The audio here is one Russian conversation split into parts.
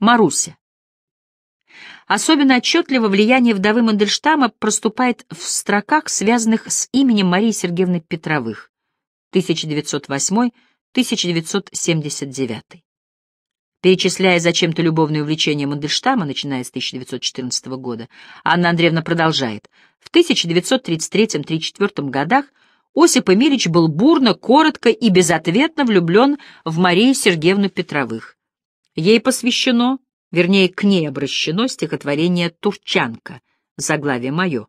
Маруся. Особенно отчетливо влияние вдовы Мандельштама проступает в строках, связанных с именем Марии Сергеевны Петровых 1908-1979. Перечисляя зачем-то любовное увлечение Мандельштама, начиная с 1914 года, Анна Андреевна продолжает. В 1933 1934 годах Осип Эмилич был бурно, коротко и безответно влюблен в Марию Сергеевну Петровых. Ей посвящено, вернее, к ней обращено стихотворение «Турчанка», заглавие мое.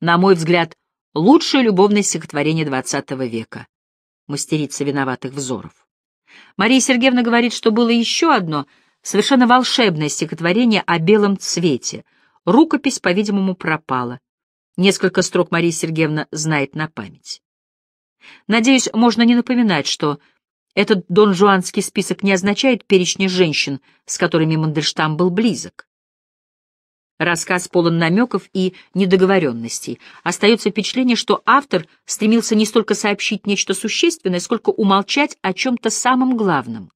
На мой взгляд, лучшее любовное стихотворение XX века. Мастерица виноватых взоров. Мария Сергеевна говорит, что было еще одно совершенно волшебное стихотворение о белом цвете. Рукопись, по-видимому, пропала. Несколько строк Мария Сергеевна знает на память. Надеюсь, можно не напоминать, что этот донжуанский список не означает перечня женщин, с которыми Мандельштам был близок. Рассказ полон намеков и недоговоренностей. Остается впечатление, что автор стремился не столько сообщить нечто существенное, сколько умолчать о чем-то самом главном.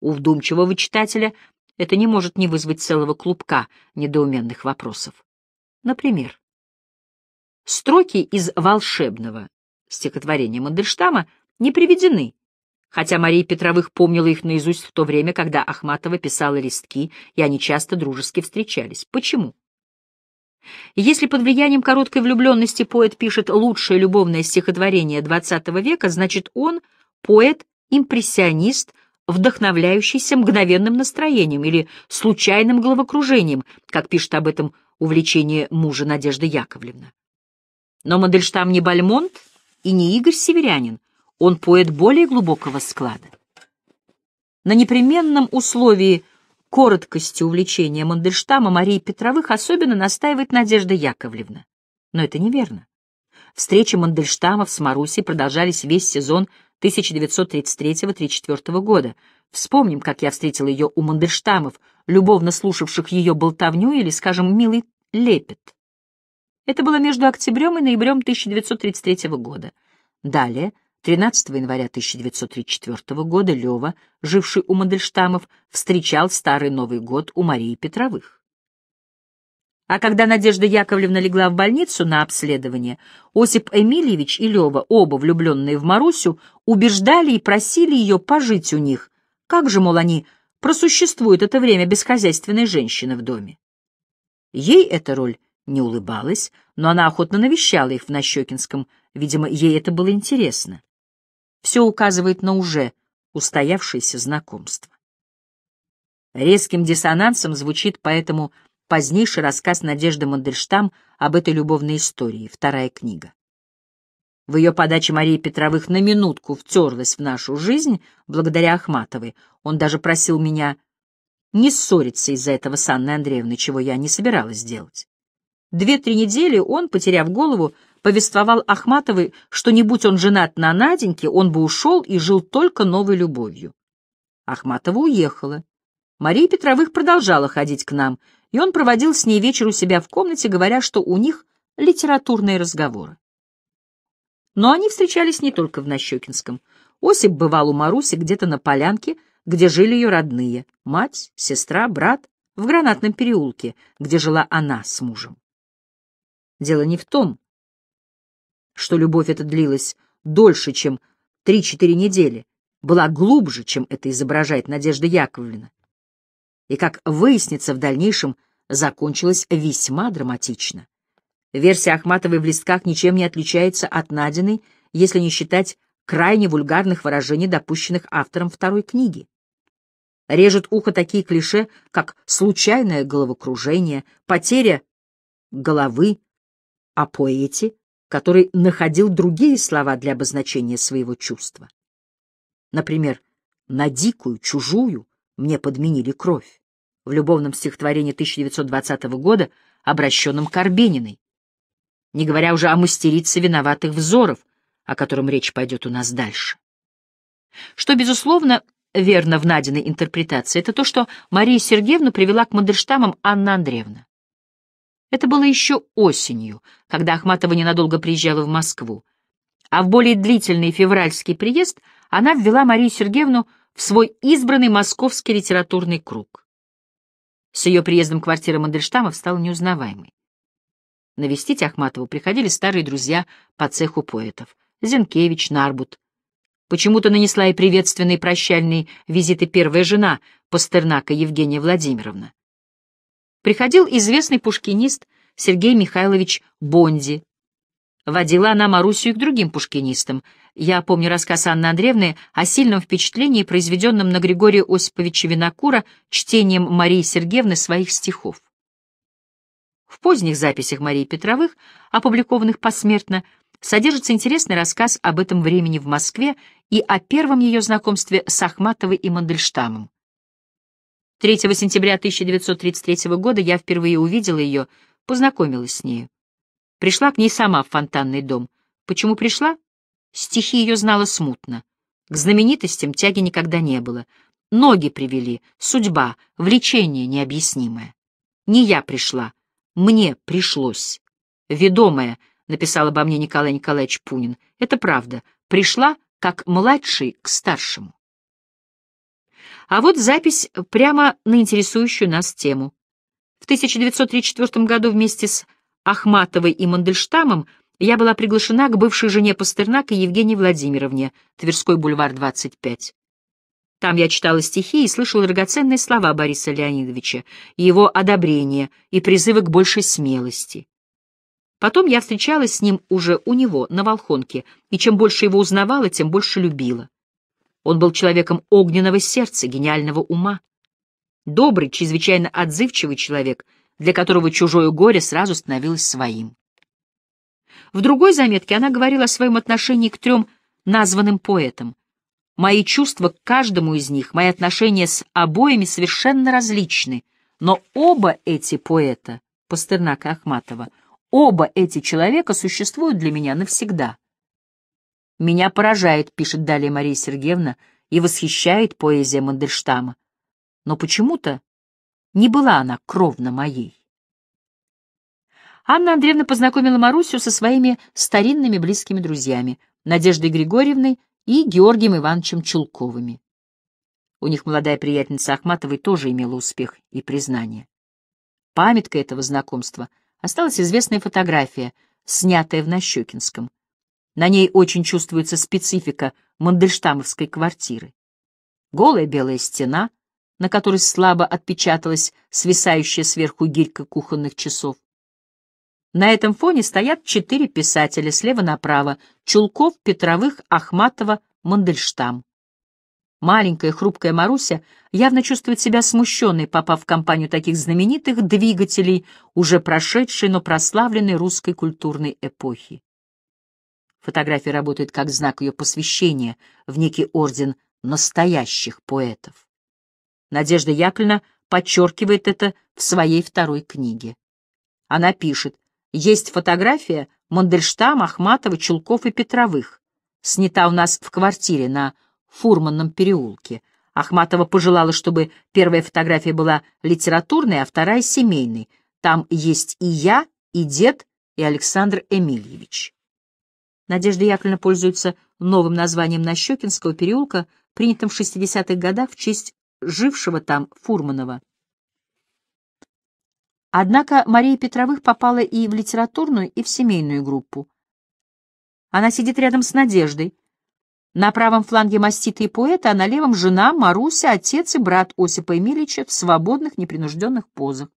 У вдумчивого читателя это не может не вызвать целого клубка недоуменных вопросов. Например, строки из «Волшебного» стихотворения Мандельштама не приведены хотя Мария Петровых помнила их наизусть в то время, когда Ахматова писала листки, и они часто дружески встречались. Почему? Если под влиянием короткой влюбленности поэт пишет лучшее любовное стихотворение XX века, значит он — поэт-импрессионист, вдохновляющийся мгновенным настроением или случайным головокружением, как пишет об этом увлечение мужа Надежды Яковлевна. Но Мандельштам не Бальмонт и не Игорь Северянин, он поэт более глубокого склада. На непременном условии короткости увлечения Мандельштама Марии Петровых особенно настаивает Надежда Яковлевна. Но это неверно. Встречи Мандельштамов с Марусей продолжались весь сезон 1933-34 года. Вспомним, как я встретила ее у Мандельштамов, любовно слушавших ее болтовню или, скажем, милый лепет. Это было между октябрем и ноябрем 1933 года. Далее, 13 января 1934 года Лева, живший у Мандельштамов, встречал Старый Новый год у Марии Петровых. А когда Надежда Яковлевна легла в больницу на обследование, Осип Эмильевич и Лева, оба влюбленные в Марусю, убеждали и просили ее пожить у них. Как же, мол, они просуществуют это время без хозяйственной женщины в доме? Ей эта роль не улыбалась, но она охотно навещала их в Нащекинском, видимо, ей это было интересно. Все указывает на уже устоявшееся знакомство. Резким диссонансом звучит поэтому позднейший рассказ Надежды Мандельштам об этой любовной истории, вторая книга. В ее подаче Марии Петровых на минутку втерлась в нашу жизнь благодаря Ахматовой. Он даже просил меня не ссориться из-за этого с Анной Андреевной, чего я не собиралась делать. Две-три недели он, потеряв голову, повествовал Ахматовой, что не будь он женат на Наденьке, он бы ушел и жил только новой любовью. Ахматова уехала. Мария Петровых продолжала ходить к нам, и он проводил с ней вечер у себя в комнате, говоря, что у них литературные разговоры. Но они встречались не только в Нащекинском. Осип бывал у Маруси где-то на полянке, где жили ее родные — мать, сестра, брат, в гранатном переулке, где жила она с мужем. Дело не в том, что любовь эта длилась дольше, чем три-четыре недели, была глубже, чем это изображает Надежда Яковлевна. И, как выяснится в дальнейшем, закончилась весьма драматично. Версия Ахматовой в листках ничем не отличается от Надиной, если не считать крайне вульгарных выражений, допущенных автором второй книги. Режут ухо такие клише, как случайное головокружение, потеря головы, о поэте, который находил другие слова для обозначения своего чувства. Например, «на дикую, чужую мне подменили кровь» в любовном стихотворении 1920 года, обращенном к Арбениной. Не говоря уже о мастерице виноватых взоров, о котором речь пойдет у нас дальше. Что, безусловно, верно в Надиной интерпретации, это то, что Мария Сергеевна привела к Мандельштамам Анна Андреевна. Это было еще осенью, когда Ахматова ненадолго приезжала в Москву. А в более длительный февральский приезд она ввела Марию Сергеевну в свой избранный московский литературный круг. С ее приездом квартира Мандельштамов стала неузнаваемой. Навестить Ахматову приходили старые друзья по цеху поэтов — Зенкевич, Нарбут. Почему-то нанесла и приветственные прощальные визиты первая жена Пастернака Евгения Владимировна приходил известный пушкинист Сергей Михайлович Бонди. Водила она Марусю и к другим пушкинистам. Я помню рассказ Анны Андреевны о сильном впечатлении, произведенном на Григория Осиповича Винокура чтением Марии Сергеевны своих стихов. В поздних записях Марии Петровых, опубликованных посмертно, содержится интересный рассказ об этом времени в Москве и о первом ее знакомстве с Ахматовой и Мандельштамом. 3 сентября 1933 года я впервые увидела ее, познакомилась с нею. Пришла к ней сама в фонтанный дом. Почему пришла? Стихи ее знала смутно. К знаменитостям тяги никогда не было. Ноги привели, судьба, влечение необъяснимое. Не я пришла, мне пришлось. «Ведомая», — написал обо мне Николай Николаевич Пунин, — «это правда, пришла как младший к старшему». А вот запись прямо на интересующую нас тему. В 1934 году вместе с Ахматовой и Мандельштамом я была приглашена к бывшей жене Пастернака Евгении Владимировне, Тверской бульвар, 25. Там я читала стихи и слышала драгоценные слова Бориса Леонидовича, его одобрение и призывы к большей смелости. Потом я встречалась с ним уже у него, на Волхонке, и чем больше его узнавала, тем больше любила. Он был человеком огненного сердца, гениального ума. Добрый, чрезвычайно отзывчивый человек, для которого чужое горе сразу становилось своим. В другой заметке она говорила о своем отношении к трем названным поэтам. «Мои чувства к каждому из них, мои отношения с обоими совершенно различны, но оба эти поэта, Пастернак и Ахматова, оба эти человека существуют для меня навсегда». «Меня поражает», — пишет далее Мария Сергеевна, — «и восхищает поэзия Мандельштама. Но почему-то не была она кровно моей». Анна Андреевна познакомила Марусю со своими старинными близкими друзьями Надеждой Григорьевной и Георгием Ивановичем Чулковыми. У них молодая приятница Ахматовой тоже имела успех и признание. Памяткой этого знакомства осталась известная фотография, снятая в Нащекинском. На ней очень чувствуется специфика мандельштамовской квартиры. Голая белая стена, на которой слабо отпечаталась свисающая сверху гирька кухонных часов. На этом фоне стоят четыре писателя слева направо — Чулков, Петровых, Ахматова, Мандельштам. Маленькая хрупкая Маруся явно чувствует себя смущенной, попав в компанию таких знаменитых двигателей, уже прошедшей, но прославленной русской культурной эпохи. Фотография работает как знак ее посвящения в некий орден настоящих поэтов. Надежда Яковлевна подчеркивает это в своей второй книге. Она пишет, есть фотография Мандельштама, Ахматова, Чулков и Петровых. Снята у нас в квартире на Фурманном переулке. Ахматова пожелала, чтобы первая фотография была литературной, а вторая — семейной. Там есть и я, и дед, и Александр Эмильевич. Надежда Яковлевна пользуется новым названием Нащекинского переулка, принятым в 60-х годах в честь жившего там Фурманова. Однако Мария Петровых попала и в литературную, и в семейную группу. Она сидит рядом с Надеждой. На правом фланге маститые поэты, а на левом жена, Маруся, отец и брат Осипа Эмилича в свободных, непринужденных позах.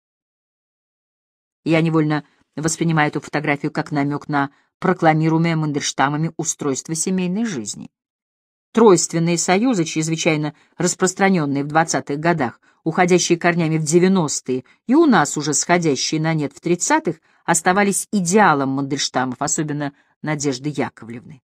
Я невольно воспринимаю эту фотографию как намек на прокламируемое Мандельштамами устройство семейной жизни. Тройственные союзы, чрезвычайно распространенные в 20-х годах, уходящие корнями в 90-е и у нас уже сходящие на нет в 30-х, оставались идеалом Мандельштамов, особенно Надежды Яковлевны.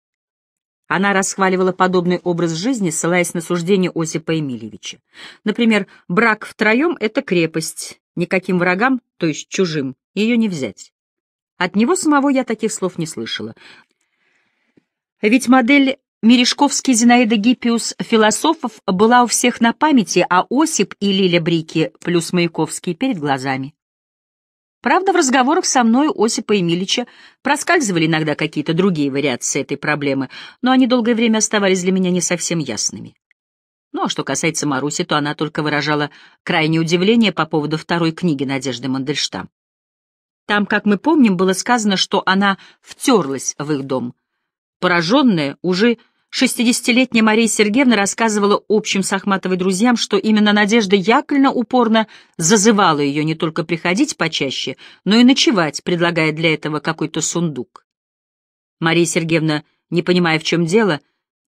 Она расхваливала подобный образ жизни, ссылаясь на суждение Осипа Эмильевича. Например, брак втроем — это крепость, никаким врагам, то есть чужим, ее не взять. От него самого я таких слов не слышала. Ведь модель Мережковский Зинаида Гиппиус философов была у всех на памяти, а Осип и Лиля Брики плюс Маяковский перед глазами. Правда, в разговорах со мной Осипа Емельича проскальзывали иногда какие-то другие вариации этой проблемы, но они долгое время оставались для меня не совсем ясными. Ну, а что касается Маруси, то она только выражала крайнее удивление по поводу второй книги Надежды Мандельштам. Там, как мы помним, было сказано, что она втерлась в их дом. Пораженная, уже шестидесятилетняя Мария Сергеевна рассказывала общим с Ахматовой друзьям, что именно Надежда Яковлевна упорно зазывала ее не только приходить почаще, но и ночевать, предлагая для этого какой-то сундук. Мария Сергеевна, не понимая, в чем дело,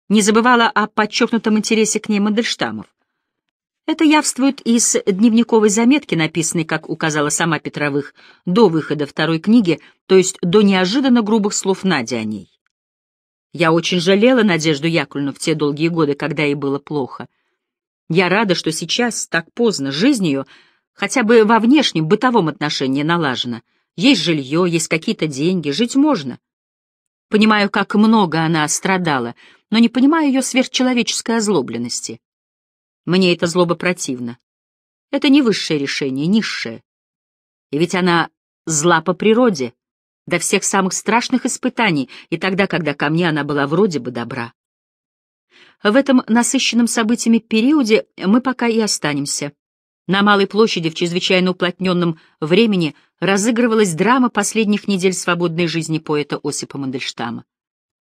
не забывала о подчеркнутом интересе к ней Мандельштамов. Это явствует из дневниковой заметки, написанной, как указала сама Петровых, до выхода второй книги, то есть до неожиданно грубых слов Нади о ней. Я очень жалела Надежду Яковлевну в те долгие годы, когда ей было плохо. Я рада, что сейчас, так поздно, жизнь ее хотя бы во внешнем бытовом отношении налажена. Есть жилье, есть какие-то деньги, жить можно. Понимаю, как много она страдала, но не понимаю ее сверхчеловеческой озлобленности. Мне эта злоба противна. Это не высшее решение, низшее. И ведь она зла по природе, до всех самых страшных испытаний, и тогда, когда ко мне она была вроде бы добра. В этом насыщенном событиями периоде мы пока и останемся. На Малой площади в чрезвычайно уплотненном времени разыгрывалась драма последних недель свободной жизни поэта Осипа Мандельштама.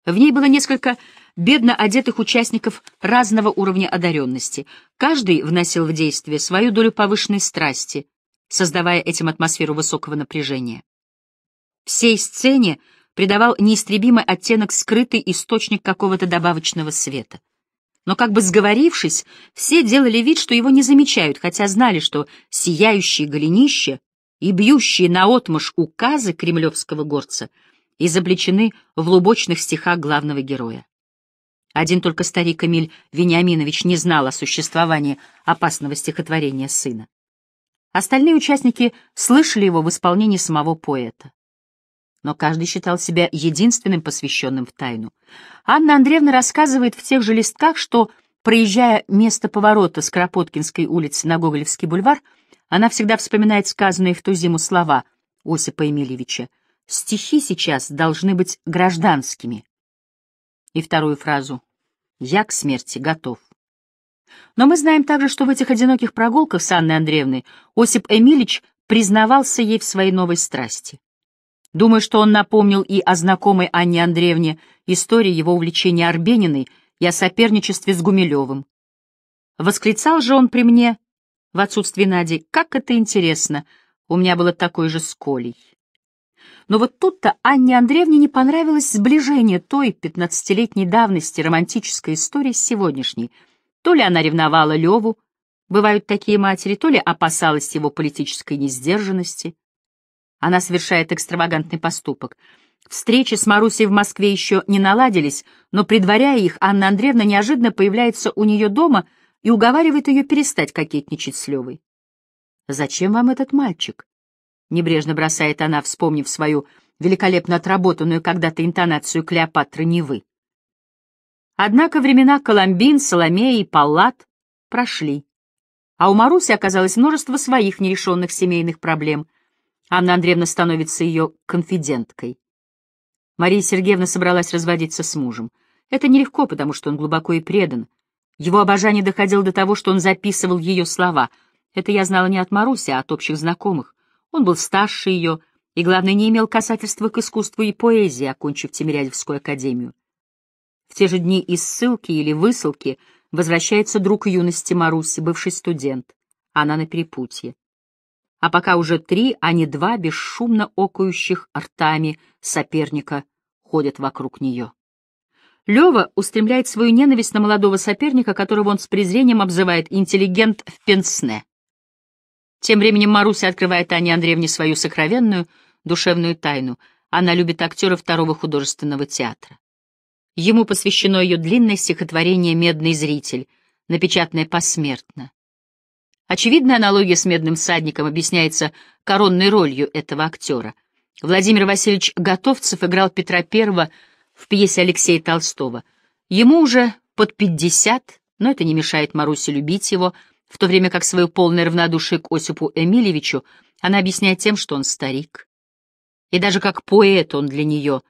В ней было несколько бедно одетых участников разного уровня одаренности. Каждый вносил в действие свою долю повышенной страсти, создавая этим атмосферу высокого напряжения. Всей сцене придавал неистребимый оттенок скрытый источник какого-то добавочного света. Но как бы сговорившись, все делали вид, что его не замечают, хотя знали, что сияющие голенища и бьющие наотмашь указы кремлевского горца — изобличены в лубочных стихах главного героя. Один только старик Эмиль Вениаминович не знал о существовании опасного стихотворения сына. Остальные участники слышали его в исполнении самого поэта. Но каждый считал себя единственным посвященным в тайну. Анна Андреевна рассказывает в тех же листках, что, проезжая место поворота с Кропоткинской улицы на Гоголевский бульвар, она всегда вспоминает сказанные в ту зиму слова Осипа Емельевича Стихи сейчас должны быть гражданскими. И вторую фразу. Я к смерти готов. Но мы знаем также, что в этих одиноких прогулках с Анной Андреевной Осип Эмилич признавался ей в своей новой страсти. Думаю, что он напомнил и о знакомой Анне Андреевне истории его увлечения Арбениной и о соперничестве с Гумилевым. Восклицал же он при мне, в отсутствии Нади, «Как это интересно! У меня было такое же с Колей». Но вот тут-то Анне Андреевне не понравилось сближение той пятнадцатилетней давности романтической истории с сегодняшней. То ли она ревновала Леву, бывают такие матери, то ли опасалась его политической несдержанности. Она совершает экстравагантный поступок. Встречи с Марусей в Москве еще не наладились, но, предваряя их, Анна Андреевна неожиданно появляется у нее дома и уговаривает ее перестать кокетничать с Левой. «Зачем вам этот мальчик?» Небрежно бросает она, вспомнив свою великолепно отработанную когда-то интонацию Клеопатры Невы. Однако времена Коломбин, Соломея и Паллад прошли. А у Маруси оказалось множество своих нерешенных семейных проблем. Анна Андреевна становится ее конфиденткой. Мария Сергеевна собралась разводиться с мужем. Это нелегко, потому что он глубоко и предан. Его обожание доходило до того, что он записывал ее слова. Это я знала не от Маруси, а от общих знакомых. Он был старше ее и, главное, не имел касательства к искусству и поэзии, окончив Тимирязевскую академию. В те же дни из ссылки или высылки возвращается друг юности Маруси, бывший студент. Она на перепутье. А пока уже три, а не два бесшумно окающих ртами соперника ходят вокруг нее. Лева устремляет свою ненависть на молодого соперника, которого он с презрением обзывает «интеллигент в пенсне». Тем временем Маруся открывает Анне Андреевне свою сокровенную душевную тайну. Она любит актера второго художественного театра. Ему посвящено ее длинное стихотворение «Медный зритель», напечатанное посмертно. Очевидная аналогия с «Медным садником объясняется коронной ролью этого актера. Владимир Васильевич Готовцев играл Петра I в пьесе Алексея Толстого. Ему уже под 50, но это не мешает Марусе любить его — в то время как свое полное равнодушие к Осипу Эмильевичу она объясняет тем, что он старик. И даже как поэт он для нее,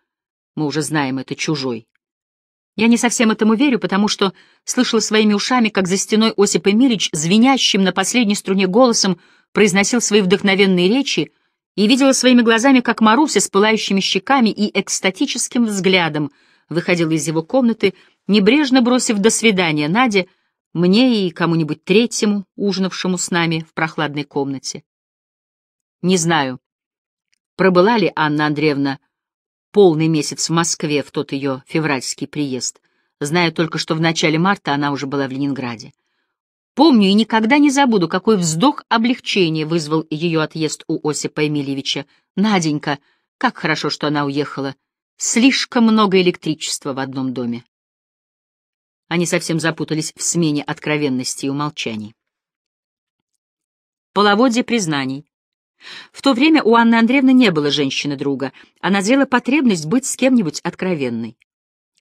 мы уже знаем это, чужой. Я не совсем этому верю, потому что слышала своими ушами, как за стеной Осип Эмильевич звенящим на последней струне голосом произносил свои вдохновенные речи и видела своими глазами, как Маруся с пылающими щеками и экстатическим взглядом выходила из его комнаты, небрежно бросив «до свидания, Надя», мне и кому-нибудь третьему, ужинавшему с нами в прохладной комнате. Не знаю, пробыла ли Анна Андреевна полный месяц в Москве в тот ее февральский приезд. Знаю только, что в начале марта она уже была в Ленинграде. Помню и никогда не забуду, какой вздох облегчения вызвал ее отъезд у Осипа Эмильевича. «Наденька, как хорошо, что она уехала. Слишком много электричества в одном доме». Они совсем запутались в смене откровенности и умолчаний. Половодье признаний. В то время у Анны Андреевны не было женщины-друга. Она зрела потребность быть с кем-нибудь откровенной.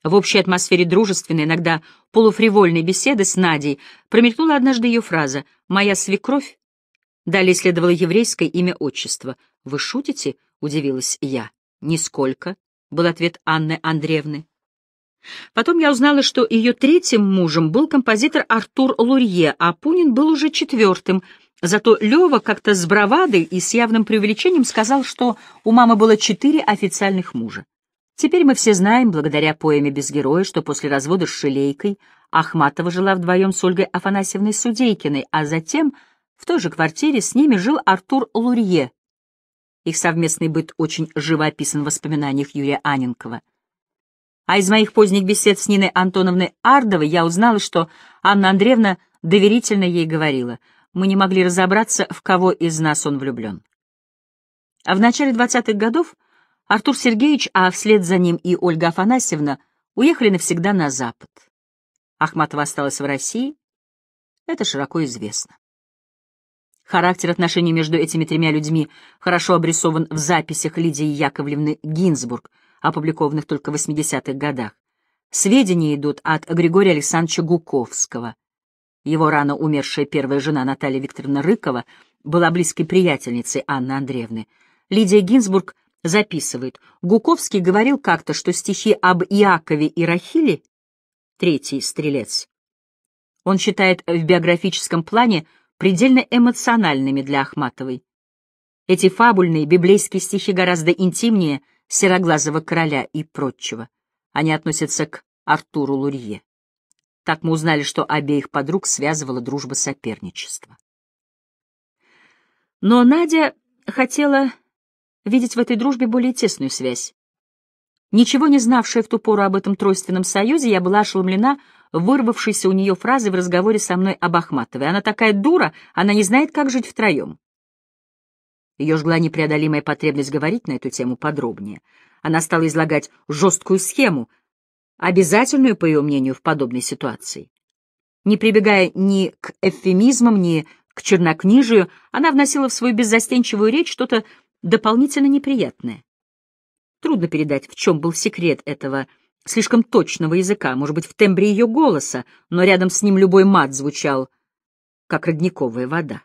В общей атмосфере дружественной, иногда полуфривольной беседы с Надей промелькнула однажды ее фраза «Моя свекровь». Далее следовало еврейское имя отчества. «Вы шутите?» — удивилась я. «Нисколько», — был ответ Анны Андреевны. Потом я узнала, что ее третьим мужем был композитор Артур Лурье, а Пунин был уже четвертым. Зато Лева как-то с бравадой и с явным преувеличением сказал, что у мамы было четыре официальных мужа. Теперь мы все знаем, благодаря поэме «Без героя», что после развода с Шелейкой Ахматова жила вдвоем с Ольгой Афанасьевной Судейкиной, а затем в той же квартире с ними жил Артур Лурье. Их совместный быт очень живописан в воспоминаниях Юрия Аненкова. А из моих поздних бесед с Ниной Антоновной Ардовой я узнала, что Анна Андреевна доверительно ей говорила. Мы не могли разобраться, в кого из нас он влюблен. А в начале 20-х годов Артур Сергеевич, а вслед за ним и Ольга Афанасьевна, уехали навсегда на Запад. Ахматова осталась в России. Это широко известно. Характер отношений между этими тремя людьми хорошо обрисован в записях Лидии Яковлевны Гинзбург — опубликованных только в 80-х годах. Сведения идут от Григория Александровича Гуковского. Его рано умершая первая жена Наталья Викторовна Рыкова была близкой приятельницей Анны Андреевны. Лидия Гинзбург записывает, Гуковский говорил как-то, что стихи об Иакове и Рахиле, третий стрелец, он считает в биографическом плане предельно эмоциональными для Ахматовой. Эти фабульные библейские стихи гораздо интимнее – Сероглазого короля и прочего. Они относятся к Артуру Лурье. Так мы узнали, что обеих подруг связывала дружба соперничества. Но Надя хотела видеть в этой дружбе более тесную связь. Ничего не знавшая в ту пору об этом тройственном союзе, я была ошеломлена вырвавшейся у нее фразой в разговоре со мной об Ахматовой. «Она такая дура, она не знает, как жить втроем». Ее жгла непреодолимая потребность говорить на эту тему подробнее. Она стала излагать жесткую схему, обязательную, по ее мнению, в подобной ситуации. Не прибегая ни к эвфемизмам, ни к чернокнижию, она вносила в свою беззастенчивую речь что-то дополнительно неприятное. Трудно передать, в чем был секрет этого слишком точного языка, может быть, в тембре ее голоса, но рядом с ним любой мат звучал, как родниковая вода.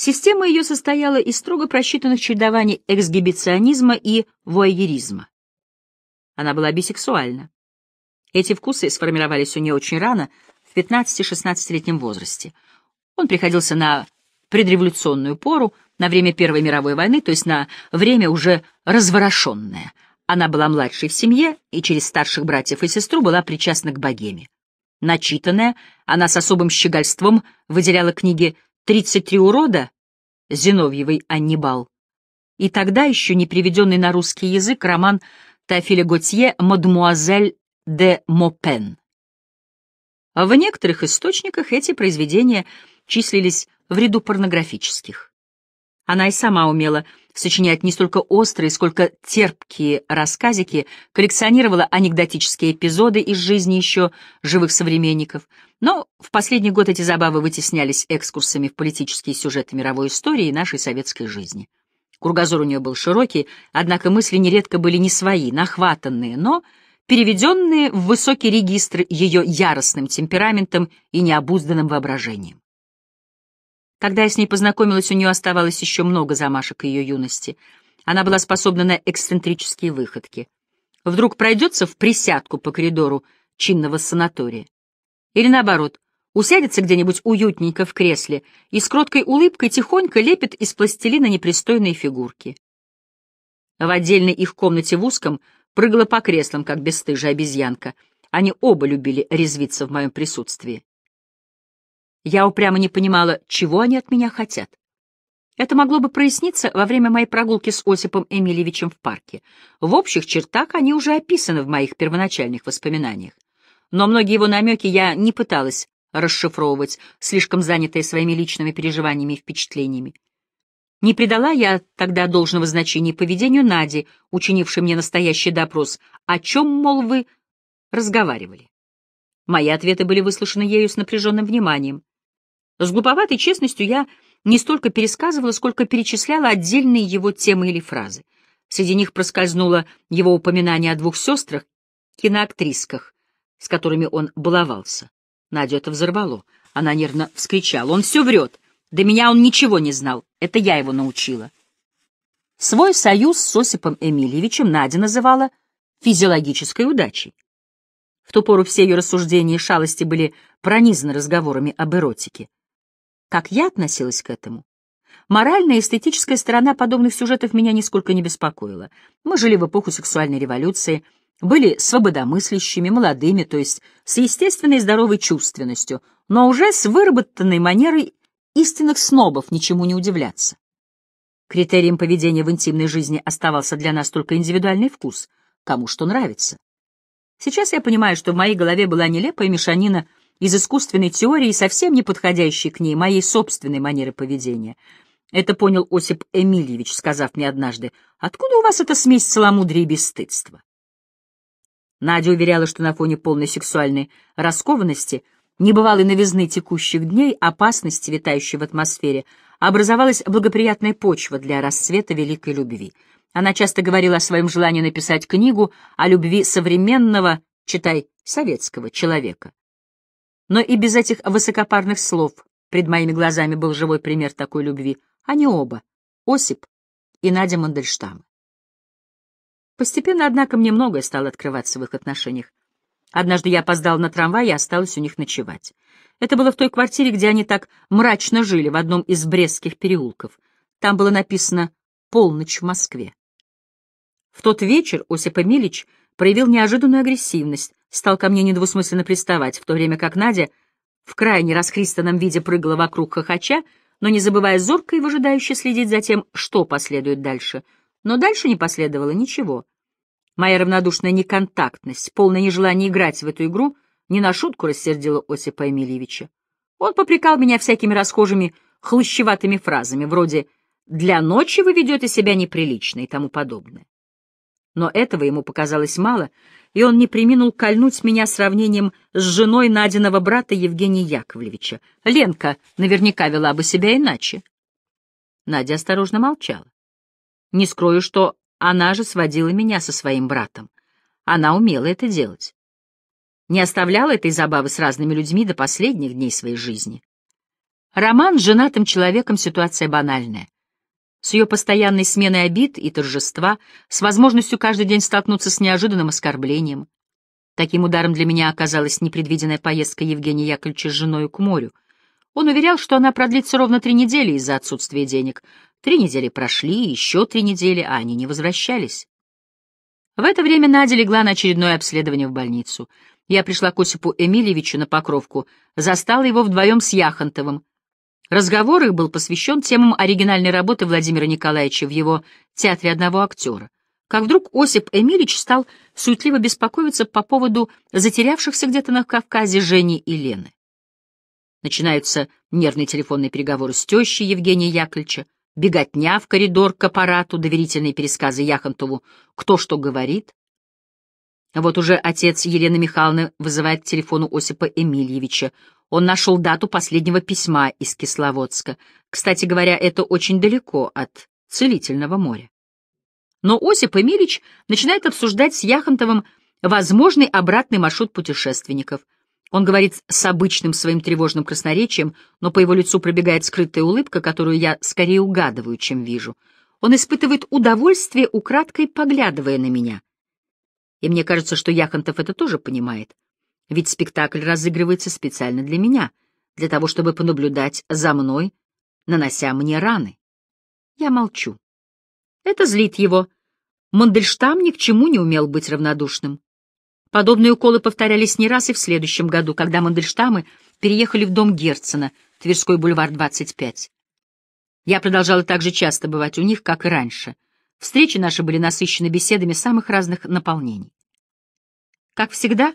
Система ее состояла из строго просчитанных чередований эксгибиционизма и воайеризма. Она была бисексуальна. Эти вкусы сформировались у нее очень рано, в 15-16-летнем возрасте. Он приходился на предреволюционную пору, на время Первой мировой войны, то есть на время уже разворошенное. Она была младшей в семье и через старших братьев и сестру была причастна к богеме. Начитанная, она с особым щегольством выделяла книги 33 урода Зиновьевый Аннибал, и тогда еще не приведенный на русский язык роман Тафиля Готье «Мадмуазель де Мопен». В некоторых источниках эти произведения числились в ряду порнографических. Она и сама умела сочинять не столько острые, сколько терпкие рассказики, коллекционировала анекдотические эпизоды из жизни еще живых современников. Но в последний год эти забавы вытеснялись экскурсами в политические сюжеты мировой истории и нашей советской жизни. Кругозор у нее был широкий, однако мысли нередко были не свои, нахватанные, но переведенные в высокий регистр ее яростным темпераментом и необузданным воображением. Когда я с ней познакомилась, у нее оставалось еще много замашек ее юности. Она была способна на эксцентрические выходки. Вдруг пройдется в присядку по коридору чинного санатория. Или наоборот, усядется где-нибудь уютненько в кресле и с кроткой улыбкой тихонько лепит из пластилина непристойные фигурки. В отдельной их комнате в узком прыгала по креслам, как бесстыжая обезьянка. Они оба любили резвиться в моем присутствии. Я упрямо не понимала, чего они от меня хотят. Это могло бы проясниться во время моей прогулки с Осипом Эмильевичем в парке. В общих чертах они уже описаны в моих первоначальных воспоминаниях. Но многие его намеки я не пыталась расшифровывать, слишком занятая своими личными переживаниями и впечатлениями. Не придала я тогда должного значения поведению Нади, учинившей мне настоящий допрос, о чем, мол, вы разговаривали. Мои ответы были выслушаны ею с напряженным вниманием. С глуповатой честностью я не столько пересказывала, сколько перечисляла отдельные его темы или фразы. Среди них проскользнуло его упоминание о двух сестрах, киноактрисках, с которыми он баловался. Надю это взорвало. Она нервно вскричала. «Он все врет! До меня он ничего не знал. Это я его научила». Свой союз с Осипом Эмильевичем Надя называла физиологической удачей. В ту пору все ее рассуждения и шалости были пронизаны разговорами об эротике. Как я относилась к этому? Моральная и эстетическая сторона подобных сюжетов меня нисколько не беспокоила. Мы жили в эпоху сексуальной революции, были свободомыслящими, молодыми, то есть с естественной здоровой чувственностью, но уже с выработанной манерой истинных снобов ничему не удивляться. Критерием поведения в интимной жизни оставался для нас только индивидуальный вкус, кому что нравится. Сейчас я понимаю, что в моей голове была нелепая мешанина из искусственной теории, совсем не подходящей к ней, моей собственной манеры поведения. Это понял Осип Эмильевич, сказав мне однажды, «Откуда у вас эта смесь целомудрия и бесстыдства?» Надя уверяла, что на фоне полной сексуальной раскованности, небывалой новизны текущих дней, опасности, витающей в атмосфере, образовалась благоприятная почва для расцвета великой любви — она часто говорила о своем желании написать книгу о любви современного, читай, советского человека. Но и без этих высокопарных слов пред моими глазами был живой пример такой любви. Они оба — Осип и Надя Мандельштам. Постепенно, однако, мне многое стало открываться в их отношениях. Однажды я опоздал на трамвай и осталась у них ночевать. Это было в той квартире, где они так мрачно жили, в одном из брестских переулков. Там было написано «Полночь в Москве». В тот вечер Осип Эмилич проявил неожиданную агрессивность, стал ко мне недвусмысленно приставать, в то время как Надя в крайне расхристанном виде прыгала вокруг хохоча, но не забывая зорко и выжидающе следить за тем, что последует дальше. Но дальше не последовало ничего. Моя равнодушная неконтактность, полное нежелание играть в эту игру не на шутку рассердила Осипа Эмильевича. Он попрекал меня всякими расхожими хлыщеватыми фразами, вроде «для ночи вы ведете себя неприлично» и тому подобное. Но этого ему показалось мало, и он не приминул кольнуть меня сравнением с женой Надиного брата Евгения Яковлевича. Ленка наверняка вела бы себя иначе. Надя осторожно молчала. Не скрою, что она же сводила меня со своим братом. Она умела это делать. Не оставляла этой забавы с разными людьми до последних дней своей жизни. Роман с женатым человеком — ситуация банальная с ее постоянной сменой обид и торжества, с возможностью каждый день столкнуться с неожиданным оскорблением. Таким ударом для меня оказалась непредвиденная поездка Евгения Яковлевича с женой к морю. Он уверял, что она продлится ровно три недели из-за отсутствия денег. Три недели прошли, еще три недели, а они не возвращались. В это время Надя легла на очередное обследование в больницу. Я пришла к Осипу Эмильевичу на Покровку, застала его вдвоем с Яхонтовым. Разговор их был посвящен темам оригинальной работы Владимира Николаевича в его «Театре одного актера». Как вдруг Осип Эмилич стал суетливо беспокоиться по поводу затерявшихся где-то на Кавказе Жени и Лены. Начинаются нервные телефонные переговоры с тещей Евгения Яковлевича, беготня в коридор к аппарату, доверительные пересказы Яхонтову «Кто что говорит». Вот уже отец Елены Михайловны вызывает к телефону Осипа Эмильевича. Он нашел дату последнего письма из Кисловодска. Кстати говоря, это очень далеко от Целительного моря. Но Осип Эмилич начинает обсуждать с Яхонтовым возможный обратный маршрут путешественников. Он говорит с обычным своим тревожным красноречием, но по его лицу пробегает скрытая улыбка, которую я скорее угадываю, чем вижу. Он испытывает удовольствие, украдкой поглядывая на меня. И мне кажется, что Яхонтов это тоже понимает. Ведь спектакль разыгрывается специально для меня, для того, чтобы понаблюдать за мной, нанося мне раны. Я молчу. Это злит его. Мандельштам ни к чему не умел быть равнодушным. Подобные уколы повторялись не раз и в следующем году, когда Мандельштамы переехали в дом Герцена, Тверской бульвар 25. Я продолжала так же часто бывать у них, как и раньше. Встречи наши были насыщены беседами самых разных наполнений. Как всегда,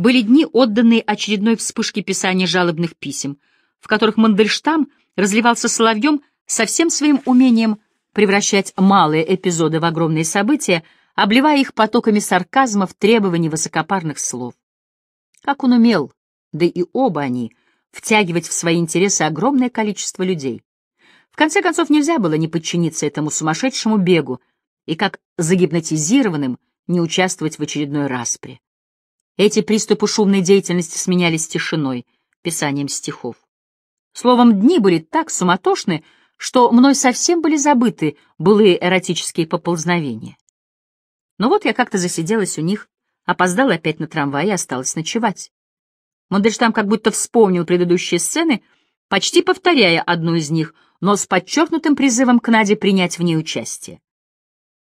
были дни, отданные очередной вспышке писания жалобных писем, в которых Мандельштам разливался соловьем со всем своим умением превращать малые эпизоды в огромные события, обливая их потоками сарказмов, требований, высокопарных слов. Как он умел, да и оба они, втягивать в свои интересы огромное количество людей. В конце концов, нельзя было не подчиниться этому сумасшедшему бегу и как загипнотизированным не участвовать в очередной распре. Эти приступы шумной деятельности сменялись тишиной, писанием стихов. Словом, дни были так суматошны, что мной совсем были забыты былые эротические поползновения. Но вот я как-то засиделась у них, опоздала опять на трамвай и осталась ночевать. Мандельштам как будто вспомнил предыдущие сцены, почти повторяя одну из них, но с подчеркнутым призывом к Наде принять в ней участие.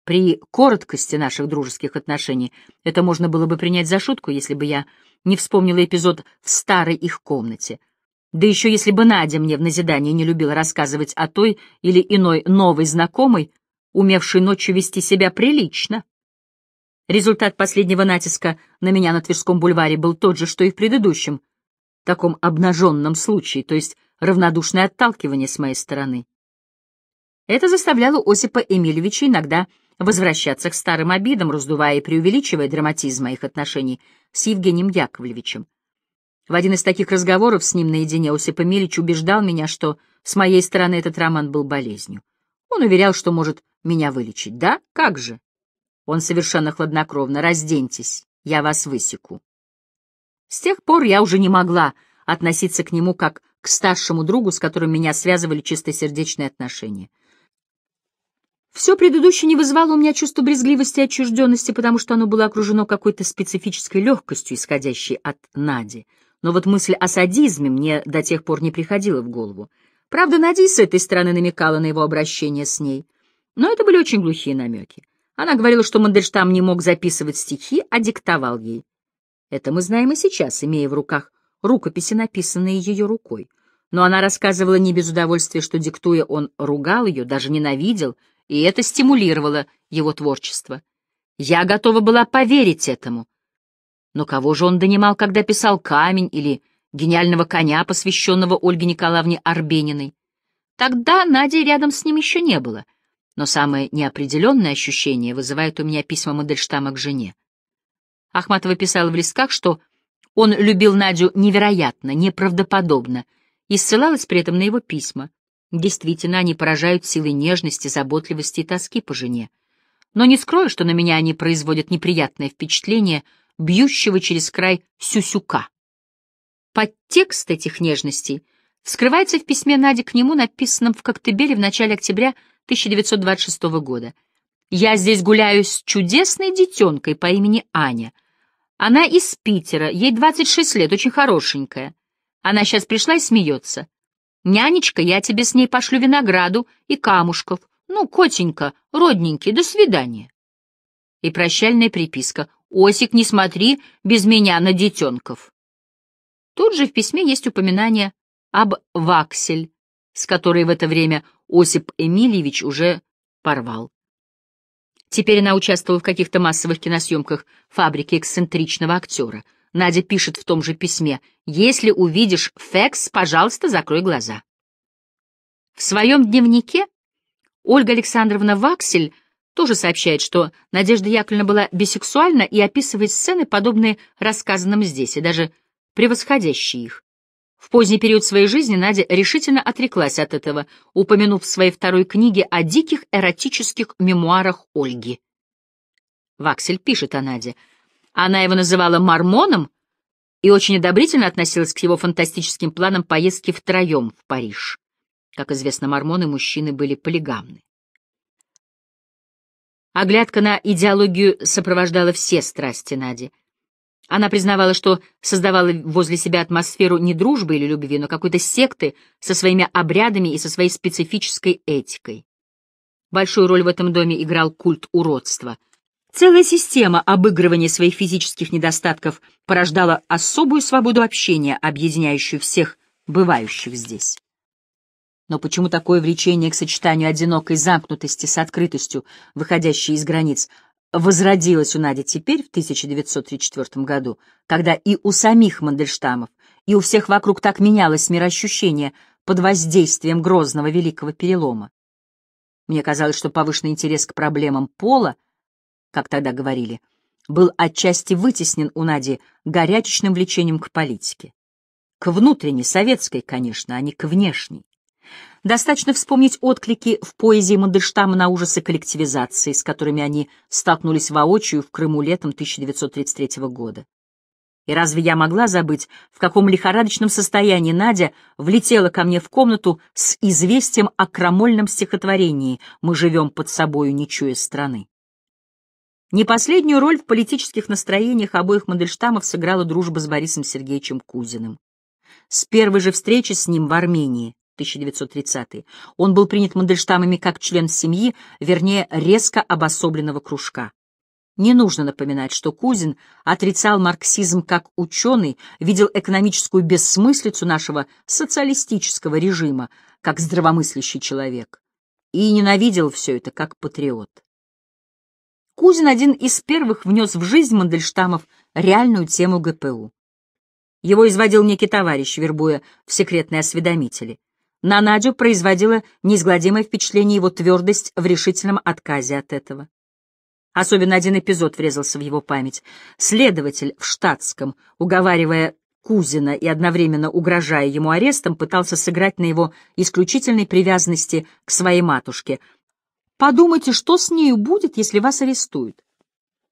При короткости наших дружеских отношений это можно было бы принять за шутку, если бы я не вспомнила эпизод в старой их комнате. Да еще если бы Надя мне в назидание не любила рассказывать о той или иной новой знакомой, умевшей ночью вести себя прилично. Результат последнего натиска на меня на Тверском бульваре был тот же, что и в предыдущем, таком обнаженном случае, то есть равнодушное отталкивание с моей стороны. Это заставляло Осипа Эмильевича иногда возвращаться к старым обидам, раздувая и преувеличивая драматизм моих отношений с Евгением Яковлевичем. В один из таких разговоров с ним наедине Осип Эмильевич убеждал меня, что с моей стороны этот роман был болезнью. Он уверял, что может меня вылечить. Да? Как же? Он совершенно хладнокровно. Разденьтесь, я вас высеку. С тех пор я уже не могла относиться к нему как к старшему другу, с которым меня связывали чистосердечные отношения. Все предыдущее не вызывало у меня чувства брезгливости и отчужденности, потому что оно было окружено какой-то специфической легкостью, исходящей от Нади. Но вот мысль о садизме мне до тех пор не приходила в голову. Правда, Надя с этой стороны намекала на его обращение с ней. Но это были очень глухие намеки. Она говорила, что Мандельштам не мог записывать стихи, а диктовал ей. Это мы знаем и сейчас, имея в руках рукописи, написанные ее рукой. Но она рассказывала не без удовольствия, что, диктуя, он ругал ее, даже ненавидел — и это стимулировало его творчество. Я готова была поверить этому. Но кого же он донимал, когда писал «Камень» или «Гениального коня», посвященного Ольге Николаевне Арбениной? Тогда Нади рядом с ним еще не было, но самое неопределенное ощущение вызывает у меня письма Мандельштама к жене. Ахматова писала в листках, что он любил Надю невероятно, неправдоподобно, и ссылалась при этом на его письма. Действительно, они поражают силой нежности, заботливости и тоски по жене. Но не скрою, что на меня они производят неприятное впечатление бьющего через край сюсюка. Подтекст этих нежностей вскрывается в письме Нади к нему, написанном в Коктебеле в начале октября 1926 года. «Я здесь гуляю с чудесной детенкой по имени Аня. Она из Питера, ей 26 лет, очень хорошенькая. Она сейчас пришла и смеется. Нянечка, я тебе с ней пошлю винограду и камушков. Ну, котенька, родненький, до свидания. И прощальная приписка. Осик, не смотри без меня на детенков. Тут же в письме есть упоминание об ваксель, с которой в это время Осип Эмильевич уже порвал. Теперь она участвовала в каких-то массовых киносъемках фабрики эксцентричного актера — Надя пишет в том же письме, «Если увидишь фекс, пожалуйста, закрой глаза». В своем дневнике Ольга Александровна Ваксель тоже сообщает, что Надежда Яковлевна была бисексуальна и описывает сцены, подобные рассказанным здесь, и даже превосходящие их. В поздний период своей жизни Надя решительно отреклась от этого, упомянув в своей второй книге о диких эротических мемуарах Ольги. Ваксель пишет о Наде — она его называла «мормоном» и очень одобрительно относилась к его фантастическим планам поездки втроем в Париж. Как известно, мормоны мужчины были полигамны. Оглядка на идеологию сопровождала все страсти Нади. Она признавала, что создавала возле себя атмосферу не дружбы или любви, но какой-то секты со своими обрядами и со своей специфической этикой. Большую роль в этом доме играл культ уродства — Целая система обыгрывания своих физических недостатков порождала особую свободу общения, объединяющую всех бывающих здесь. Но почему такое влечение к сочетанию одинокой замкнутости с открытостью, выходящей из границ, возродилось у Нади теперь, в 1934 году, когда и у самих Мандельштамов, и у всех вокруг так менялось мироощущение под воздействием грозного великого перелома? Мне казалось, что повышенный интерес к проблемам пола — как тогда говорили, был отчасти вытеснен у Нади горячечным влечением к политике. К внутренней, советской, конечно, а не к внешней. Достаточно вспомнить отклики в поэзии Мандельштама на ужасы коллективизации, с которыми они столкнулись воочию в Крыму летом 1933 года. И разве я могла забыть, в каком лихорадочном состоянии Надя влетела ко мне в комнату с известием о крамольном стихотворении «Мы живем под собою, не чуя страны». Не последнюю роль в политических настроениях обоих Мандельштамов сыграла дружба с Борисом Сергеевичем Кузиным. С первой же встречи с ним в Армении 1930 й он был принят Мандельштамами как член семьи, вернее, резко обособленного кружка. Не нужно напоминать, что Кузин отрицал марксизм как ученый, видел экономическую бессмыслицу нашего социалистического режима как здравомыслящий человек и ненавидел все это как патриот. Кузин один из первых внес в жизнь Мандельштамов реальную тему ГПУ. Его изводил некий товарищ, вербуя в секретные осведомители. На Надю производила неизгладимое впечатление его твердость в решительном отказе от этого. Особенно один эпизод врезался в его память. Следователь в штатском, уговаривая Кузина и одновременно угрожая ему арестом, пытался сыграть на его исключительной привязанности к своей матушке, Подумайте, что с нею будет, если вас арестуют.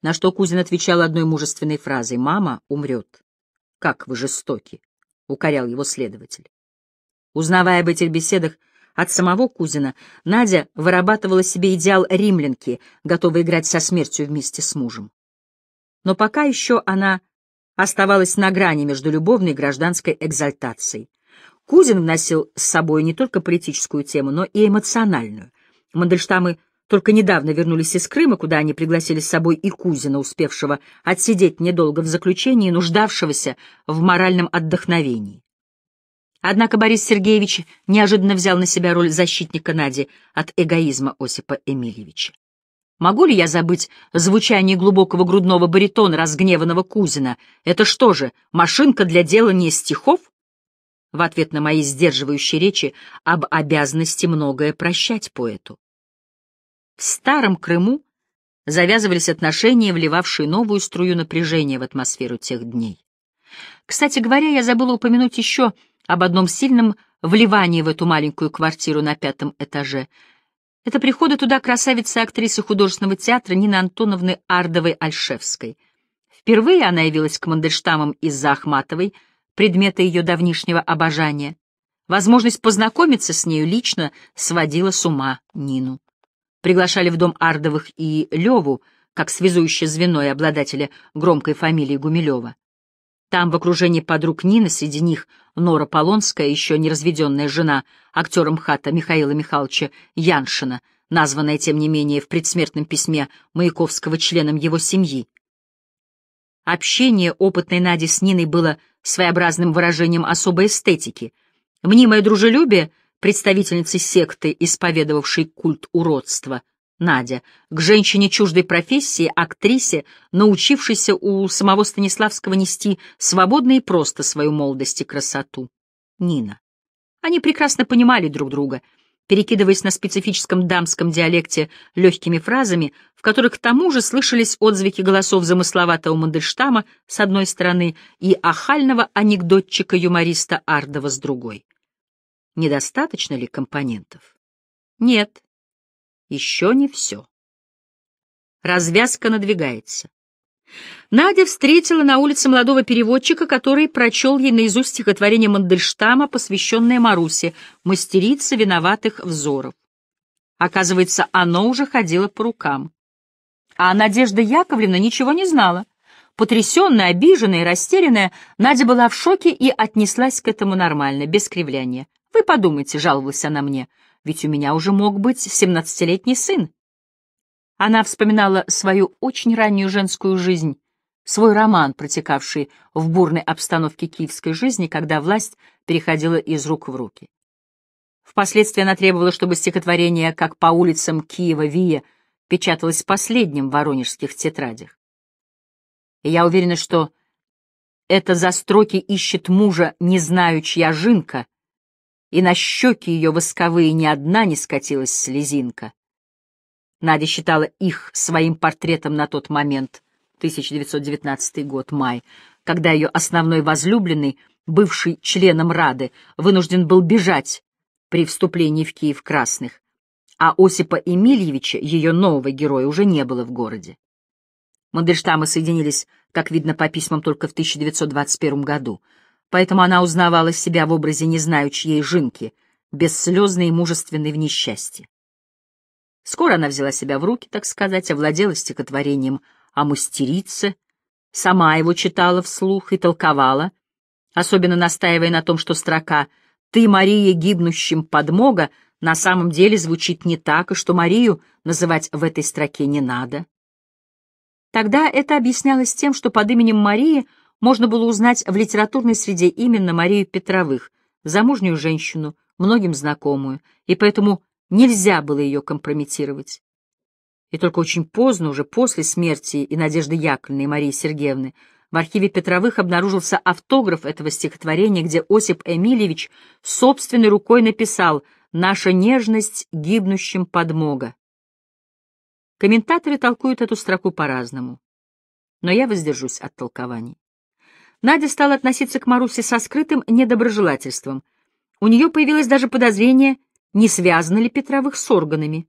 На что Кузин отвечал одной мужественной фразой «Мама умрет». «Как вы жестоки», — укорял его следователь. Узнавая об этих беседах от самого Кузина, Надя вырабатывала себе идеал римлянки, готовой играть со смертью вместе с мужем. Но пока еще она оставалась на грани между любовной и гражданской экзальтацией. Кузин вносил с собой не только политическую тему, но и эмоциональную. Мандельштамы только недавно вернулись из Крыма, куда они пригласили с собой и Кузина, успевшего отсидеть недолго в заключении, нуждавшегося в моральном отдохновении. Однако Борис Сергеевич неожиданно взял на себя роль защитника Нади от эгоизма Осипа Эмильевича. Могу ли я забыть звучание глубокого грудного баритона разгневанного Кузина? Это что же, машинка для делания стихов? в ответ на мои сдерживающие речи об обязанности многое прощать поэту. В Старом Крыму завязывались отношения, вливавшие новую струю напряжения в атмосферу тех дней. Кстати говоря, я забыла упомянуть еще об одном сильном вливании в эту маленькую квартиру на пятом этаже. Это приходы туда красавицы-актрисы художественного театра Нины Антоновны Ардовой-Альшевской. Впервые она явилась к Мандельштамам из-за Ахматовой — предмета ее давнишнего обожания. Возможность познакомиться с нею лично сводила с ума Нину. Приглашали в дом Ардовых и Леву, как связующее звено и обладателя громкой фамилии Гумилева. Там, в окружении подруг Нины, среди них Нора Полонская, еще не разведенная жена актером хата Михаила Михайловича Яншина, названная, тем не менее, в предсмертном письме Маяковского членом его семьи. Общение опытной Нади с Ниной было своеобразным выражением особой эстетики. Мнимое дружелюбие представительницы секты, исповедовавшей культ уродства, Надя, к женщине чуждой профессии, актрисе, научившейся у самого Станиславского нести свободно и просто свою молодость и красоту, Нина. Они прекрасно понимали друг друга — перекидываясь на специфическом дамском диалекте легкими фразами, в которых к тому же слышались отзвуки голосов замысловатого Мандельштама с одной стороны и ахального анекдотчика-юмориста Ардова с другой. Недостаточно ли компонентов? Нет, еще не все. Развязка надвигается. Надя встретила на улице молодого переводчика, который прочел ей наизусть стихотворение Мандельштама, посвященное Марусе, мастерице виноватых взоров. Оказывается, оно уже ходило по рукам а Надежда Яковлевна ничего не знала. Потрясенная, обиженная и растерянная, Надя была в шоке и отнеслась к этому нормально, без кривляния. «Вы подумайте», — жаловалась она мне, — «ведь у меня уже мог быть семнадцатилетний сын». Она вспоминала свою очень раннюю женскую жизнь, свой роман, протекавший в бурной обстановке киевской жизни, когда власть переходила из рук в руки. Впоследствии она требовала, чтобы стихотворение «Как по улицам Киева Вия» печаталось последним в воронежских тетрадях. И я уверена, что это за строки ищет мужа, не знаю, чья жинка, и на щеки ее восковые ни одна не скатилась слезинка. Надя считала их своим портретом на тот момент, 1919 год, май, когда ее основной возлюбленный, бывший членом Рады, вынужден был бежать при вступлении в Киев Красных, а Осипа Эмильевича, ее нового героя, уже не было в городе. Мандельштамы соединились, как видно по письмам, только в 1921 году, поэтому она узнавала себя в образе не знаю чьей жинки, бесслезной и мужественной в несчастье. Скоро она взяла себя в руки, так сказать, овладела стихотворением о мастерице, сама его читала вслух и толковала, особенно настаивая на том, что строка «Ты, Мария, гибнущим подмога» на самом деле звучит не так, и что Марию называть в этой строке не надо. Тогда это объяснялось тем, что под именем Марии можно было узнать в литературной среде именно Марию Петровых, замужнюю женщину, многим знакомую, и поэтому нельзя было ее компрометировать. И только очень поздно, уже после смерти и Надежды Яковлевны и Марии Сергеевны, в архиве Петровых обнаружился автограф этого стихотворения, где Осип Эмильевич собственной рукой написал — наша нежность гибнущим подмога. Комментаторы толкуют эту строку по-разному, но я воздержусь от толкований. Надя стала относиться к Марусе со скрытым недоброжелательством. У нее появилось даже подозрение, не связано ли Петровых с органами.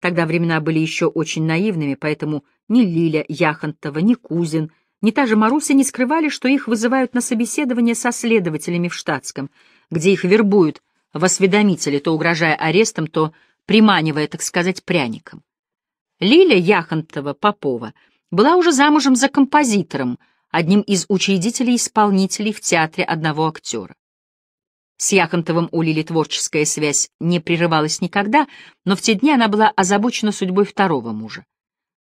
Тогда времена были еще очень наивными, поэтому ни Лиля Яхонтова, ни Кузин, ни та же Маруся не скрывали, что их вызывают на собеседование со следователями в штатском, где их вербуют в осведомителе, то угрожая арестом, то приманивая, так сказать, пряником. Лиля Яхонтова-Попова была уже замужем за композитором, одним из учредителей-исполнителей в театре одного актера. С Яхонтовым у Лили творческая связь не прерывалась никогда, но в те дни она была озабочена судьбой второго мужа.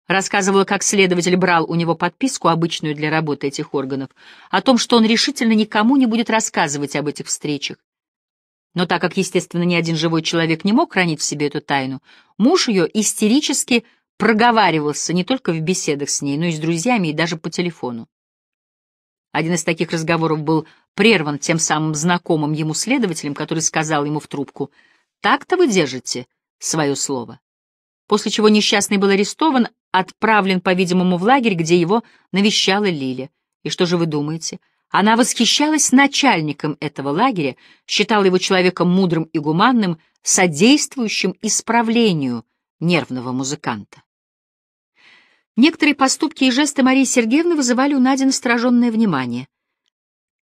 Рассказывала, как следователь брал у него подписку, обычную для работы этих органов, о том, что он решительно никому не будет рассказывать об этих встречах, но так как, естественно, ни один живой человек не мог хранить в себе эту тайну, муж ее истерически проговаривался не только в беседах с ней, но и с друзьями, и даже по телефону. Один из таких разговоров был прерван тем самым знакомым ему следователем, который сказал ему в трубку «Так-то вы держите свое слово». После чего несчастный был арестован, отправлен, по-видимому, в лагерь, где его навещала Лиля. И что же вы думаете? Она восхищалась начальником этого лагеря, считала его человеком мудрым и гуманным, содействующим исправлению нервного музыканта. Некоторые поступки и жесты Марии Сергеевны вызывали у Нади настороженное внимание.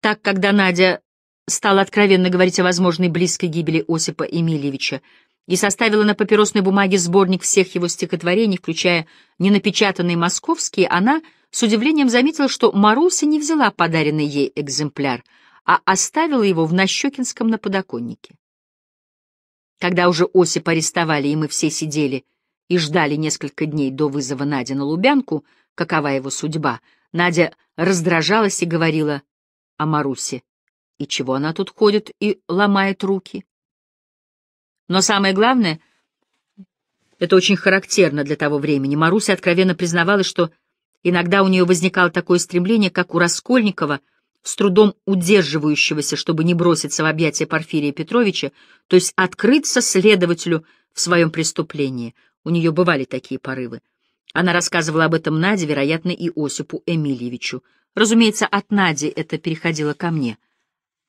Так, когда Надя стала откровенно говорить о возможной близкой гибели Осипа Эмильевича и составила на папиросной бумаге сборник всех его стихотворений, включая ненапечатанные московские, она — с удивлением заметил, что Маруся не взяла подаренный ей экземпляр, а оставила его в Нащекинском на подоконнике. Когда уже Осип арестовали, и мы все сидели и ждали несколько дней до вызова Нади на Лубянку, какова его судьба, Надя раздражалась и говорила о «А Марусе. И чего она тут ходит и ломает руки? Но самое главное — это очень характерно для того времени. Маруся откровенно признавалась, что Иногда у нее возникало такое стремление, как у Раскольникова, с трудом удерживающегося, чтобы не броситься в объятия Порфирия Петровича, то есть открыться следователю в своем преступлении. У нее бывали такие порывы. Она рассказывала об этом Наде, вероятно, и Осипу Эмильевичу. Разумеется, от Нади это переходило ко мне.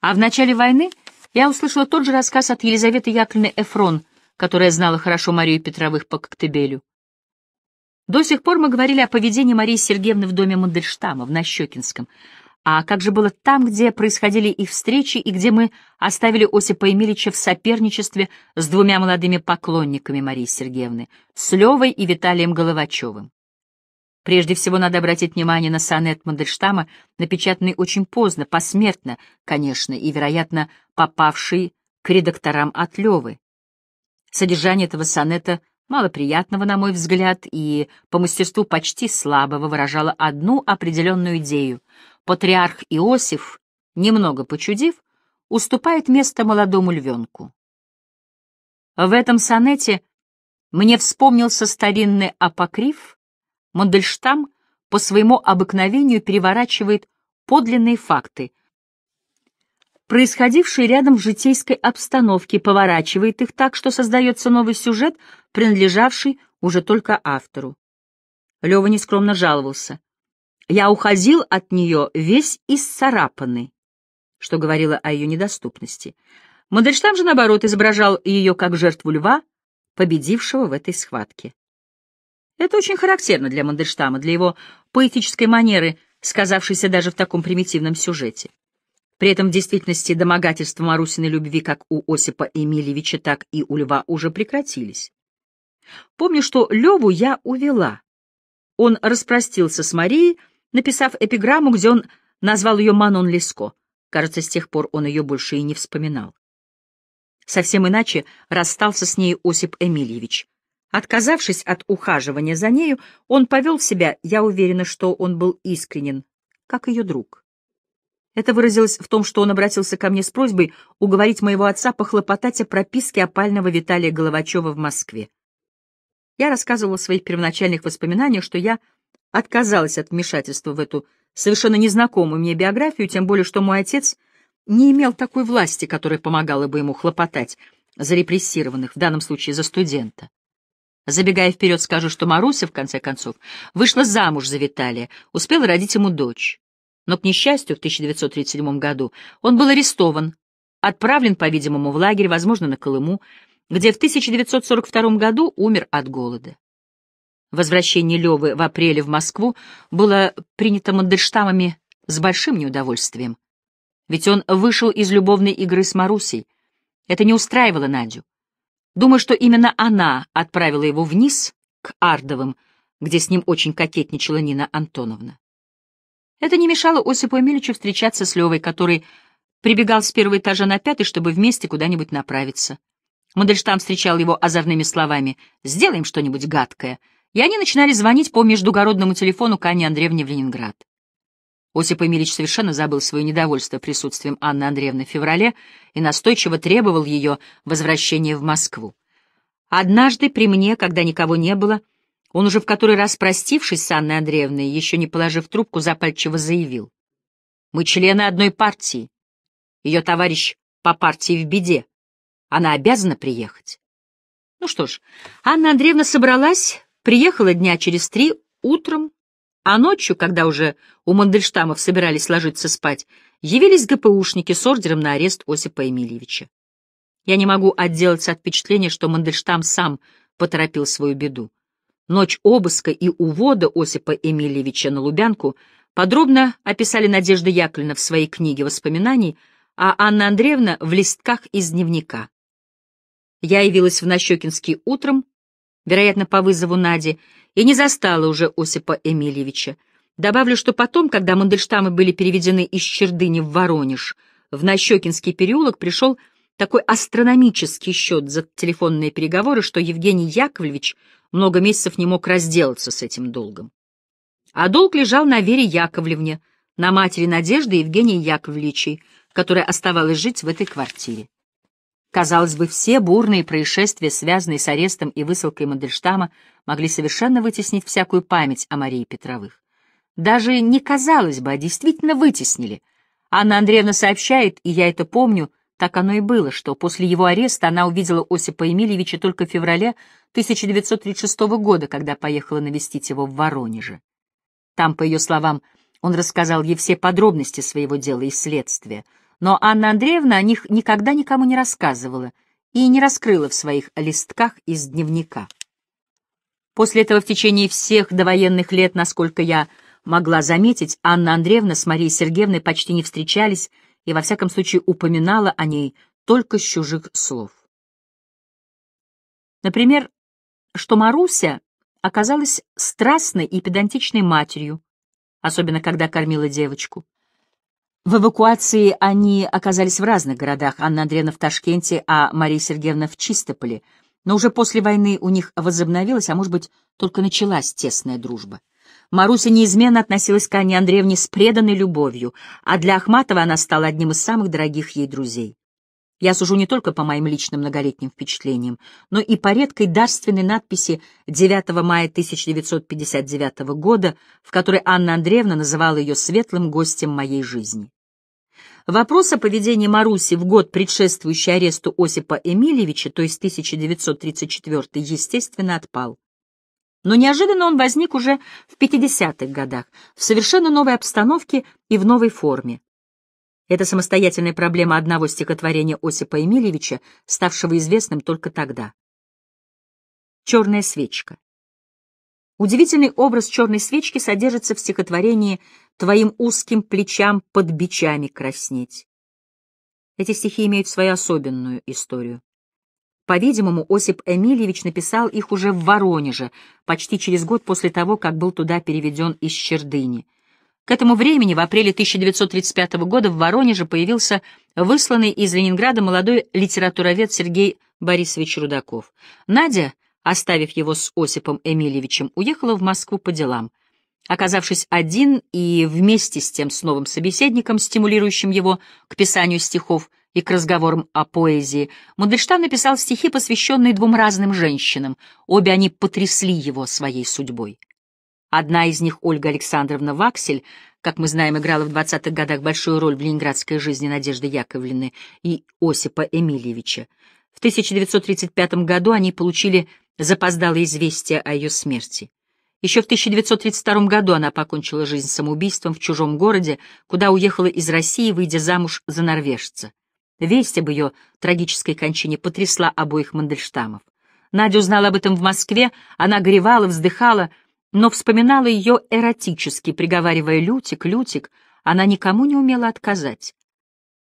А в начале войны я услышала тот же рассказ от Елизаветы Яковлевны Эфрон, которая знала хорошо Марию Петровых по Коктебелю. До сих пор мы говорили о поведении Марии Сергеевны в доме Мандельштама в Нащекинском. А как же было там, где происходили их встречи и где мы оставили Осипа Эмилича в соперничестве с двумя молодыми поклонниками Марии Сергеевны, с Левой и Виталием Головачевым? Прежде всего надо обратить внимание на сонет Мандельштама, напечатанный очень поздно, посмертно, конечно, и, вероятно, попавший к редакторам от Левы. Содержание этого сонета малоприятного, на мой взгляд, и по мастерству почти слабого выражала одну определенную идею. Патриарх Иосиф, немного почудив, уступает место молодому львенку. В этом сонете мне вспомнился старинный апокриф, Мандельштам по своему обыкновению переворачивает подлинные факты, происходивший рядом в житейской обстановке, поворачивает их так, что создается новый сюжет, принадлежавший уже только автору. Лева нескромно жаловался. «Я уходил от нее весь исцарапанный», что говорило о ее недоступности. Мандельштам же, наоборот, изображал ее как жертву льва, победившего в этой схватке. Это очень характерно для Мандельштама, для его поэтической манеры, сказавшейся даже в таком примитивном сюжете. При этом в действительности домогательства Марусиной любви как у Осипа Эмильевича, так и у Льва уже прекратились. Помню, что Леву я увела. Он распростился с Марией, написав эпиграмму, где он назвал ее Манон Леско. Кажется, с тех пор он ее больше и не вспоминал. Совсем иначе расстался с ней Осип Эмильевич. Отказавшись от ухаживания за нею, он повел себя, я уверена, что он был искренен, как ее друг. Это выразилось в том, что он обратился ко мне с просьбой уговорить моего отца похлопотать о прописке опального Виталия Головачева в Москве. Я рассказывала в своих первоначальных воспоминаниях, что я отказалась от вмешательства в эту совершенно незнакомую мне биографию, тем более что мой отец не имел такой власти, которая помогала бы ему хлопотать за репрессированных, в данном случае за студента. Забегая вперед, скажу, что Маруся, в конце концов, вышла замуж за Виталия, успела родить ему дочь но, к несчастью, в 1937 году он был арестован, отправлен, по-видимому, в лагерь, возможно, на Колыму, где в 1942 году умер от голода. Возвращение Левы в апреле в Москву было принято Мандельштамами с большим неудовольствием. Ведь он вышел из любовной игры с Марусей. Это не устраивало Надю. Думаю, что именно она отправила его вниз, к Ардовым, где с ним очень кокетничала Нина Антоновна. Это не мешало Осипу Эмильевичу встречаться с Левой, который прибегал с первого этажа на пятый, чтобы вместе куда-нибудь направиться. Мандельштам встречал его озорными словами «Сделаем что-нибудь гадкое», и они начинали звонить по междугородному телефону к Анне Андреевне в Ленинград. Осип Эмильевич совершенно забыл свое недовольство присутствием Анны Андреевны в феврале и настойчиво требовал ее возвращения в Москву. «Однажды при мне, когда никого не было, он уже в который раз простившись с Анной Андреевной, еще не положив трубку, запальчиво заявил. «Мы члены одной партии. Ее товарищ по партии в беде. Она обязана приехать». Ну что ж, Анна Андреевна собралась, приехала дня через три утром, а ночью, когда уже у Мандельштамов собирались ложиться спать, явились ГПУшники с ордером на арест Осипа Эмильевича. Я не могу отделаться от впечатления, что Мандельштам сам поторопил свою беду. Ночь обыска и увода Осипа Эмильевича на Лубянку подробно описали Надежда Яковлевна в своей книге воспоминаний, а Анна Андреевна в листках из дневника. Я явилась в Нащекинский утром, вероятно, по вызову Нади, и не застала уже Осипа Эмильевича. Добавлю, что потом, когда Мандельштамы были переведены из Чердыни в Воронеж, в Нащекинский переулок пришел такой астрономический счет за телефонные переговоры, что Евгений Яковлевич много месяцев не мог разделаться с этим долгом. А долг лежал на Вере Яковлевне, на матери Надежды Евгения Яковлевичей, которая оставалась жить в этой квартире. Казалось бы, все бурные происшествия, связанные с арестом и высылкой Мандельштама, могли совершенно вытеснить всякую память о Марии Петровых. Даже не казалось бы, а действительно вытеснили. Анна Андреевна сообщает, и я это помню, — так оно и было, что после его ареста она увидела Осипа Емельевича только в феврале 1936 года, когда поехала навестить его в Воронеже. Там, по ее словам, он рассказал ей все подробности своего дела и следствия, но Анна Андреевна о них никогда никому не рассказывала и не раскрыла в своих листках из дневника. После этого в течение всех довоенных лет, насколько я могла заметить, Анна Андреевна с Марией Сергеевной почти не встречались, и во всяком случае упоминала о ней только с чужих слов. Например, что Маруся оказалась страстной и педантичной матерью, особенно когда кормила девочку. В эвакуации они оказались в разных городах, Анна Андреевна в Ташкенте, а Мария Сергеевна в Чистополе, но уже после войны у них возобновилась, а может быть, только началась тесная дружба. Маруся неизменно относилась к Анне Андреевне с преданной любовью, а для Ахматова она стала одним из самых дорогих ей друзей. Я сужу не только по моим личным многолетним впечатлениям, но и по редкой дарственной надписи 9 мая 1959 года, в которой Анна Андреевна называла ее светлым гостем моей жизни. Вопрос о поведении Маруси в год, предшествующий аресту Осипа Эмильевича, то есть 1934, естественно, отпал. Но неожиданно он возник уже в 50-х годах, в совершенно новой обстановке и в новой форме. Это самостоятельная проблема одного стихотворения Осипа Эмильевича, ставшего известным только тогда. «Черная свечка». Удивительный образ черной свечки содержится в стихотворении «Твоим узким плечам под бичами краснеть». Эти стихи имеют свою особенную историю. По-видимому, Осип Эмильевич написал их уже в Воронеже, почти через год после того, как был туда переведен из Чердыни. К этому времени, в апреле 1935 года, в Воронеже появился высланный из Ленинграда молодой литературовед Сергей Борисович Рудаков. Надя, оставив его с Осипом Эмильевичем, уехала в Москву по делам. Оказавшись один и вместе с тем с новым собеседником, стимулирующим его к писанию стихов, и к разговорам о поэзии, Мандельштам написал стихи, посвященные двум разным женщинам. Обе они потрясли его своей судьбой. Одна из них, Ольга Александровна Ваксель, как мы знаем, играла в 20-х годах большую роль в ленинградской жизни Надежды Яковлевны и Осипа Эмильевича. В 1935 году они получили запоздалое известие о ее смерти. Еще в 1932 году она покончила жизнь самоубийством в чужом городе, куда уехала из России, выйдя замуж за норвежца. Весть об ее трагической кончине потрясла обоих Мандельштамов. Надя узнала об этом в Москве, она горевала, вздыхала, но вспоминала ее эротически, приговаривая «Лютик, Лютик», она никому не умела отказать.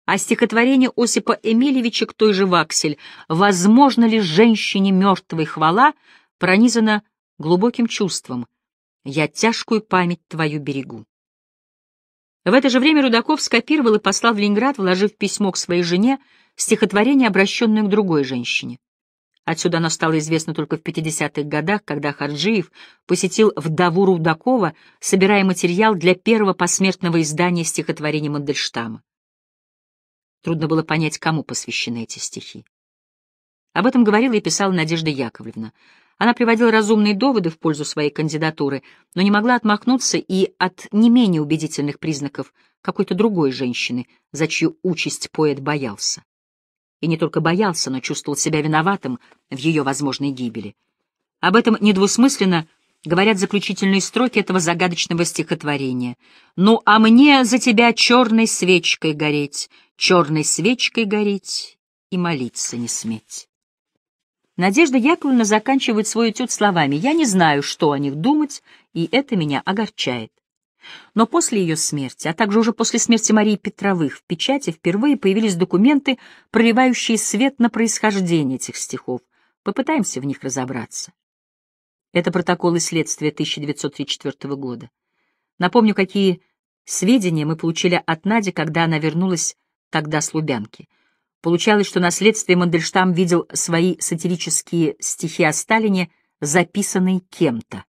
А стихотворение Осипа Эмильевича к той же Ваксель «Возможно ли женщине мертвой хвала» пронизано глубоким чувством «Я тяжкую память твою берегу». В это же время Рудаков скопировал и послал в Ленинград, вложив письмо к своей жене, стихотворение, обращенное к другой женщине. Отсюда оно стало известно только в 50-х годах, когда Харджиев посетил вдову Рудакова, собирая материал для первого посмертного издания стихотворений Мандельштама. Трудно было понять, кому посвящены эти стихи. Об этом говорила и писала Надежда Яковлевна. Она приводила разумные доводы в пользу своей кандидатуры, но не могла отмахнуться и от не менее убедительных признаков какой-то другой женщины, за чью участь поэт боялся. И не только боялся, но чувствовал себя виноватым в ее возможной гибели. Об этом недвусмысленно говорят заключительные строки этого загадочного стихотворения. «Ну, а мне за тебя черной свечкой гореть, черной свечкой гореть и молиться не сметь». Надежда Яковлевна заканчивает свой этюд словами «Я не знаю, что о них думать, и это меня огорчает». Но после ее смерти, а также уже после смерти Марии Петровых, в печати впервые появились документы, проливающие свет на происхождение этих стихов. Попытаемся в них разобраться. Это протоколы следствия 1934 года. Напомню, какие сведения мы получили от Нади, когда она вернулась тогда с Лубянки — Получалось, что на следствии Мандельштам видел свои сатирические стихи о Сталине, записанные кем-то.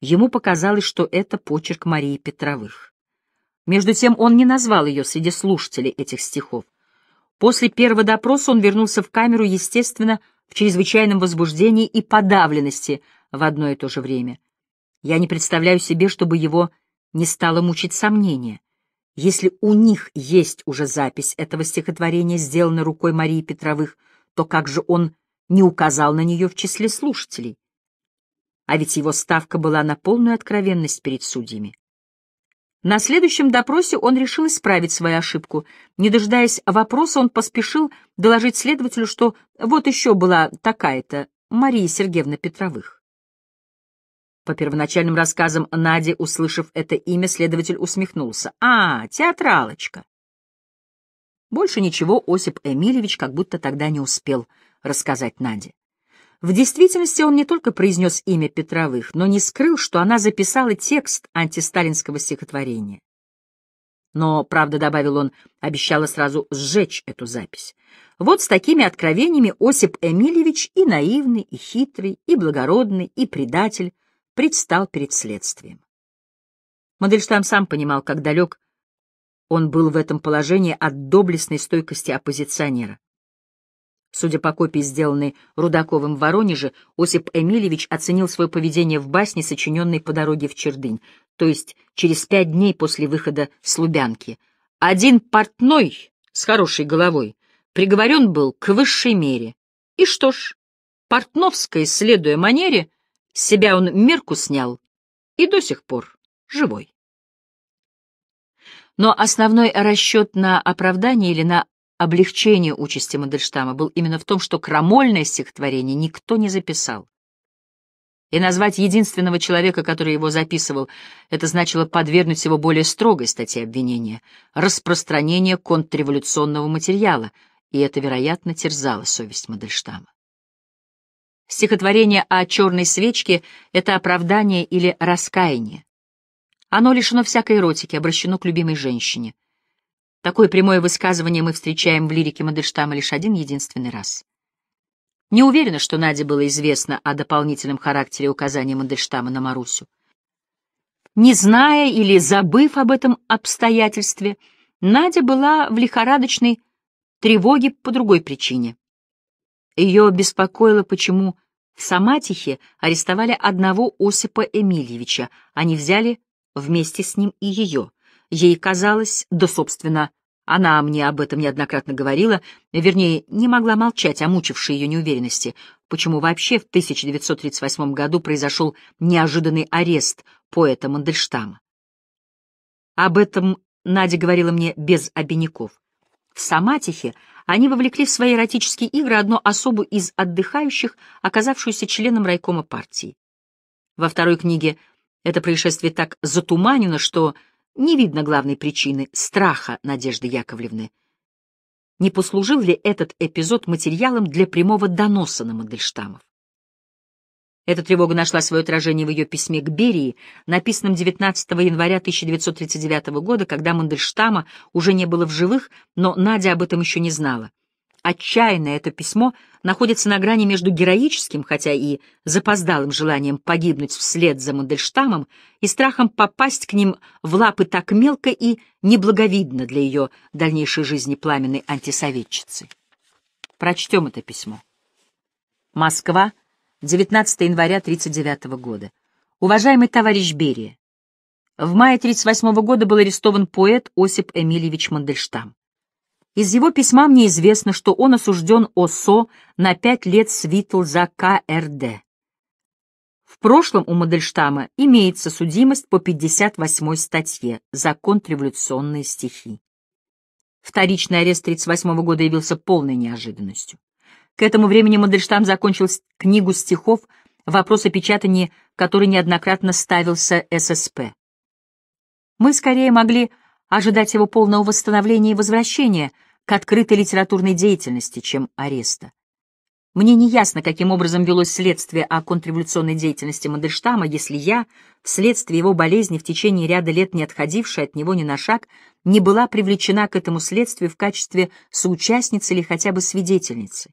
Ему показалось, что это почерк Марии Петровых. Между тем он не назвал ее среди слушателей этих стихов. После первого допроса он вернулся в камеру, естественно, в чрезвычайном возбуждении и подавленности в одно и то же время. Я не представляю себе, чтобы его не стало мучить сомнение — если у них есть уже запись этого стихотворения, сделанной рукой Марии Петровых, то как же он не указал на нее в числе слушателей? А ведь его ставка была на полную откровенность перед судьями. На следующем допросе он решил исправить свою ошибку. Не дожидаясь вопроса, он поспешил доложить следователю, что вот еще была такая-то Мария Сергеевна Петровых. По первоначальным рассказам Нади, услышав это имя, следователь усмехнулся. «А, театралочка!» Больше ничего Осип Эмильевич как будто тогда не успел рассказать Наде. В действительности он не только произнес имя Петровых, но не скрыл, что она записала текст антисталинского стихотворения. Но, правда, добавил он, обещала сразу сжечь эту запись. Вот с такими откровениями Осип Эмильевич и наивный, и хитрый, и благородный, и предатель, предстал перед следствием. Мандельштам сам понимал, как далек он был в этом положении от доблестной стойкости оппозиционера. Судя по копии, сделанной Рудаковым в Воронеже, Осип Эмильевич оценил свое поведение в басне, сочиненной по дороге в Чердынь, то есть через пять дней после выхода с Лубянки. Один портной с хорошей головой приговорен был к высшей мере. И что ж, Портновской следуя манере, с себя он мерку снял и до сих пор живой. Но основной расчет на оправдание или на облегчение участи Мандельштама был именно в том, что крамольное стихотворение никто не записал. И назвать единственного человека, который его записывал, это значило подвергнуть его более строгой статье обвинения — распространение контрреволюционного материала, и это, вероятно, терзало совесть Мандельштама. Стихотворение о черной свечке — это оправдание или раскаяние. Оно лишено всякой эротики, обращено к любимой женщине. Такое прямое высказывание мы встречаем в лирике Мандельштама лишь один единственный раз. Не уверена, что Наде было известно о дополнительном характере указания Мандельштама на Марусю. Не зная или забыв об этом обстоятельстве, Надя была в лихорадочной тревоге по другой причине. Ее беспокоило, почему в Саматихе арестовали одного Осипа Эмильевича, они взяли вместе с ним и ее. Ей казалось, да, собственно, она мне об этом неоднократно говорила, вернее, не могла молчать о мучившей ее неуверенности, почему вообще в 1938 году произошел неожиданный арест поэта Мандельштама. Об этом Надя говорила мне без обиняков. В Саматихе они вовлекли в свои эротические игры одну особу из отдыхающих, оказавшуюся членом райкома партии. Во второй книге это происшествие так затуманено, что не видно главной причины — страха Надежды Яковлевны. Не послужил ли этот эпизод материалом для прямого доноса на Мандельштамов? Эта тревога нашла свое отражение в ее письме к Берии, написанном 19 января 1939 года, когда Мандельштама уже не было в живых, но Надя об этом еще не знала. Отчаянное это письмо находится на грани между героическим, хотя и запоздалым желанием погибнуть вслед за Мандельштамом и страхом попасть к ним в лапы так мелко и неблаговидно для ее дальнейшей жизни пламенной антисоветчицы. Прочтем это письмо. Москва, 19 января 1939 года. Уважаемый товарищ Берия, в мае 1938 года был арестован поэт Осип Эмильевич Мандельштам. Из его письма мне известно, что он осужден ОСО на пять лет свитл за КРД. В прошлом у Мандельштама имеется судимость по 58 статье за контрреволюционные стихи». Вторичный арест 1938 года явился полной неожиданностью. К этому времени Мандельштам закончил книгу стихов, вопрос о печатании который неоднократно ставился ССП. Мы скорее могли ожидать его полного восстановления и возвращения к открытой литературной деятельности, чем ареста. Мне не ясно, каким образом велось следствие о контрреволюционной деятельности Мандельштама, если я, вследствие его болезни в течение ряда лет не отходившая от него ни на шаг, не была привлечена к этому следствию в качестве соучастницы или хотя бы свидетельницы.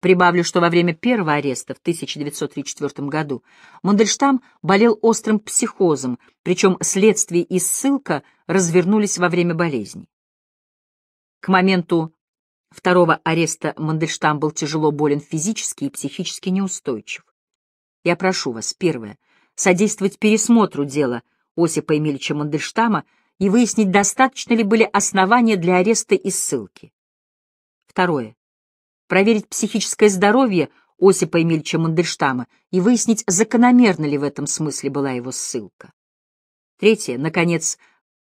Прибавлю, что во время первого ареста в 1934 году Мандельштам болел острым психозом, причем следствие и ссылка развернулись во время болезни. К моменту второго ареста Мандельштам был тяжело болен физически и психически неустойчив. Я прошу вас, первое, содействовать пересмотру дела Осипа Эмильевича Мандельштама и выяснить, достаточно ли были основания для ареста и ссылки. Второе проверить психическое здоровье Осипа Эмильча Мандельштама и выяснить, закономерно ли в этом смысле была его ссылка. Третье, наконец,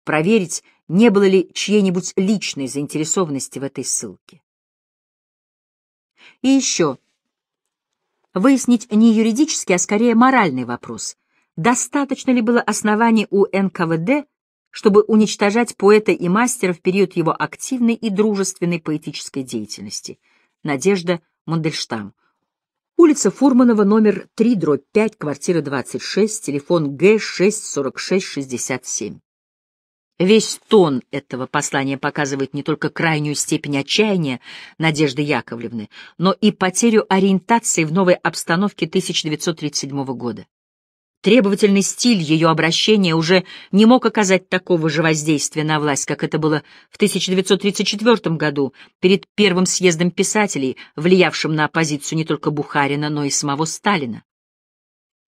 проверить, не было ли чьей-нибудь личной заинтересованности в этой ссылке. И еще, выяснить не юридический, а скорее моральный вопрос, достаточно ли было оснований у НКВД, чтобы уничтожать поэта и мастера в период его активной и дружественной поэтической деятельности – Надежда Мандельштам. Улица Фурманова, номер 3, дробь 5, квартира 26, телефон Г64667. Весь тон этого послания показывает не только крайнюю степень отчаяния Надежды Яковлевны, но и потерю ориентации в новой обстановке 1937 года. Требовательный стиль ее обращения уже не мог оказать такого же воздействия на власть, как это было в 1934 году перед Первым съездом писателей, влиявшим на оппозицию не только Бухарина, но и самого Сталина.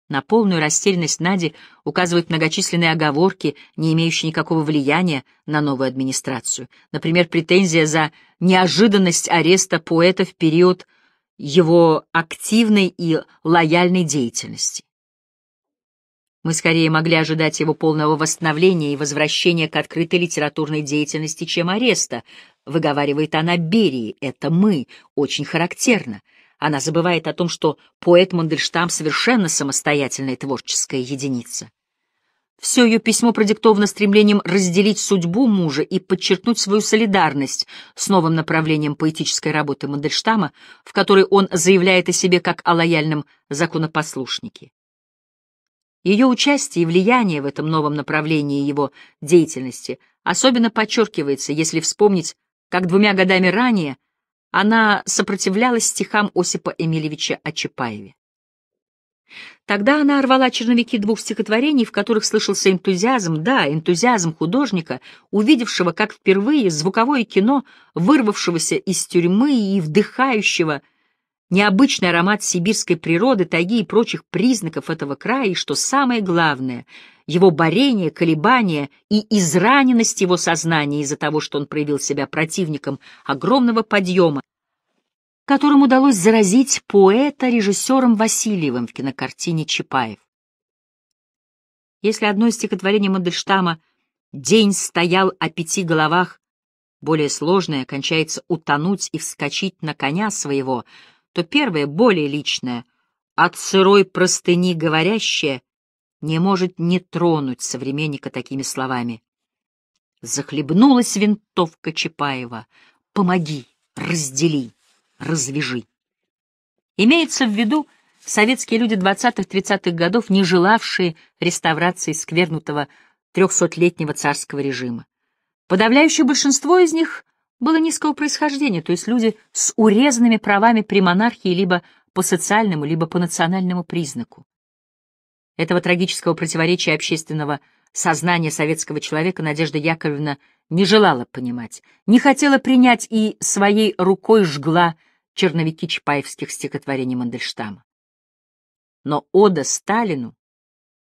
На полную растерянность Нади указывают многочисленные оговорки, не имеющие никакого влияния на новую администрацию. Например, претензия за неожиданность ареста поэта в период его активной и лояльной деятельности мы скорее могли ожидать его полного восстановления и возвращения к открытой литературной деятельности, чем ареста, выговаривает она Берии, это мы, очень характерно. Она забывает о том, что поэт Мандельштам совершенно самостоятельная творческая единица. Все ее письмо продиктовано стремлением разделить судьбу мужа и подчеркнуть свою солидарность с новым направлением поэтической работы Мандельштама, в которой он заявляет о себе как о лояльном законопослушнике. Ее участие и влияние в этом новом направлении его деятельности особенно подчеркивается, если вспомнить, как двумя годами ранее она сопротивлялась стихам Осипа Эмильевича о Чапаеве. Тогда она рвала черновики двух стихотворений, в которых слышался энтузиазм, да, энтузиазм художника, увидевшего, как впервые звуковое кино, вырвавшегося из тюрьмы и вдыхающего — необычный аромат сибирской природы, тайги и прочих признаков этого края, и, что самое главное, его борение, колебания и израненность его сознания из-за того, что он проявил себя противником огромного подъема, которым удалось заразить поэта режиссером Васильевым в кинокартине «Чапаев». Если одно из стихотворений Мандельштама «День стоял о пяти головах», более сложное, кончается «утонуть и вскочить на коня своего», то первое, более личное, от сырой простыни говорящее, не может не тронуть современника такими словами. Захлебнулась винтовка Чапаева. Помоги, раздели, развяжи. Имеется в виду советские люди 20-30-х годов, не желавшие реставрации сквернутого трехсотлетнего царского режима. Подавляющее большинство из них было низкого происхождения, то есть люди с урезанными правами при монархии либо по социальному, либо по национальному признаку. Этого трагического противоречия общественного сознания советского человека Надежда Яковлевна не желала понимать, не хотела принять и своей рукой жгла черновики чапаевских стихотворений Мандельштама. Но ода Сталину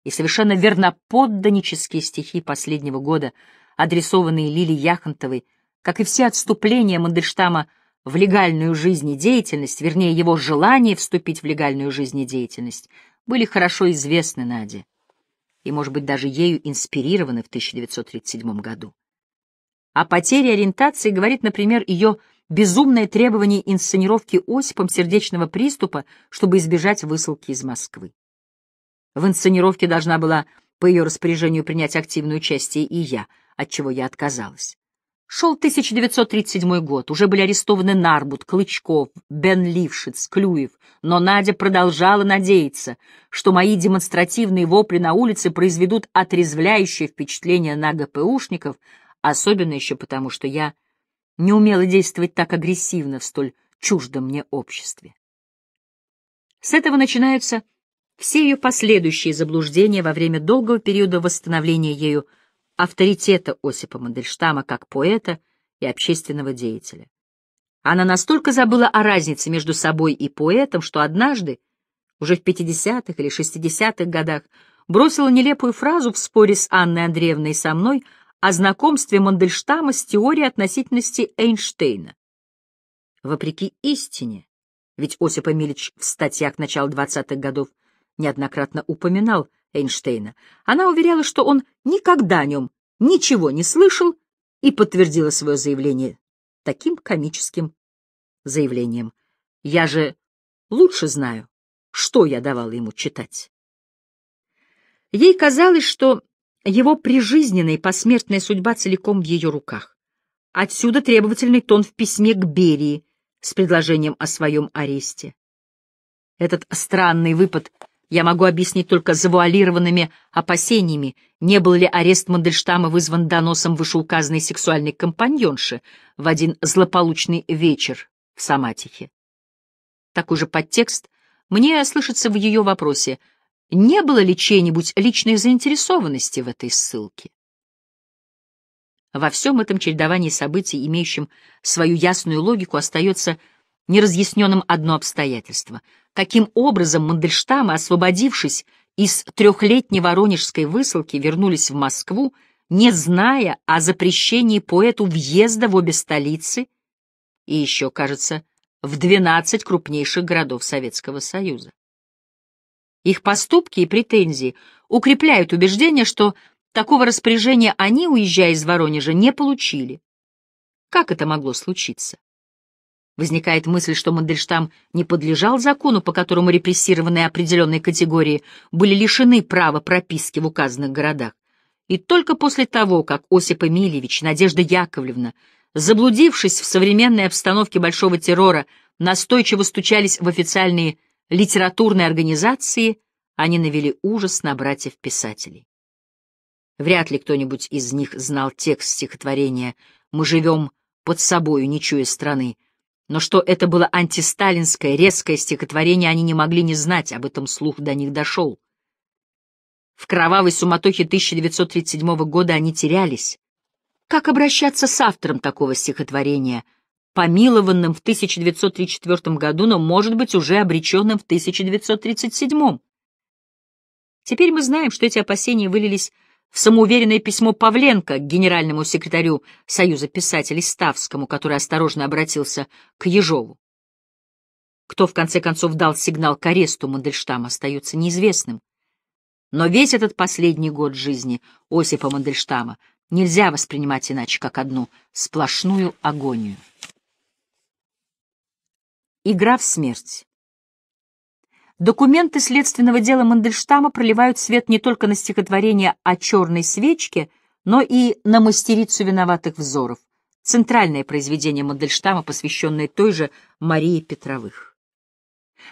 и совершенно верноподданические стихи последнего года, адресованные Лили Яхонтовой, как и все отступления Мандельштама в легальную жизнедеятельность, вернее, его желание вступить в легальную жизнедеятельность, были хорошо известны Наде и, может быть, даже ею инспирированы в 1937 году. О потере ориентации говорит, например, ее безумное требование инсценировки Осипом сердечного приступа, чтобы избежать высылки из Москвы. В инсценировке должна была по ее распоряжению принять активное участие и я, от чего я отказалась. Шел 1937 год, уже были арестованы Нарбут, Клычков, Бен Лившиц, Клюев, но Надя продолжала надеяться, что мои демонстративные вопли на улице произведут отрезвляющее впечатление на ГПУшников, особенно еще потому, что я не умела действовать так агрессивно в столь чуждом мне обществе. С этого начинаются все ее последующие заблуждения во время долгого периода восстановления ею авторитета Осипа Мандельштама как поэта и общественного деятеля. Она настолько забыла о разнице между собой и поэтом, что однажды, уже в 50-х или 60-х годах, бросила нелепую фразу в споре с Анной Андреевной со мной о знакомстве Мандельштама с теорией относительности Эйнштейна. Вопреки истине, ведь Осип Эмильевич в статьях начала 20-х годов неоднократно упоминал – Эйнштейна. Она уверяла, что он никогда о нем ничего не слышал и подтвердила свое заявление таким комическим заявлением. «Я же лучше знаю, что я давала ему читать». Ей казалось, что его прижизненная и посмертная судьба целиком в ее руках. Отсюда требовательный тон в письме к Берии с предложением о своем аресте. Этот странный выпад — я могу объяснить только завуалированными опасениями, не был ли арест Мандельштама вызван доносом вышеуказанной сексуальной компаньонши в один злополучный вечер в Саматихе. Такой же подтекст мне слышится в ее вопросе, не было ли чьей-нибудь личной заинтересованности в этой ссылке. Во всем этом чередовании событий, имеющем свою ясную логику, остается неразъясненным одно обстоятельство — каким образом Мандельштамы, освободившись из трехлетней воронежской высылки, вернулись в Москву, не зная о запрещении поэту въезда в обе столицы и еще, кажется, в 12 крупнейших городов Советского Союза. Их поступки и претензии укрепляют убеждение, что такого распоряжения они, уезжая из Воронежа, не получили. Как это могло случиться? Возникает мысль, что Мандельштам не подлежал закону, по которому репрессированные определенные категории были лишены права прописки в указанных городах. И только после того, как Осип Эмильевич, Надежда Яковлевна, заблудившись в современной обстановке большого террора, настойчиво стучались в официальные литературные организации, они навели ужас на братьев-писателей. Вряд ли кто-нибудь из них знал текст стихотворения «Мы живем под собою, не чуя страны», но что это было антисталинское, резкое стихотворение, они не могли не знать, об этом слух до них дошел. В кровавой суматохе 1937 года они терялись. Как обращаться с автором такого стихотворения, помилованным в 1934 году, но, может быть, уже обреченным в 1937? Теперь мы знаем, что эти опасения вылились в самоуверенное письмо Павленко к генеральному секретарю Союза писателей Ставскому, который осторожно обратился к Ежову. Кто в конце концов дал сигнал к аресту Мандельштама, остается неизвестным. Но весь этот последний год жизни Осипа Мандельштама нельзя воспринимать иначе, как одну сплошную агонию. Игра в смерть. Документы следственного дела Мандельштама проливают свет не только на стихотворение о черной свечке, но и на мастерицу виноватых взоров, центральное произведение Мандельштама, посвященное той же Марии Петровых.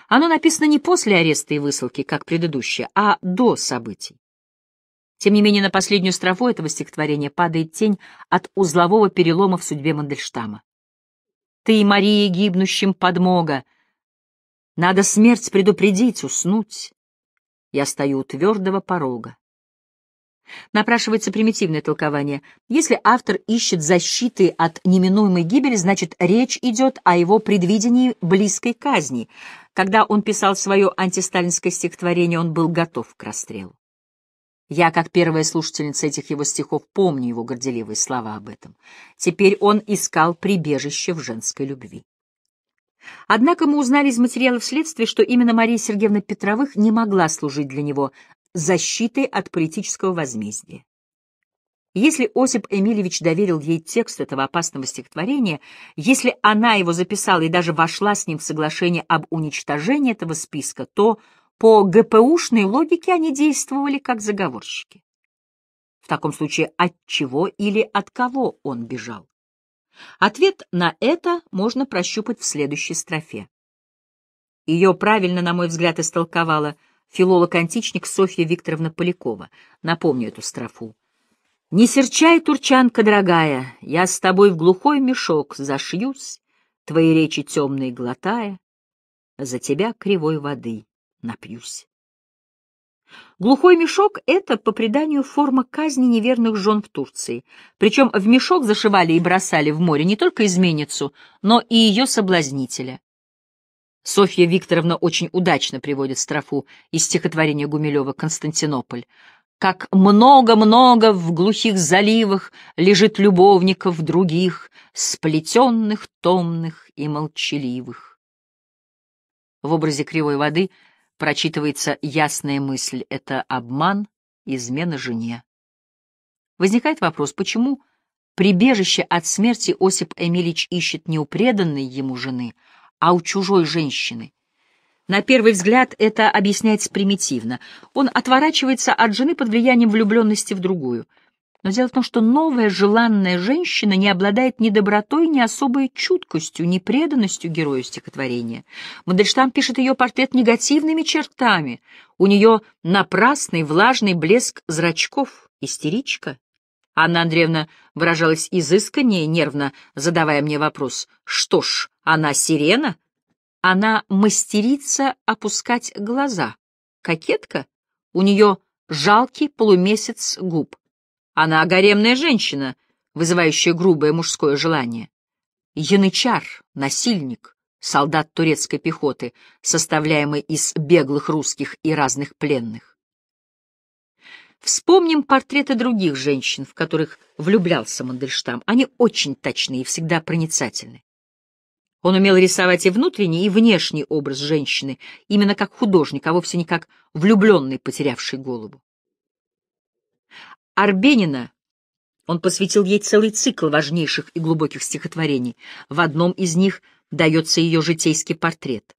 Оно написано не после ареста и высылки, как предыдущее, а до событий. Тем не менее, на последнюю строфу этого стихотворения падает тень от узлового перелома в судьбе Мандельштама. «Ты, Мария, гибнущим подмога!» Надо смерть предупредить, уснуть. Я стою у твердого порога. Напрашивается примитивное толкование. Если автор ищет защиты от неминуемой гибели, значит, речь идет о его предвидении близкой казни. Когда он писал свое антисталинское стихотворение, он был готов к расстрелу. Я, как первая слушательница этих его стихов, помню его горделивые слова об этом. Теперь он искал прибежище в женской любви. Однако мы узнали из материалов следствия, что именно Мария Сергеевна Петровых не могла служить для него защитой от политического возмездия. Если Осип Эмильевич доверил ей текст этого опасного стихотворения, если она его записала и даже вошла с ним в соглашение об уничтожении этого списка, то по ГПУшной логике они действовали как заговорщики. В таком случае от чего или от кого он бежал? Ответ на это можно прощупать в следующей строфе. Ее правильно, на мой взгляд, истолковала филолог-античник Софья Викторовна Полякова. Напомню эту строфу. «Не серчай, турчанка дорогая, я с тобой в глухой мешок зашьюсь, твои речи темные глотая, за тебя кривой воды напьюсь». Глухой мешок — это, по преданию, форма казни неверных жен в Турции. Причем в мешок зашивали и бросали в море не только изменницу, но и ее соблазнителя. Софья Викторовна очень удачно приводит строфу из стихотворения Гумилева «Константинополь». Как много-много в глухих заливах Лежит любовников других, Сплетенных, томных и молчаливых. В образе кривой воды — Прочитывается ясная мысль — это обман, измена жене. Возникает вопрос, почему прибежище от смерти Осип Эмилич ищет не у преданной ему жены, а у чужой женщины — на первый взгляд это объясняется примитивно. Он отворачивается от жены под влиянием влюбленности в другую — но дело в том, что новая желанная женщина не обладает ни добротой, ни особой чуткостью, ни преданностью герою стихотворения. Мандельштам пишет ее портрет негативными чертами. У нее напрасный влажный блеск зрачков, истеричка. Анна Андреевна выражалась изысканнее, нервно задавая мне вопрос. «Что ж, она сирена?» «Она мастерица опускать глаза. Кокетка? У нее жалкий полумесяц губ». Она гаремная женщина, вызывающая грубое мужское желание. Янычар, насильник, солдат турецкой пехоты, составляемый из беглых русских и разных пленных. Вспомним портреты других женщин, в которых влюблялся Мандельштам. Они очень точны и всегда проницательны. Он умел рисовать и внутренний, и внешний образ женщины, именно как художник, а вовсе не как влюбленный, потерявший голову. Арбенина он посвятил ей целый цикл важнейших и глубоких стихотворений. В одном из них дается ее житейский портрет.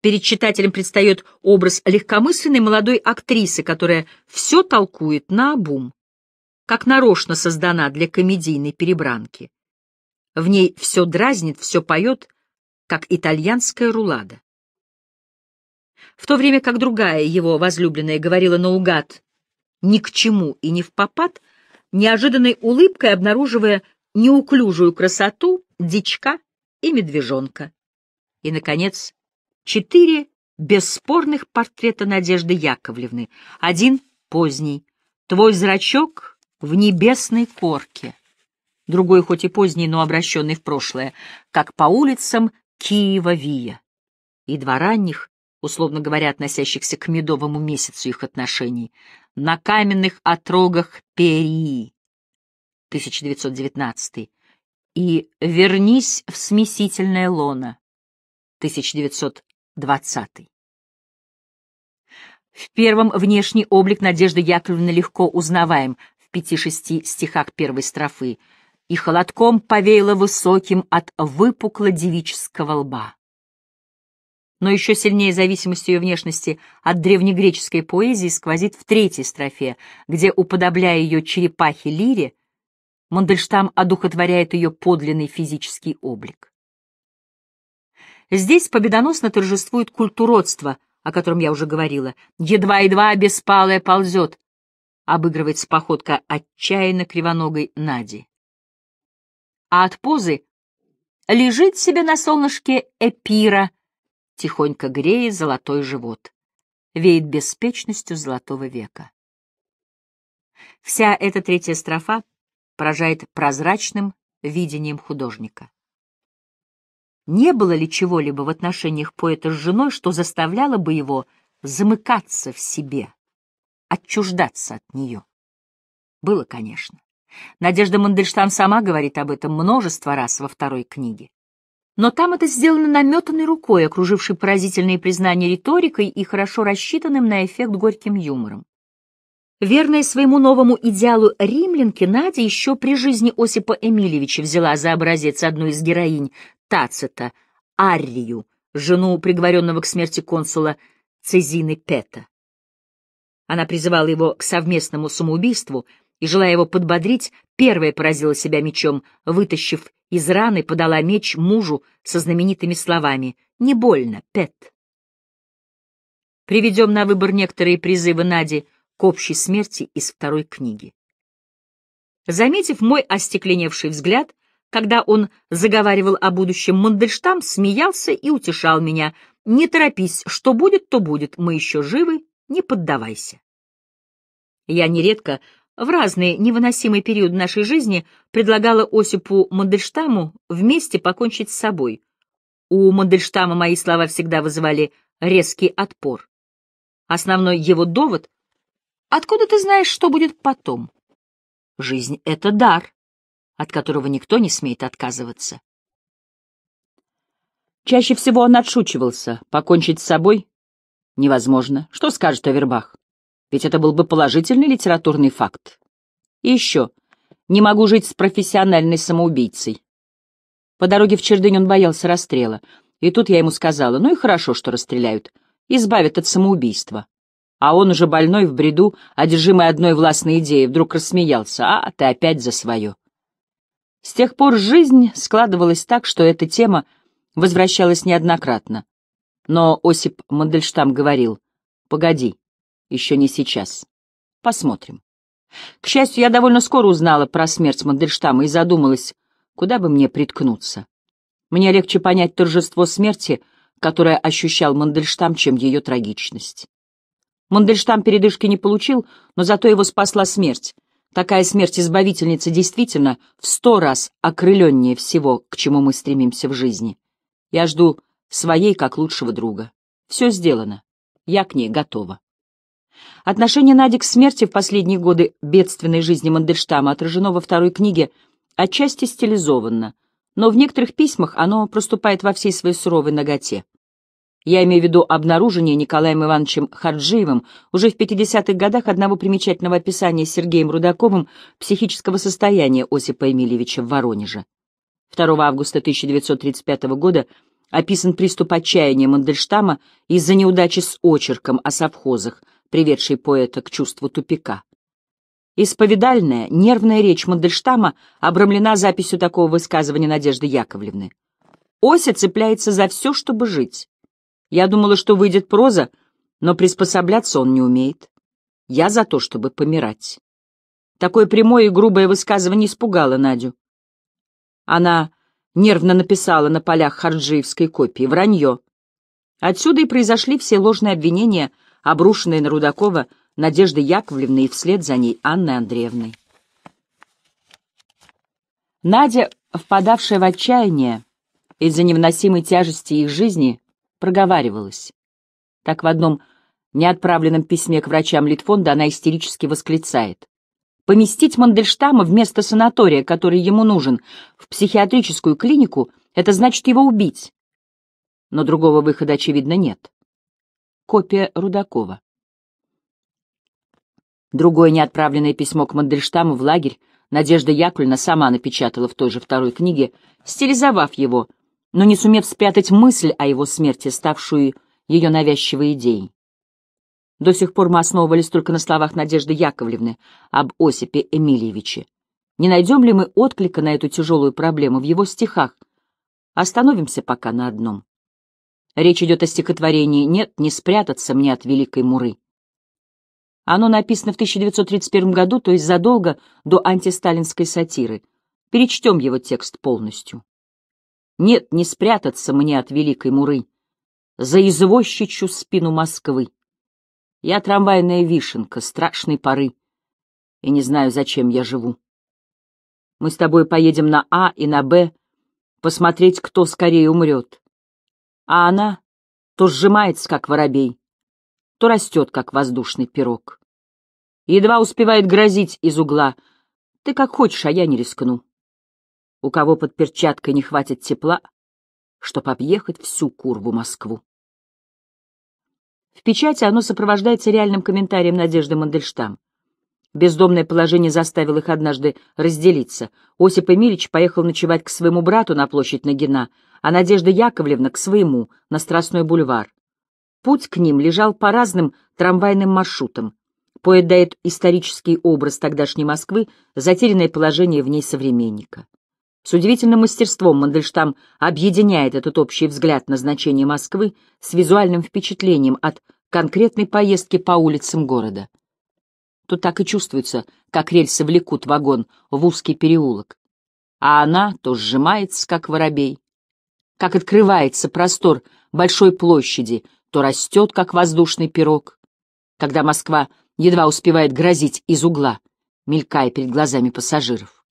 Перед читателем предстает образ легкомысленной молодой актрисы, которая все толкует на обум, как нарочно создана для комедийной перебранки. В ней все дразнит, все поет, как итальянская рулада. В то время как другая его возлюбленная говорила наугад ни к чему и не в попад, неожиданной улыбкой обнаруживая неуклюжую красоту дичка и медвежонка. И, наконец, четыре бесспорных портрета Надежды Яковлевны. Один поздний. Твой зрачок в небесной корке. Другой, хоть и поздний, но обращенный в прошлое, как по улицам Киева-Вия. И два ранних, условно говоря, относящихся к медовому месяцу их отношений на каменных отрогах Перии. 1919. И «Вернись в смесительное лоно» 1920. В первом внешний облик Надежды Яковлевны легко узнаваем в пяти-шести стихах первой строфы, и холодком повеяло высоким от выпукло девического лба но еще сильнее зависимость ее внешности от древнегреческой поэзии сквозит в третьей строфе, где, уподобляя ее черепахе Лире, Мандельштам одухотворяет ее подлинный физический облик. Здесь победоносно торжествует культуродство, о котором я уже говорила. Едва-едва обеспалая ползет, обыгрывается походка отчаянно кривоногой Нади. А от позы лежит себе на солнышке Эпира — тихонько грея золотой живот. Веет беспечностью золотого века. Вся эта третья строфа поражает прозрачным видением художника. Не было ли чего-либо в отношениях поэта с женой, что заставляло бы его замыкаться в себе, отчуждаться от нее? Было, конечно. Надежда Мандельштам сама говорит об этом множество раз во второй книге но там это сделано наметанной рукой, окружившей поразительные признания риторикой и хорошо рассчитанным на эффект горьким юмором. Верная своему новому идеалу римлянки, Надя еще при жизни Осипа Эмильевича взяла за образец одну из героинь, Тацита, Аррию, жену приговоренного к смерти консула Цезины Пета. Она призывала его к совместному самоубийству — и, желая его подбодрить, первая поразила себя мечом, вытащив из раны, подала меч мужу со знаменитыми словами «Не больно, Пэт». Приведем на выбор некоторые призывы Нади к общей смерти из второй книги. Заметив мой остекленевший взгляд, когда он заговаривал о будущем, Мандельштам смеялся и утешал меня. «Не торопись, что будет, то будет, мы еще живы, не поддавайся». Я нередко в разный невыносимый период нашей жизни предлагала Осипу Мандельштаму вместе покончить с собой. У Мандельштама мои слова всегда вызывали резкий отпор. Основной его довод — откуда ты знаешь, что будет потом? Жизнь — это дар, от которого никто не смеет отказываться. Чаще всего он отшучивался. Покончить с собой невозможно. Что скажет о ведь это был бы положительный литературный факт. И еще. Не могу жить с профессиональной самоубийцей. По дороге в Чердынь он боялся расстрела. И тут я ему сказала, ну и хорошо, что расстреляют. Избавят от самоубийства. А он уже больной, в бреду, одержимый одной властной идеей, вдруг рассмеялся. А, ты опять за свое. С тех пор жизнь складывалась так, что эта тема возвращалась неоднократно. Но Осип Мандельштам говорил, погоди, еще не сейчас. Посмотрим. К счастью, я довольно скоро узнала про смерть Мандельштама и задумалась, куда бы мне приткнуться. Мне легче понять торжество смерти, которое ощущал Мандельштам, чем ее трагичность. Мандельштам передышки не получил, но зато его спасла смерть. Такая смерть-избавительница действительно в сто раз окрыленнее всего, к чему мы стремимся в жизни. Я жду своей как лучшего друга. Все сделано. Я к ней готова. Отношение Нади к смерти в последние годы бедственной жизни Мандельштама отражено во второй книге отчасти стилизованно, но в некоторых письмах оно проступает во всей своей суровой ноготе. Я имею в виду обнаружение Николаем Ивановичем Хаджиевым уже в 50-х годах одного примечательного описания Сергеем Рудаковым психического состояния Осипа Эмильевича в Воронеже. 2 августа 1935 года описан приступ отчаяния Мандельштама из-за неудачи с очерком о совхозах, приведший поэта к чувству тупика. Исповедальная, нервная речь Мандельштама обрамлена записью такого высказывания Надежды Яковлевны. «Ося цепляется за все, чтобы жить. Я думала, что выйдет проза, но приспосабляться он не умеет. Я за то, чтобы помирать». Такое прямое и грубое высказывание испугало Надю. Она нервно написала на полях харджиевской копии «Вранье». Отсюда и произошли все ложные обвинения обрушенной на Рудакова Надежды Яковлевны и вслед за ней Анны Андреевны. Надя, впадавшая в отчаяние из-за невыносимой тяжести их жизни, проговаривалась. Так в одном неотправленном письме к врачам Литфонда она истерически восклицает. Поместить Мандельштама вместо санатория, который ему нужен, в психиатрическую клинику — это значит его убить. Но другого выхода, очевидно, нет копия Рудакова. Другое неотправленное письмо к Мандельштаму в лагерь Надежда Якульна сама напечатала в той же второй книге, стилизовав его, но не сумев спрятать мысль о его смерти, ставшую ее навязчивой идеей. До сих пор мы основывались только на словах Надежды Яковлевны об Осипе Эмильевиче. Не найдем ли мы отклика на эту тяжелую проблему в его стихах? Остановимся пока на одном. Речь идет о стихотворении «Нет, не спрятаться мне от Великой Муры». Оно написано в 1931 году, то есть задолго до антисталинской сатиры. Перечтем его текст полностью. «Нет, не спрятаться мне от Великой Муры, за извозчичью спину Москвы. Я трамвайная вишенка страшной поры, и не знаю, зачем я живу. Мы с тобой поедем на А и на Б, посмотреть, кто скорее умрет. А она то сжимается, как воробей, то растет, как воздушный пирог. Едва успевает грозить из угла. Ты как хочешь, а я не рискну. У кого под перчаткой не хватит тепла, чтоб объехать всю курву Москву. В печати оно сопровождается реальным комментарием Надежды Мандельштам. Бездомное положение заставило их однажды разделиться. Осип Эмильевич поехал ночевать к своему брату на площадь Нагина — а Надежда Яковлевна к своему, на Страстной бульвар. Путь к ним лежал по разным трамвайным маршрутам. Поэт дает исторический образ тогдашней Москвы, затерянное положение в ней современника. С удивительным мастерством Мандельштам объединяет этот общий взгляд на значение Москвы с визуальным впечатлением от конкретной поездки по улицам города. Тут так и чувствуется, как рельсы влекут вагон в узкий переулок. А она то сжимается, как воробей, как открывается простор большой площади, то растет, как воздушный пирог. Когда Москва едва успевает грозить из угла, мелькая перед глазами пассажиров.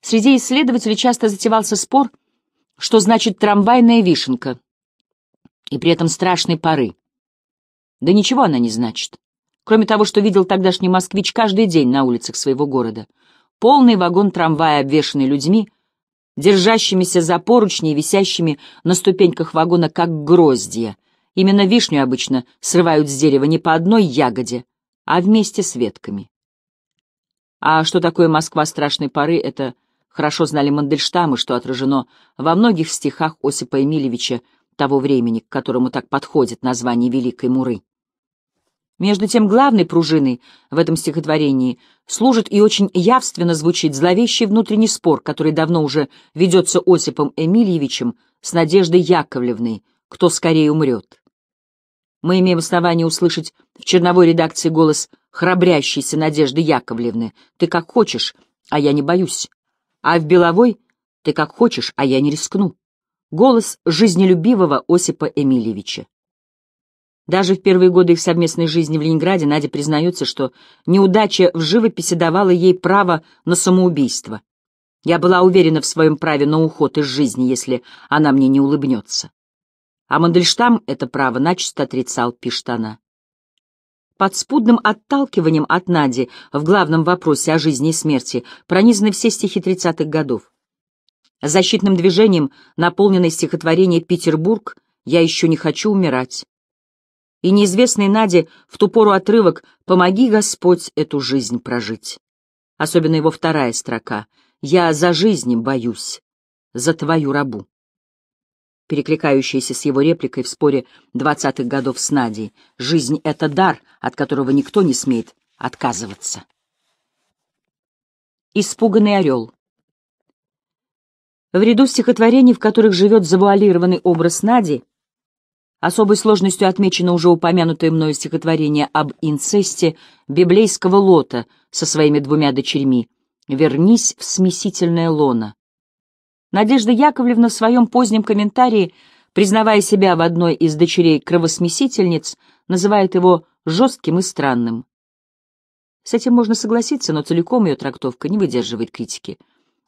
Среди исследователей часто затевался спор, что значит трамвайная вишенка, и при этом страшной поры. Да ничего она не значит. Кроме того, что видел тогдашний москвич каждый день на улицах своего города. Полный вагон трамвая, обвешанный людьми, держащимися за поручни и висящими на ступеньках вагона, как гроздья. Именно вишню обычно срывают с дерева не по одной ягоде, а вместе с ветками. А что такое Москва страшной поры, это хорошо знали Мандельштамы, что отражено во многих стихах Осипа Эмильевича того времени, к которому так подходит название Великой Муры. Между тем главной пружиной в этом стихотворении служит и очень явственно звучит зловещий внутренний спор, который давно уже ведется Осипом Эмильевичем с Надеждой Яковлевной, кто скорее умрет. Мы имеем основание услышать в черновой редакции голос храбрящейся Надежды Яковлевны «Ты как хочешь, а я не боюсь», а в Беловой «Ты как хочешь, а я не рискну». Голос жизнелюбивого Осипа Эмильевича. Даже в первые годы их совместной жизни в Ленинграде Надя признается, что неудача в живописи давала ей право на самоубийство. Я была уверена в своем праве на уход из жизни, если она мне не улыбнется. А Мандельштам это право начисто отрицал, пишет она. Под Подспудным отталкиванием от Нади в главном вопросе о жизни и смерти пронизаны все стихи 30-х годов. Защитным движением наполненное стихотворение «Петербург» «Я еще не хочу умирать», и неизвестный Наде в ту пору отрывок «Помоги, Господь, эту жизнь прожить». Особенно его вторая строка «Я за жизнь боюсь, за твою рабу». Перекликающаяся с его репликой в споре двадцатых годов с Надей «Жизнь — это дар, от которого никто не смеет отказываться». Испуганный орел. В ряду стихотворений, в которых живет завуалированный образ Нади, Особой сложностью отмечено уже упомянутое мною стихотворение об инцесте библейского Лота со своими двумя дочерьми «Вернись в смесительное лоно». Надежда Яковлевна в своем позднем комментарии, признавая себя в одной из дочерей кровосмесительниц, называет его жестким и странным. С этим можно согласиться, но целиком ее трактовка не выдерживает критики.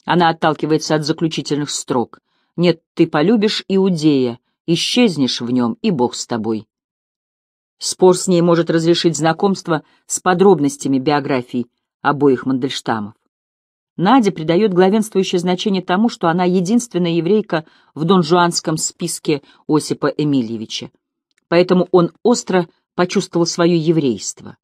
Она отталкивается от заключительных строк. «Нет, ты полюбишь Иудея», Исчезнешь в нем, и бог с тобой. Спор с ней может разрешить знакомство с подробностями биографий обоих Мандельштамов. Надя придает главенствующее значение тому, что она единственная еврейка в донжуанском списке Осипа Эмильевича. Поэтому он остро почувствовал свое еврейство.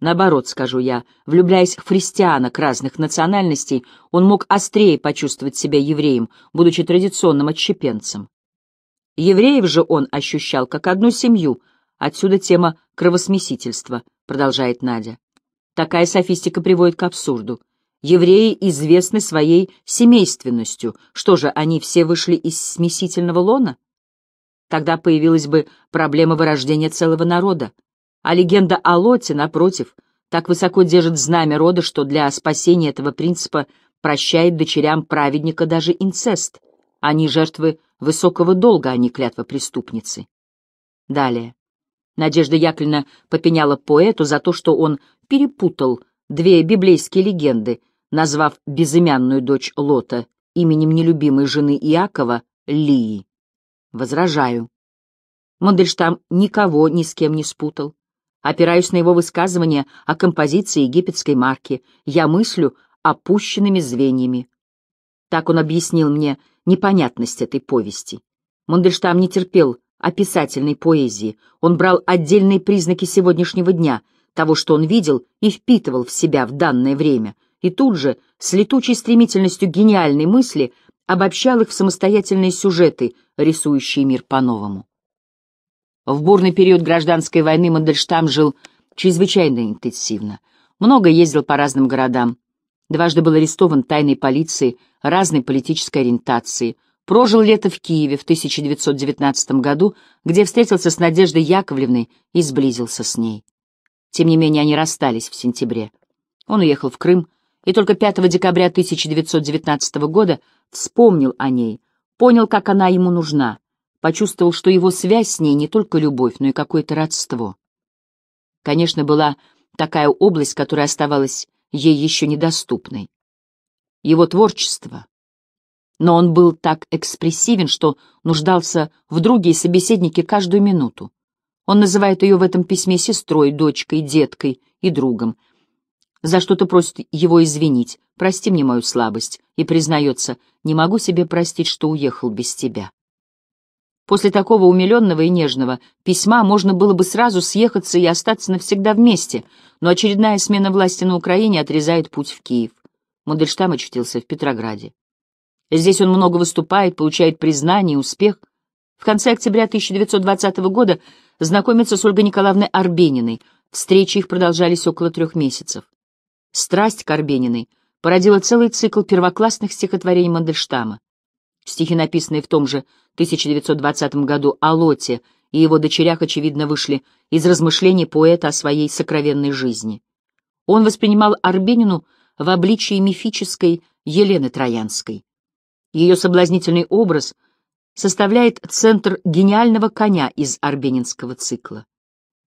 Наоборот, скажу я, влюбляясь в христианок разных национальностей, он мог острее почувствовать себя евреем, будучи традиционным отщепенцем. Евреев же он ощущал как одну семью, отсюда тема кровосмесительства, продолжает Надя. Такая софистика приводит к абсурду. Евреи известны своей семейственностью. Что же, они все вышли из смесительного лона? Тогда появилась бы проблема вырождения целого народа. А легенда о Лоте, напротив, так высоко держит знамя рода, что для спасения этого принципа прощает дочерям праведника даже инцест. Они жертвы высокого долга, а не клятва преступницы. Далее. Надежда Яковлевна попеняла поэту за то, что он перепутал две библейские легенды, назвав безымянную дочь Лота именем нелюбимой жены Иакова Лии. Возражаю. Мандельштам никого ни с кем не спутал. Опираюсь на его высказывание о композиции египетской марки. Я мыслю опущенными звеньями. Так он объяснил мне — непонятность этой повести. Мандельштам не терпел описательной поэзии, он брал отдельные признаки сегодняшнего дня, того, что он видел и впитывал в себя в данное время, и тут же, с летучей стремительностью гениальной мысли, обобщал их в самостоятельные сюжеты, рисующие мир по-новому. В бурный период гражданской войны Мандельштам жил чрезвычайно интенсивно. Много ездил по разным городам. Дважды был арестован тайной полицией разной политической ориентации. Прожил лето в Киеве в 1919 году, где встретился с Надеждой Яковлевной и сблизился с ней. Тем не менее, они расстались в сентябре. Он уехал в Крым и только 5 декабря 1919 года вспомнил о ней, понял, как она ему нужна, почувствовал, что его связь с ней не только любовь, но и какое-то родство. Конечно, была такая область, которая оставалась ей еще недоступной. Его творчество. Но он был так экспрессивен, что нуждался в друге и каждую минуту. Он называет ее в этом письме сестрой, дочкой, деткой и другом. За что-то просит его извинить, прости мне мою слабость, и признается, не могу себе простить, что уехал без тебя. После такого умиленного и нежного письма можно было бы сразу съехаться и остаться навсегда вместе, но очередная смена власти на Украине отрезает путь в Киев. Мандельштам очутился в Петрограде. Здесь он много выступает, получает признание и успех. В конце октября 1920 года знакомится с Ольгой Николаевной Арбениной. Встречи их продолжались около трех месяцев. Страсть к Арбениной породила целый цикл первоклассных стихотворений Мандельштама. Стихи, написанные в том же 1920 году о Лоте и его дочерях, очевидно, вышли из размышлений поэта о своей сокровенной жизни. Он воспринимал Арбенину в обличии мифической Елены Троянской. Ее соблазнительный образ составляет центр гениального коня из арбенинского цикла.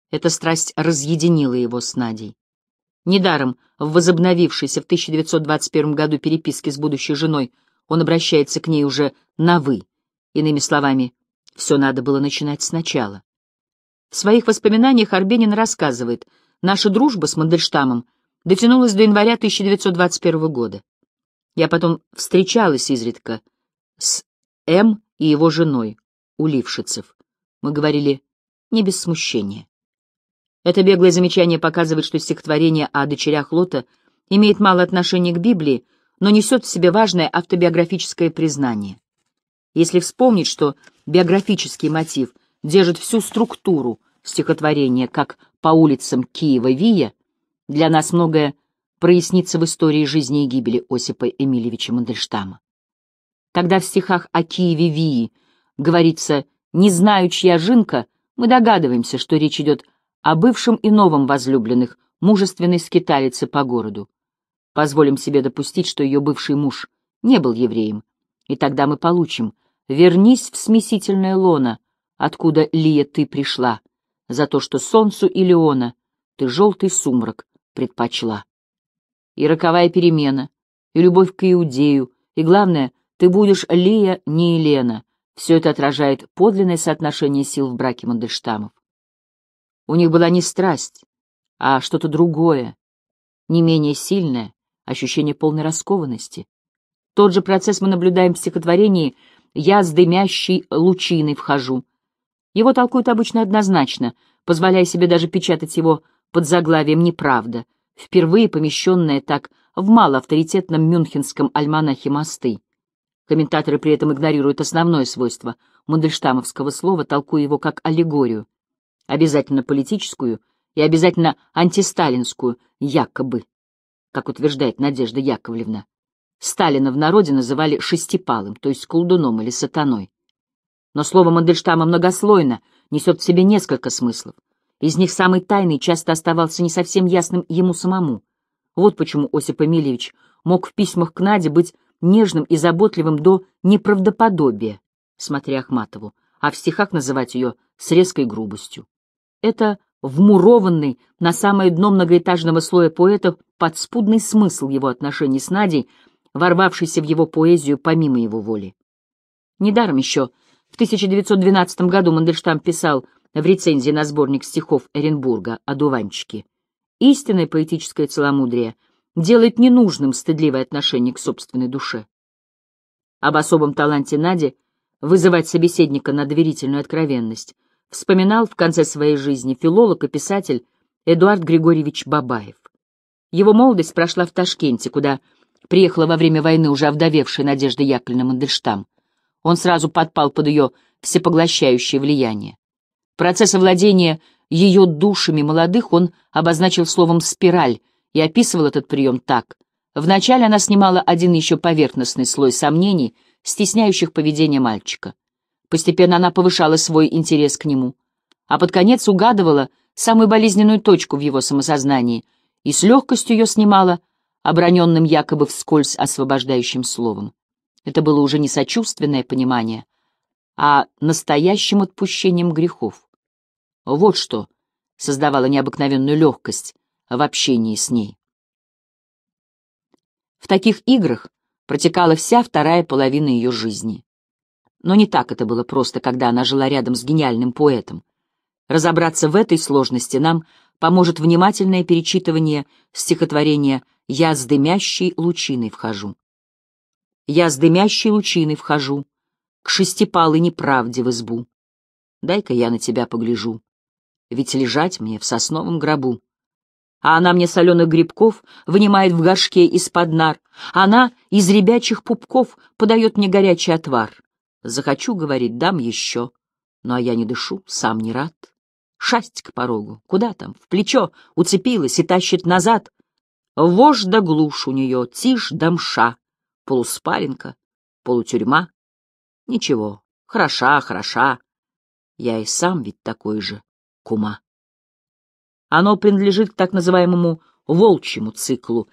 Эта страсть разъединила его с Надей. Недаром в возобновившейся в 1921 году переписке с будущей женой он обращается к ней уже на «вы». Иными словами, все надо было начинать сначала. В своих воспоминаниях Арбенин рассказывает, наша дружба с Мандельштамом дотянулась до января 1921 года. Я потом встречалась изредка с М. и его женой, у Лившицев. Мы говорили не без смущения. Это беглое замечание показывает, что стихотворение о дочерях Лота имеет мало отношения к Библии, но несет в себе важное автобиографическое признание. Если вспомнить, что биографический мотив держит всю структуру стихотворения, как «По улицам Киева-Вия», для нас многое прояснится в истории жизни и гибели Осипа Эмильевича Мандельштама. Когда в стихах о Киеве-Вии говорится «не знаю, чья жинка», мы догадываемся, что речь идет о бывшем и новом возлюбленных, мужественной скиталице по городу. Позволим себе допустить, что ее бывший муж не был евреем, и тогда мы получим – вернись в смесительное лоно, откуда, Лия, ты пришла, за то, что солнцу и Леона ты желтый сумрак предпочла. И роковая перемена, и любовь к Иудею, и, главное, ты будешь Лия, не Елена. Все это отражает подлинное соотношение сил в браке Мандельштамов. У них была не страсть, а что-то другое, не менее сильное, ощущение полной раскованности. Тот же процесс мы наблюдаем в стихотворении — я с дымящей лучиной вхожу. Его толкуют обычно однозначно, позволяя себе даже печатать его под заглавием «Неправда», впервые помещенная так в малоавторитетном мюнхенском альманахе «Мосты». Комментаторы при этом игнорируют основное свойство мандельштамовского слова, толкуя его как аллегорию, обязательно политическую и обязательно антисталинскую, якобы, как утверждает Надежда Яковлевна. Сталина в народе называли «шестипалым», то есть колдуном или сатаной. Но слово Мандельштама многослойно, несет в себе несколько смыслов. Из них самый тайный часто оставался не совсем ясным ему самому. Вот почему Осип Эмильевич мог в письмах к Наде быть нежным и заботливым до неправдоподобия, смотря Ахматову, а в стихах называть ее с резкой грубостью. Это вмурованный на самое дно многоэтажного слоя поэтов подспудный смысл его отношений с Надей — ворвавшийся в его поэзию помимо его воли. Недаром еще в 1912 году Мандельштам писал в рецензии на сборник стихов Эренбурга о «Одуванчики». Истинное поэтическое целомудрие делает ненужным стыдливое отношение к собственной душе. Об особом таланте Нади вызывать собеседника на доверительную откровенность вспоминал в конце своей жизни филолог и писатель Эдуард Григорьевич Бабаев. Его молодость прошла в Ташкенте, куда приехала во время войны уже овдовевшая Надежда Яковлевна Мандельштам. Он сразу подпал под ее всепоглощающее влияние. Процесс овладения ее душами молодых он обозначил словом «спираль» и описывал этот прием так. Вначале она снимала один еще поверхностный слой сомнений, стесняющих поведение мальчика. Постепенно она повышала свой интерес к нему, а под конец угадывала самую болезненную точку в его самосознании и с легкостью ее снимала — оброненным якобы вскользь освобождающим словом. Это было уже не сочувственное понимание, а настоящим отпущением грехов. Вот что создавало необыкновенную легкость в общении с ней. В таких играх протекала вся вторая половина ее жизни. Но не так это было просто, когда она жила рядом с гениальным поэтом. Разобраться в этой сложности нам поможет внимательное перечитывание стихотворения я с дымящей лучиной вхожу. Я с дымящей лучиной вхожу, К шестипалой неправде в избу. Дай-ка я на тебя погляжу, Ведь лежать мне в сосновом гробу. А она мне соленых грибков Вынимает в горшке из-под нар, Она из ребячих пупков Подает мне горячий отвар. Захочу, говорит, дам еще. Ну а я не дышу, сам не рад. Шасть к порогу. Куда там? В плечо. Уцепилась и тащит назад. Вожда глушь у нее, тишь дамша, полуспаленка, полутюрьма. Ничего, хороша, хороша. Я и сам ведь такой же, кума. Оно принадлежит к так называемому «волчьему циклу»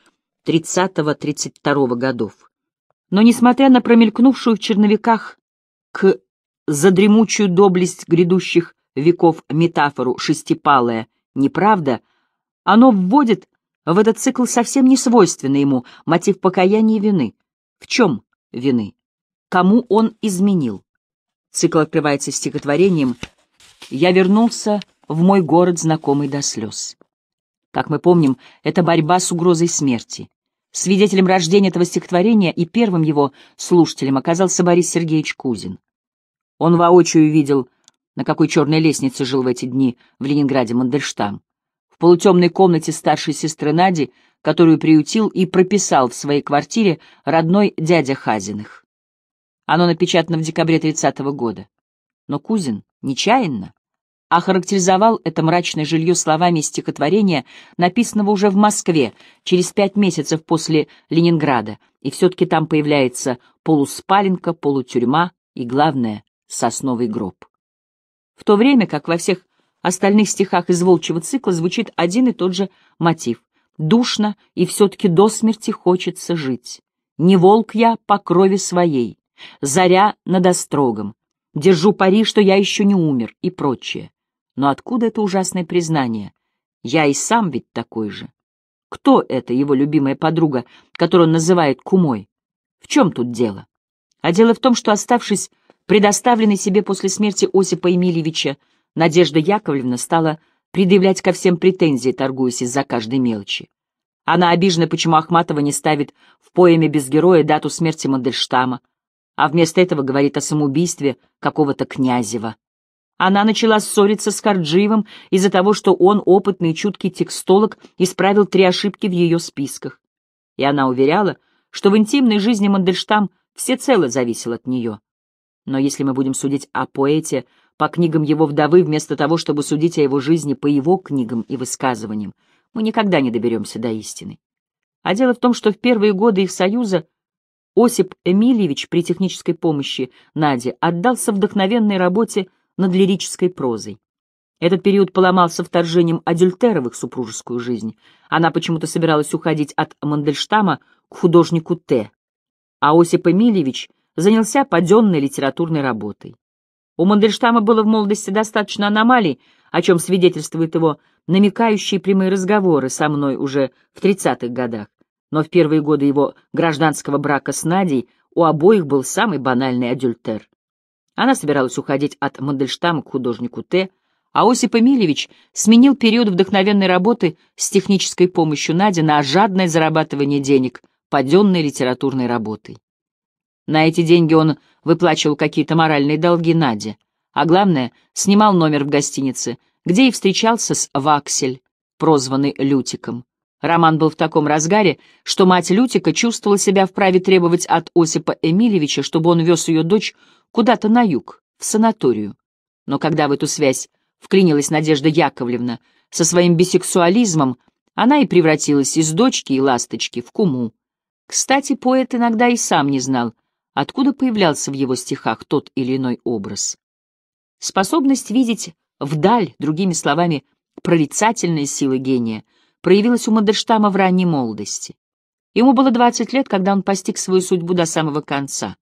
30-32 годов. Но, несмотря на промелькнувшую в черновиках к задремучую доблесть грядущих веков метафору «шестипалая неправда», оно вводит в этот цикл совсем не свойственный ему мотив покаяния и вины. В чем вины? Кому он изменил? Цикл открывается стихотворением «Я вернулся в мой город, знакомый до слез». Как мы помним, это борьба с угрозой смерти. Свидетелем рождения этого стихотворения и первым его слушателем оказался Борис Сергеевич Кузин. Он воочию видел, на какой черной лестнице жил в эти дни в Ленинграде Мандельштам полутемной комнате старшей сестры Нади, которую приютил и прописал в своей квартире родной дядя Хазиных. Оно напечатано в декабре 30 -го года. Но Кузин нечаянно охарактеризовал это мрачное жилье словами стихотворения, написанного уже в Москве через пять месяцев после Ленинграда, и все-таки там появляется полуспаленка, полутюрьма и, главное, сосновый гроб. В то время как во всех остальных стихах из «Волчьего цикла» звучит один и тот же мотив. «Душно, и все-таки до смерти хочется жить. Не волк я по крови своей, заря над острогом, держу пари, что я еще не умер» и прочее. Но откуда это ужасное признание? Я и сам ведь такой же. Кто это его любимая подруга, которую он называет кумой? В чем тут дело? А дело в том, что, оставшись предоставленный себе после смерти Осипа Емельевича Надежда Яковлевна стала предъявлять ко всем претензии, торгуясь из-за каждой мелочи. Она обижена, почему Ахматова не ставит в поэме «Без героя» дату смерти Мандельштама, а вместо этого говорит о самоубийстве какого-то Князева. Она начала ссориться с Харджиевым из-за того, что он, опытный и чуткий текстолог, исправил три ошибки в ее списках. И она уверяла, что в интимной жизни Мандельштам всецело зависел от нее. Но если мы будем судить о поэте по книгам его вдовы, вместо того, чтобы судить о его жизни по его книгам и высказываниям, мы никогда не доберемся до истины. А дело в том, что в первые годы их союза Осип Эмильевич при технической помощи Наде отдался вдохновенной работе над лирической прозой. Этот период поломался вторжением Адюльтера в супружескую жизнь. Она почему-то собиралась уходить от Мандельштама к художнику Т. А Осип Эмильевич занялся паденной литературной работой. У Мандельштама было в молодости достаточно аномалий, о чем свидетельствуют его намекающие прямые разговоры со мной уже в 30-х годах. Но в первые годы его гражданского брака с Надей у обоих был самый банальный адюльтер. Она собиралась уходить от Мандельштама к художнику Т., а Осип Эмильевич сменил период вдохновенной работы с технической помощью Нади на жадное зарабатывание денег, паденной литературной работой. На эти деньги он выплачивал какие-то моральные долги Наде. А главное, снимал номер в гостинице, где и встречался с Ваксель, прозванный Лютиком. Роман был в таком разгаре, что мать Лютика чувствовала себя вправе требовать от Осипа Эмильевича, чтобы он вез ее дочь куда-то на юг, в санаторию. Но когда в эту связь вклинилась Надежда Яковлевна со своим бисексуализмом, она и превратилась из дочки и ласточки в куму. Кстати, поэт иногда и сам не знал, откуда появлялся в его стихах тот или иной образ. Способность видеть вдаль, другими словами, прорицательные силы гения, проявилась у Мандельштама в ранней молодости. Ему было 20 лет, когда он постиг свою судьбу до самого конца.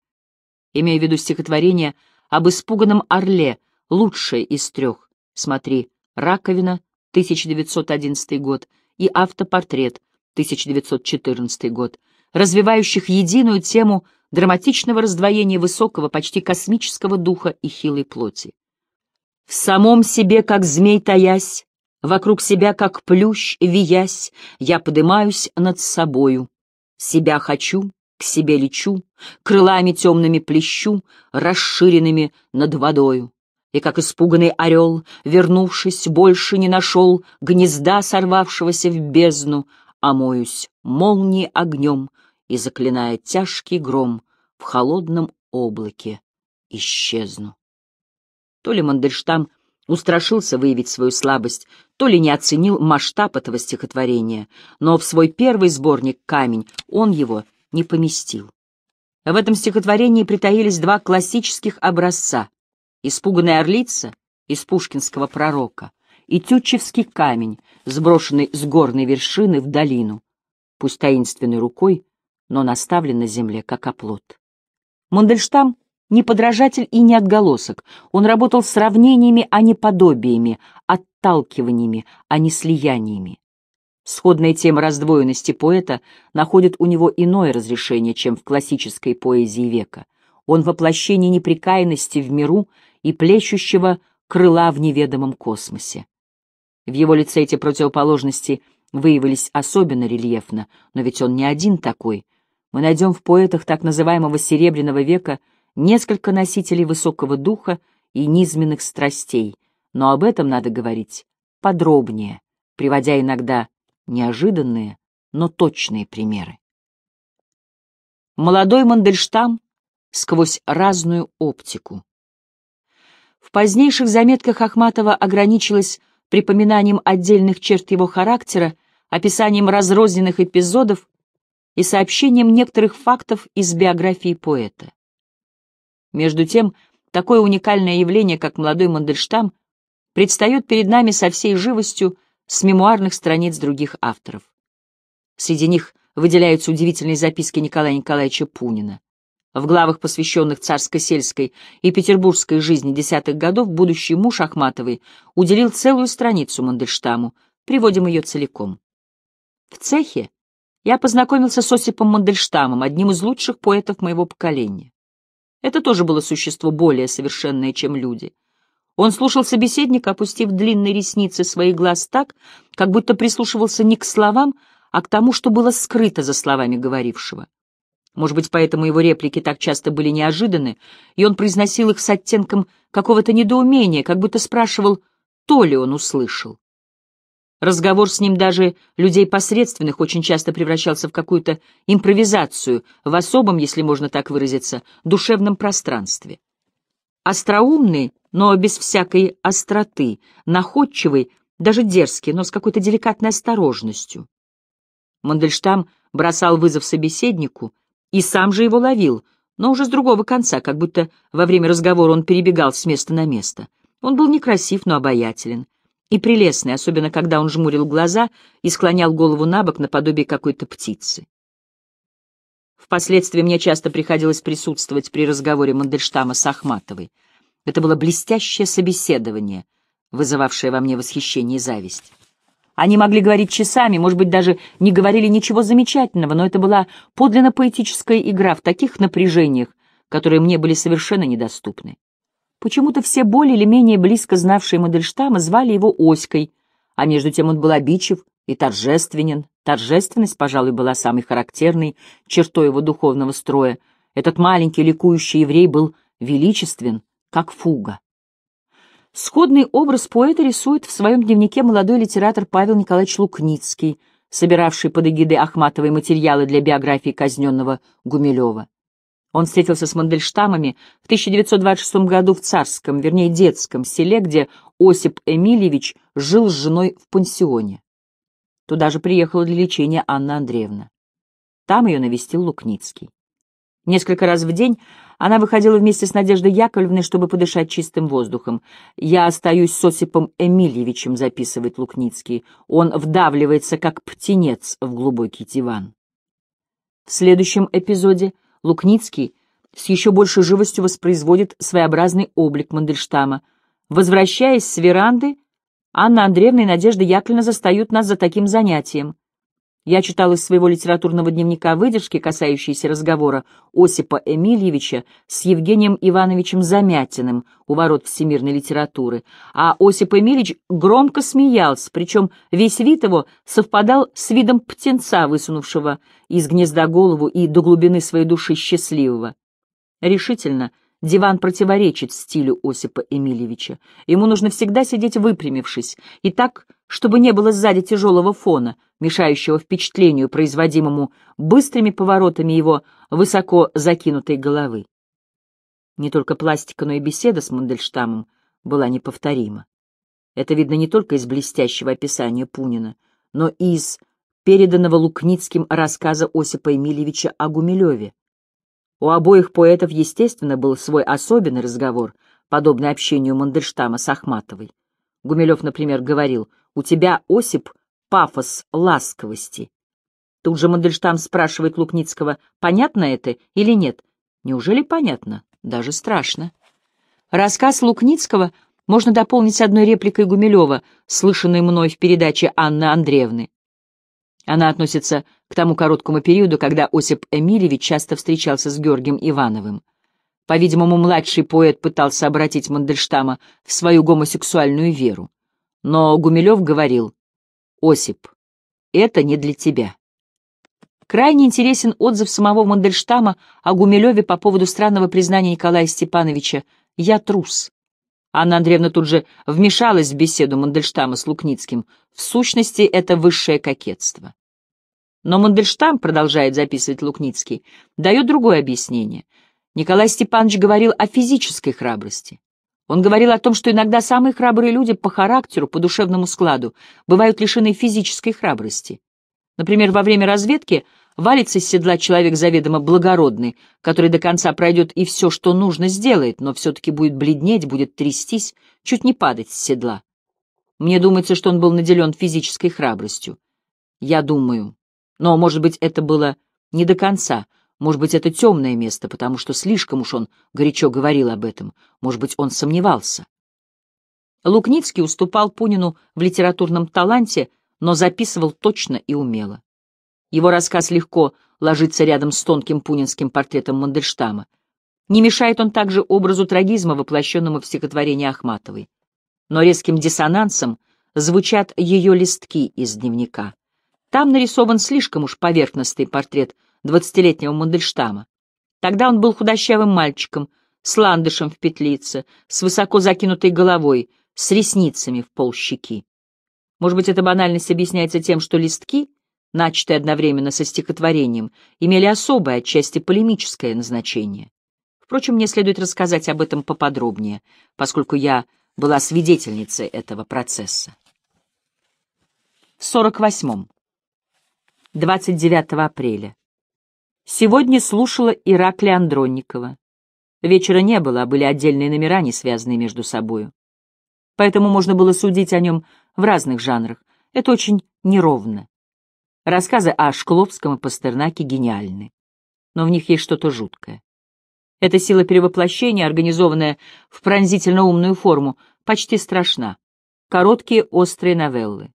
Имея в виду стихотворение об испуганном орле, лучшее из трех, смотри, «Раковина», 1911 год, и «Автопортрет», 1914 год, развивающих единую тему драматичного раздвоения высокого, почти космического духа и хилой плоти. В самом себе, как змей таясь, вокруг себя, как плющ виясь, я подымаюсь над собою. Себя хочу, к себе лечу, крылами темными плещу, расширенными над водою. И как испуганный орел, вернувшись, больше не нашел гнезда, сорвавшегося в бездну, омоюсь а молнией огнем, и, заклиная тяжкий гром, в холодном облаке исчезну. То ли Мандельштам устрашился выявить свою слабость, то ли не оценил масштаб этого стихотворения, но в свой первый сборник «Камень» он его не поместил. В этом стихотворении притаились два классических образца — «Испуганная орлица» из пушкинского «Пророка» и «Тютчевский камень», сброшенный с горной вершины в долину. Пусть таинственной рукой но наставлен на земле как оплот. Мандельштам не подражатель и не отголосок. Он работал сравнениями, а не подобиями, отталкиваниями, а не слияниями. Сходная тема раздвоенности поэта находит у него иное разрешение, чем в классической поэзии века. Он воплощение неприкаянности в миру и плещущего крыла в неведомом космосе. В его лице эти противоположности выявились особенно рельефно, но ведь он не один такой — мы найдем в поэтах так называемого «серебряного века» несколько носителей высокого духа и низменных страстей, но об этом надо говорить подробнее, приводя иногда неожиданные, но точные примеры. Молодой Мандельштам сквозь разную оптику. В позднейших заметках Ахматова ограничилась припоминанием отдельных черт его характера, описанием разрозненных эпизодов, и сообщением некоторых фактов из биографии поэта. Между тем, такое уникальное явление, как молодой Мандельштам, предстает перед нами со всей живостью с мемуарных страниц других авторов. Среди них выделяются удивительные записки Николая Николаевича Пунина. В главах, посвященных царско-сельской и петербургской жизни десятых годов, будущий муж Ахматовой уделил целую страницу Мандельштаму, приводим ее целиком. В цехе я познакомился с Осипом Мандельштамом, одним из лучших поэтов моего поколения. Это тоже было существо более совершенное, чем люди. Он слушал собеседника, опустив длинные ресницы своих глаз так, как будто прислушивался не к словам, а к тому, что было скрыто за словами говорившего. Может быть, поэтому его реплики так часто были неожиданны, и он произносил их с оттенком какого-то недоумения, как будто спрашивал, то ли он услышал. Разговор с ним даже людей посредственных очень часто превращался в какую-то импровизацию в особом, если можно так выразиться, душевном пространстве. Остроумный, но без всякой остроты, находчивый, даже дерзкий, но с какой-то деликатной осторожностью. Мандельштам бросал вызов собеседнику и сам же его ловил, но уже с другого конца, как будто во время разговора он перебегал с места на место. Он был некрасив, но обаятелен и прелестный, особенно когда он жмурил глаза и склонял голову на бок наподобие какой-то птицы. Впоследствии мне часто приходилось присутствовать при разговоре Мандельштама с Ахматовой. Это было блестящее собеседование, вызывавшее во мне восхищение и зависть. Они могли говорить часами, может быть, даже не говорили ничего замечательного, но это была подлинно поэтическая игра в таких напряжениях, которые мне были совершенно недоступны. Почему-то все более или менее близко знавшие Мандельштама звали его Оськой, а между тем он был обидчив и торжественен. Торжественность, пожалуй, была самой характерной чертой его духовного строя. Этот маленький ликующий еврей был величествен, как фуга. Сходный образ поэта рисует в своем дневнике молодой литератор Павел Николаевич Лукницкий, собиравший под эгидой Ахматовой материалы для биографии казненного Гумилева. Он встретился с Мандельштамами в 1926 году в Царском, вернее, детском селе, где Осип Эмильевич жил с женой в пансионе. Туда же приехала для лечения Анна Андреевна. Там ее навестил Лукницкий. Несколько раз в день она выходила вместе с Надеждой Яковлевной, чтобы подышать чистым воздухом. «Я остаюсь с Осипом Эмильевичем», — записывает Лукницкий. «Он вдавливается, как птенец, в глубокий диван». В следующем эпизоде — Лукницкий с еще большей живостью воспроизводит своеобразный облик Мандельштама. Возвращаясь с веранды, Анна Андреевна и Надежда Яковлевна застают нас за таким занятием. Я читал из своего литературного дневника выдержки, касающиеся разговора Осипа Эмильевича с Евгением Ивановичем Замятиным у ворот всемирной литературы, а Осип Эмильевич громко смеялся, причем весь вид его совпадал с видом птенца, высунувшего из гнезда голову и до глубины своей души счастливого. Решительно, Диван противоречит стилю Осипа Эмильевича. Ему нужно всегда сидеть выпрямившись. И так чтобы не было сзади тяжелого фона, мешающего впечатлению, производимому быстрыми поворотами его высоко закинутой головы. Не только пластика, но и беседа с Мандельштамом была неповторима. Это видно не только из блестящего описания Пунина, но и из переданного Лукницким рассказа Осипа Эмильевича о Гумилеве. У обоих поэтов, естественно, был свой особенный разговор, подобный общению Мандельштама с Ахматовой. Гумилев, например, говорил — у тебя, Осип, пафос ласковости. Тут же Мандельштам спрашивает Лукницкого, понятно это или нет? Неужели понятно? Даже страшно. Рассказ Лукницкого можно дополнить одной репликой Гумилева, слышанной мной в передаче Анны Андреевны. Она относится к тому короткому периоду, когда Осип Эмильевич часто встречался с Георгием Ивановым. По-видимому, младший поэт пытался обратить Мандельштама в свою гомосексуальную веру. Но Гумилев говорил, «Осип, это не для тебя». Крайне интересен отзыв самого Мандельштама о Гумилеве по поводу странного признания Николая Степановича «Я трус». Анна Андреевна тут же вмешалась в беседу Мандельштама с Лукницким. В сущности, это высшее кокетство. Но Мандельштам, продолжает записывать Лукницкий, дает другое объяснение. Николай Степанович говорил о физической храбрости. Он говорил о том, что иногда самые храбрые люди по характеру, по душевному складу, бывают лишены физической храбрости. Например, во время разведки валится с седла человек заведомо благородный, который до конца пройдет и все, что нужно, сделает, но все-таки будет бледнеть, будет трястись, чуть не падать с седла. Мне думается, что он был наделен физической храбростью. Я думаю. Но, может быть, это было не до конца. Может быть, это темное место, потому что слишком уж он горячо говорил об этом. Может быть, он сомневался. Лукницкий уступал Пунину в литературном таланте, но записывал точно и умело. Его рассказ легко ложится рядом с тонким пунинским портретом Мандельштама. Не мешает он также образу трагизма, воплощенному в стихотворении Ахматовой. Но резким диссонансом звучат ее листки из дневника. Там нарисован слишком уж поверхностный портрет – двадцатилетнего Мандельштама. Тогда он был худощавым мальчиком, с ландышем в петлице, с высоко закинутой головой, с ресницами в полщеки. Может быть, эта банальность объясняется тем, что листки, начатые одновременно со стихотворением, имели особое, отчасти полемическое назначение. Впрочем, мне следует рассказать об этом поподробнее, поскольку я была свидетельницей этого процесса. В 48-м, 29 апреля, сегодня слушала Ираклия Андронникова. Вечера не было, а были отдельные номера, не связанные между собою. Поэтому можно было судить о нем в разных жанрах. Это очень неровно. Рассказы о Шкловском и Пастернаке гениальны. Но в них есть что-то жуткое. Эта сила перевоплощения, организованная в пронзительно умную форму, почти страшна. Короткие острые новеллы.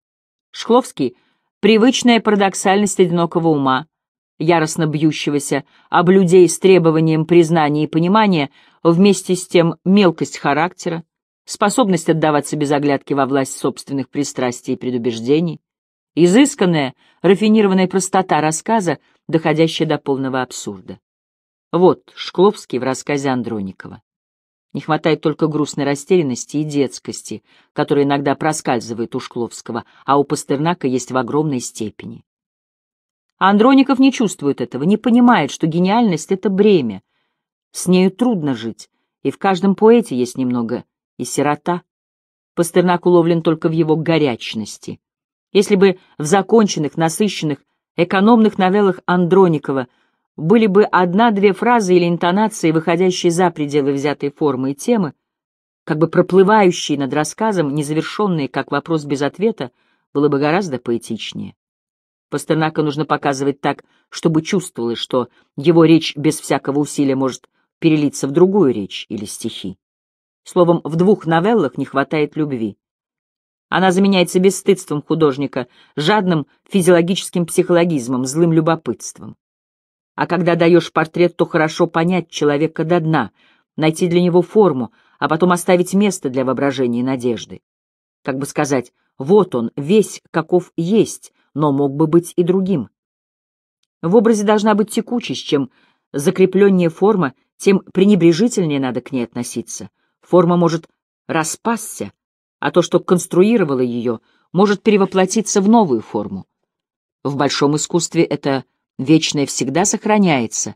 Шкловский — привычная парадоксальность одинокого ума, яростно бьющегося, об людей с требованием признания и понимания, вместе с тем мелкость характера, способность отдаваться без оглядки во власть собственных пристрастий и предубеждений, изысканная, рафинированная простота рассказа, доходящая до полного абсурда. Вот Шкловский в рассказе Андроникова. Не хватает только грустной растерянности и детскости, которые иногда проскальзывают у Шкловского, а у Пастернака есть в огромной степени. Андроников не чувствует этого, не понимает, что гениальность — это бремя. С нею трудно жить, и в каждом поэте есть немного и сирота. Пастернак уловлен только в его горячности. Если бы в законченных, насыщенных, экономных новеллах Андроникова были бы одна-две фразы или интонации, выходящие за пределы взятой формы и темы, как бы проплывающие над рассказом, незавершенные, как вопрос без ответа, было бы гораздо поэтичнее. Пастернака нужно показывать так, чтобы чувствовалось, что его речь без всякого усилия может перелиться в другую речь или стихи. Словом, в двух новеллах не хватает любви. Она заменяется бесстыдством художника, жадным физиологическим психологизмом, злым любопытством. А когда даешь портрет, то хорошо понять человека до дна, найти для него форму, а потом оставить место для воображения и надежды. Как бы сказать, вот он, весь каков есть, но мог бы быть и другим. В образе должна быть текучесть, чем закрепленнее форма, тем пренебрежительнее надо к ней относиться. Форма может распасться, а то, что конструировало ее, может перевоплотиться в новую форму. В большом искусстве это вечное всегда сохраняется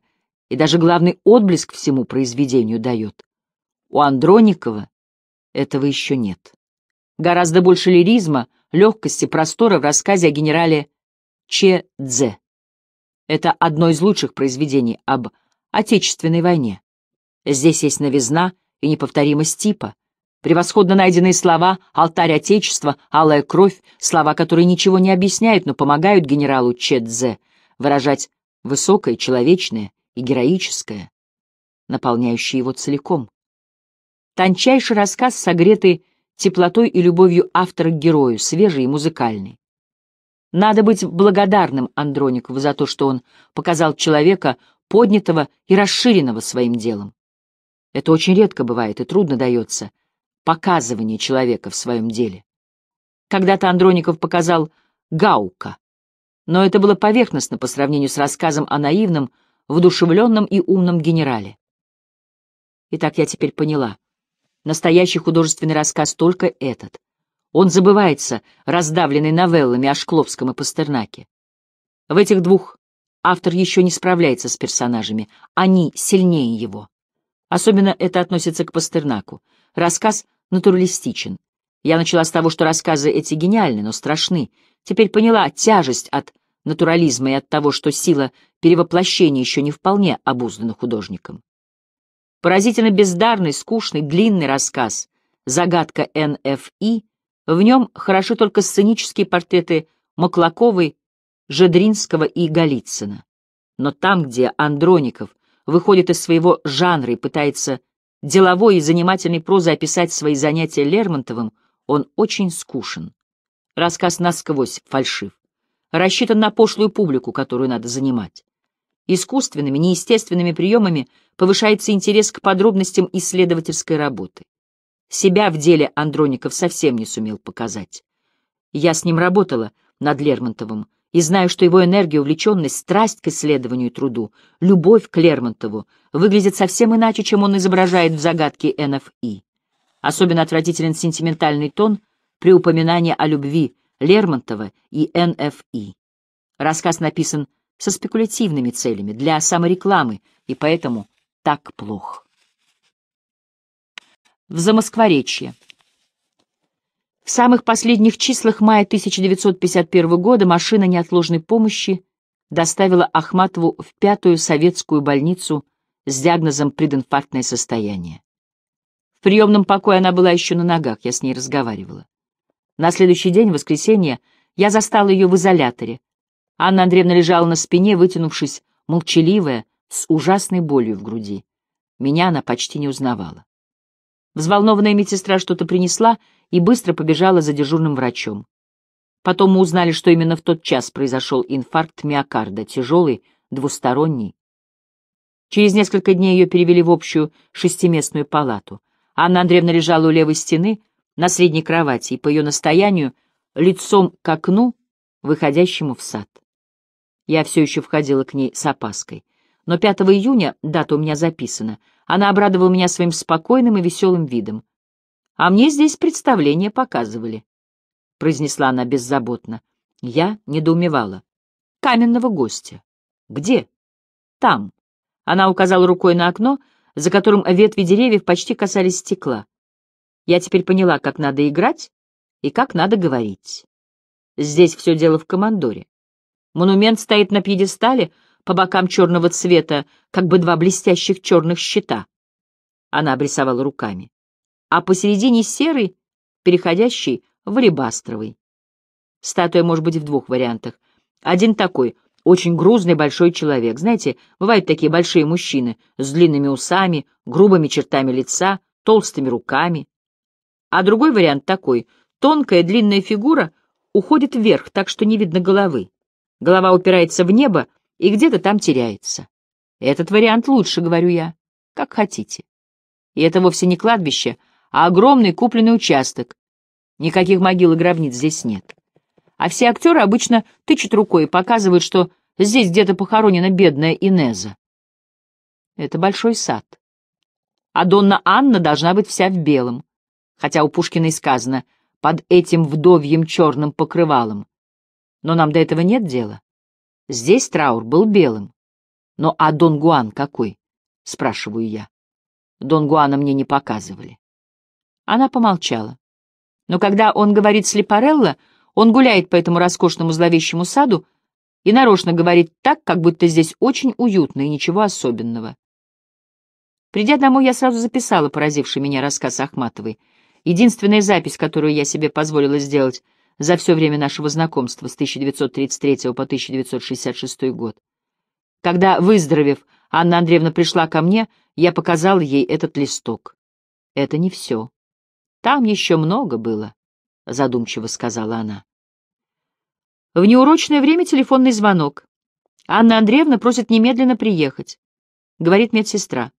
и даже главный отблеск всему произведению дает. У Андроникова этого еще нет. Гораздо больше лиризма — легкости, простора в рассказе о генерале Че Дзе. Это одно из лучших произведений об Отечественной войне. Здесь есть новизна и неповторимость типа, превосходно найденные слова «Алтарь Отечества», «Алая кровь», слова, которые ничего не объясняют, но помогают генералу Че Дзе выражать высокое, человечное и героическое, наполняющее его целиком. Тончайший рассказ, согретый теплотой и любовью автора к герою, свежий и музыкальный. Надо быть благодарным Андроникову за то, что он показал человека, поднятого и расширенного своим делом. Это очень редко бывает и трудно дается, показывание человека в своем деле. Когда-то Андроников показал Гаука, но это было поверхностно по сравнению с рассказом о наивном, вдушевленном и умном генерале. Итак, я теперь поняла — Настоящий художественный рассказ только этот. Он забывается, раздавленный новеллами о Шкловском и Пастернаке. В этих двух автор еще не справляется с персонажами, они сильнее его. Особенно это относится к Пастернаку. Рассказ натуралистичен. Я начала с того, что рассказы эти гениальны, но страшны. Теперь поняла тяжесть от натурализма и от того, что сила перевоплощения еще не вполне обуздана художником. Поразительно бездарный, скучный, длинный рассказ «Загадка НФИ», в нем хороши только сценические портреты Маклаковой, Жедринского и Голицына. Но там, где Андроников выходит из своего жанра и пытается деловой и занимательной прозой описать свои занятия Лермонтовым, он очень скушен. Рассказ насквозь фальшив. Рассчитан на пошлую публику, которую надо занимать искусственными, неестественными приемами повышается интерес к подробностям исследовательской работы. Себя в деле Андроников совсем не сумел показать. Я с ним работала над Лермонтовым, и знаю, что его энергия, увлеченность, страсть к исследованию и труду, любовь к Лермонтову выглядит совсем иначе, чем он изображает в загадке НФИ. Особенно отвратителен сентиментальный тон при упоминании о любви Лермонтова и НФИ. Рассказ написан со спекулятивными целями, для саморекламы, и поэтому так плох. В Замоскворечье. В самых последних числах мая 1951 года машина неотложной помощи доставила Ахматову в пятую советскую больницу с диагнозом прединфарктное состояние. В приемном покое она была еще на ногах, я с ней разговаривала. На следующий день, воскресенье, я застал ее в изоляторе, Анна Андреевна лежала на спине, вытянувшись, молчаливая, с ужасной болью в груди. Меня она почти не узнавала. Взволнованная медсестра что-то принесла и быстро побежала за дежурным врачом. Потом мы узнали, что именно в тот час произошел инфаркт миокарда, тяжелый, двусторонний. Через несколько дней ее перевели в общую шестиместную палату. Анна Андреевна лежала у левой стены, на средней кровати, и по ее настоянию, лицом к окну, выходящему в сад. Я все еще входила к ней с опаской. Но 5 июня, дата у меня записана, она обрадовала меня своим спокойным и веселым видом. «А мне здесь представление показывали», — произнесла она беззаботно. Я недоумевала. «Каменного гостя». «Где?» «Там». Она указала рукой на окно, за которым ветви деревьев почти касались стекла. Я теперь поняла, как надо играть и как надо говорить. Здесь все дело в командоре. Монумент стоит на пьедестале по бокам черного цвета, как бы два блестящих черных щита. Она обрисовала руками. А посередине серый, переходящий в алебастровый. Статуя может быть в двух вариантах. Один такой, очень грузный большой человек. Знаете, бывают такие большие мужчины с длинными усами, грубыми чертами лица, толстыми руками. А другой вариант такой, тонкая длинная фигура уходит вверх, так что не видно головы. Голова упирается в небо и где-то там теряется. Этот вариант лучше, говорю я. Как хотите. И это вовсе не кладбище, а огромный купленный участок. Никаких могил и гробниц здесь нет. А все актеры обычно тычут рукой и показывают, что здесь где-то похоронена бедная Инеза. Это большой сад. А Донна Анна должна быть вся в белом. Хотя у Пушкиной сказано «под этим вдовьем черным покрывалом» но нам до этого нет дела. Здесь траур был белым. Но а Дон Гуан какой? Спрашиваю я. Дон Гуана мне не показывали. Она помолчала. Но когда он говорит с Липарелло, он гуляет по этому роскошному зловещему саду и нарочно говорит так, как будто здесь очень уютно и ничего особенного. Придя домой, я сразу записала поразивший меня рассказ Ахматовой. Единственная запись, которую я себе позволила сделать — за все время нашего знакомства с 1933 по 1966 год. Когда, выздоровев, Анна Андреевна пришла ко мне, я показал ей этот листок. «Это не все. Там еще много было», — задумчиво сказала она. В неурочное время телефонный звонок. Анна Андреевна просит немедленно приехать. Говорит медсестра.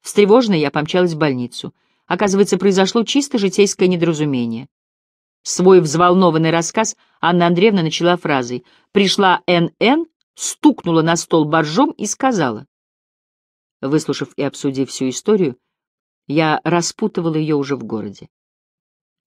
Встревоженная я помчалась в больницу. Оказывается, произошло чисто житейское недоразумение. Свой взволнованный рассказ Анна Андреевна начала фразой «Пришла Н.Н., стукнула на стол боржом и сказала». Выслушав и обсудив всю историю, я распутывала ее уже в городе.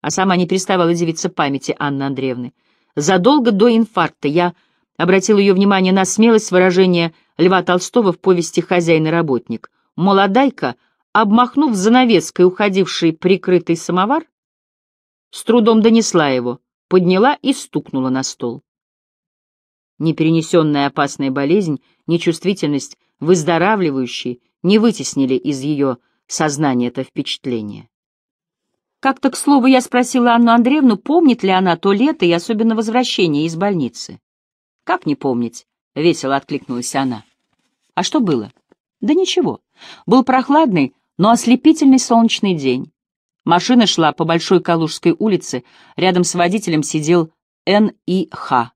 А сама не переставала удивиться памяти Анны Андреевны. Задолго до инфаркта я обратила ее внимание на смелость выражения Льва Толстого в повести «Хозяин и работник». Молодайка, обмахнув занавеской уходивший прикрытый самовар, с трудом донесла его, подняла и стукнула на стол. Неперенесенная опасная болезнь, нечувствительность, выздоравливающий, не вытеснили из ее сознания это впечатление. Как-то, к слову, я спросила Анну Андреевну, помнит ли она то лето и особенно возвращение из больницы. «Как не помнить?» — весело откликнулась она. «А что было?» «Да ничего. Был прохладный, но ослепительный солнечный день. Машина шла по Большой Калужской улице, рядом с водителем сидел Н. И. Х.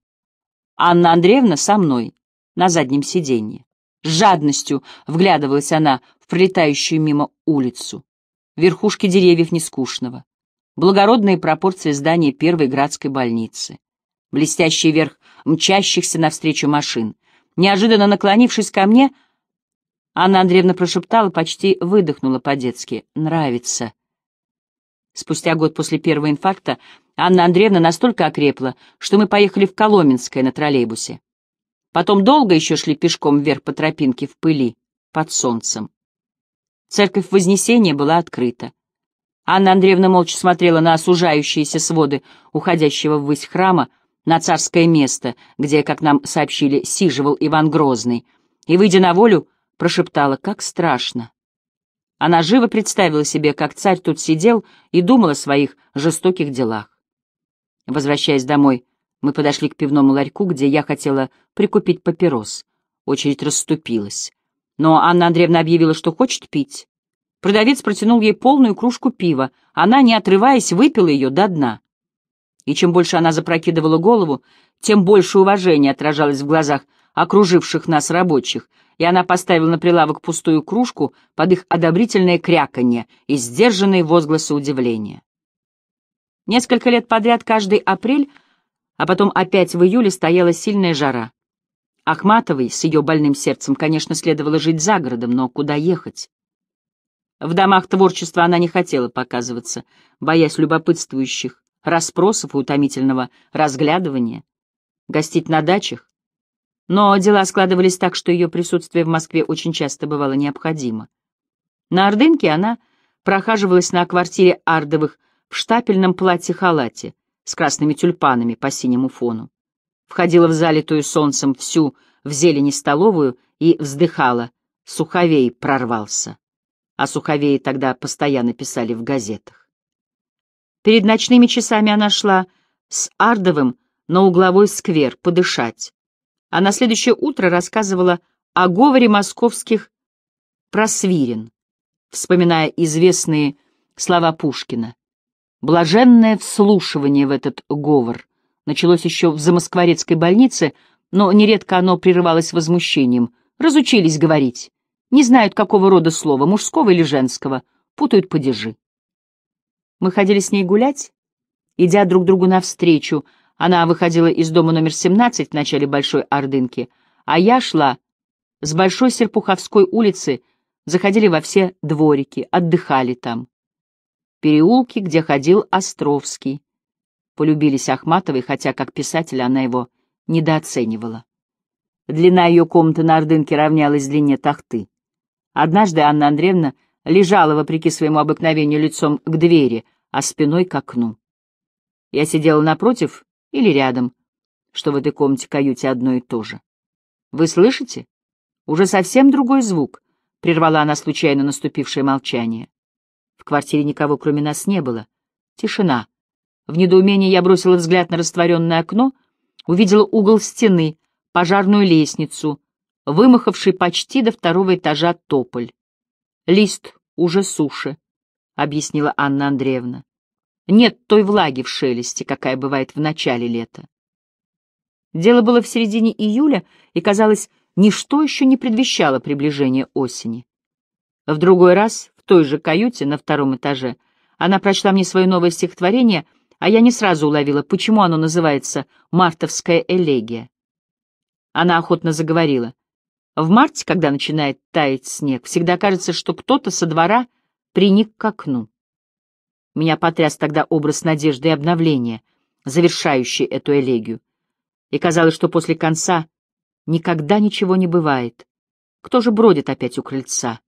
Анна Андреевна со мной, на заднем сиденье. С жадностью вглядывалась она в пролетающую мимо улицу. Верхушки деревьев Нескучного. Благородные пропорции здания первой градской больницы. Блестящий верх мчащихся навстречу машин. Неожиданно наклонившись ко мне, Анна Андреевна прошептала, почти выдохнула по-детски. «Нравится». Спустя год после первого инфаркта Анна Андреевна настолько окрепла, что мы поехали в Коломенское на троллейбусе. Потом долго еще шли пешком вверх по тропинке в пыли, под солнцем. Церковь Вознесения была открыта. Анна Андреевна молча смотрела на осужающиеся своды уходящего ввысь храма, на царское место, где, как нам сообщили, сиживал Иван Грозный, и, выйдя на волю, прошептала «Как страшно!» Она живо представила себе, как царь тут сидел и думал о своих жестоких делах. Возвращаясь домой, мы подошли к пивному ларьку, где я хотела прикупить папирос. Очередь расступилась. Но Анна Андреевна объявила, что хочет пить. Продавец протянул ей полную кружку пива. Она, не отрываясь, выпила ее до дна. И чем больше она запрокидывала голову, тем больше уважения отражалось в глазах окруживших нас рабочих, и она поставила на прилавок пустую кружку под их одобрительное кряканье и сдержанные возгласы удивления. Несколько лет подряд каждый апрель, а потом опять в июле стояла сильная жара. Ахматовой с ее больным сердцем, конечно, следовало жить за городом, но куда ехать? В домах творчества она не хотела показываться, боясь любопытствующих, расспросов и утомительного разглядывания. Гостить на дачах, но дела складывались так, что ее присутствие в Москве очень часто бывало необходимо. На Ордынке она прохаживалась на квартире Ардовых в штапельном платье-халате с красными тюльпанами по синему фону. Входила в залитую солнцем всю в зелени столовую и вздыхала. Суховей прорвался. а Суховее тогда постоянно писали в газетах. Перед ночными часами она шла с Ардовым на угловой сквер подышать а на следующее утро рассказывала о говоре московских просвирен, вспоминая известные слова Пушкина. Блаженное вслушивание в этот говор началось еще в Замоскворецкой больнице, но нередко оно прерывалось возмущением. Разучились говорить. Не знают, какого рода слова, мужского или женского. Путают падежи. Мы ходили с ней гулять, идя друг другу навстречу, она выходила из дома номер 17 в начале Большой Ордынки, а я шла с Большой Серпуховской улицы, заходили во все дворики, отдыхали там. Переулки, где ходил Островский. Полюбились Ахматовой, хотя как писателя она его недооценивала. Длина ее комнаты на Ордынке равнялась длине тахты. Однажды Анна Андреевна лежала, вопреки своему обыкновению, лицом к двери, а спиной к окну. Я сидела напротив или рядом, что в этой комнате-каюте одно и то же. Вы слышите? Уже совсем другой звук, — прервала она случайно наступившее молчание. В квартире никого, кроме нас, не было. Тишина. В недоумении я бросила взгляд на растворенное окно, увидела угол стены, пожарную лестницу, вымахавший почти до второго этажа тополь. «Лист уже суши», — объяснила Анна Андреевна. Нет той влаги в шелесте, какая бывает в начале лета. Дело было в середине июля, и, казалось, ничто еще не предвещало приближения осени. В другой раз, в той же каюте на втором этаже, она прочла мне свое новое стихотворение, а я не сразу уловила, почему оно называется «Мартовская элегия». Она охотно заговорила. В марте, когда начинает таять снег, всегда кажется, что кто-то со двора приник к окну. Меня потряс тогда образ надежды и обновления, завершающий эту элегию. И казалось, что после конца никогда ничего не бывает. Кто же бродит опять у крыльца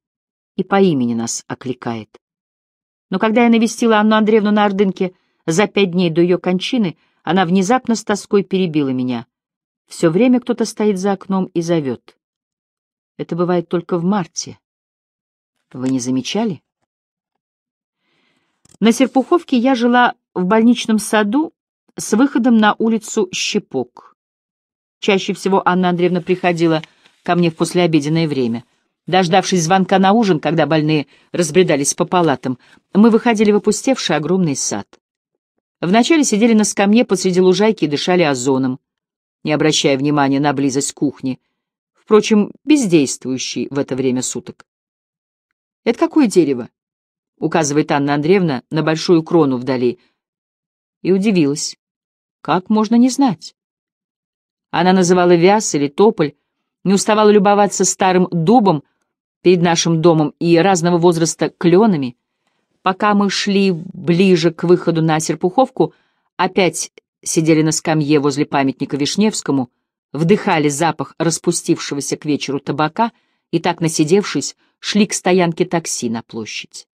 и по имени нас окликает? Но когда я навестила Анну Андреевну на Ордынке за пять дней до ее кончины, она внезапно с тоской перебила меня. Все время кто-то стоит за окном и зовет. Это бывает только в марте. Вы не замечали? На Серпуховке я жила в больничном саду с выходом на улицу Щепок. Чаще всего Анна Андреевна приходила ко мне в послеобеденное время. Дождавшись звонка на ужин, когда больные разбредались по палатам, мы выходили в опустевший огромный сад. Вначале сидели на скамье посреди лужайки и дышали озоном, не обращая внимания на близость кухни, впрочем, бездействующей в это время суток. «Это какое дерево?» указывает Анна Андреевна на большую крону вдали, и удивилась. Как можно не знать? Она называла вяз или тополь, не уставала любоваться старым дубом перед нашим домом и разного возраста кленами. Пока мы шли ближе к выходу на Серпуховку, опять сидели на скамье возле памятника Вишневскому, вдыхали запах распустившегося к вечеру табака и, так насидевшись, шли к стоянке такси на площадь.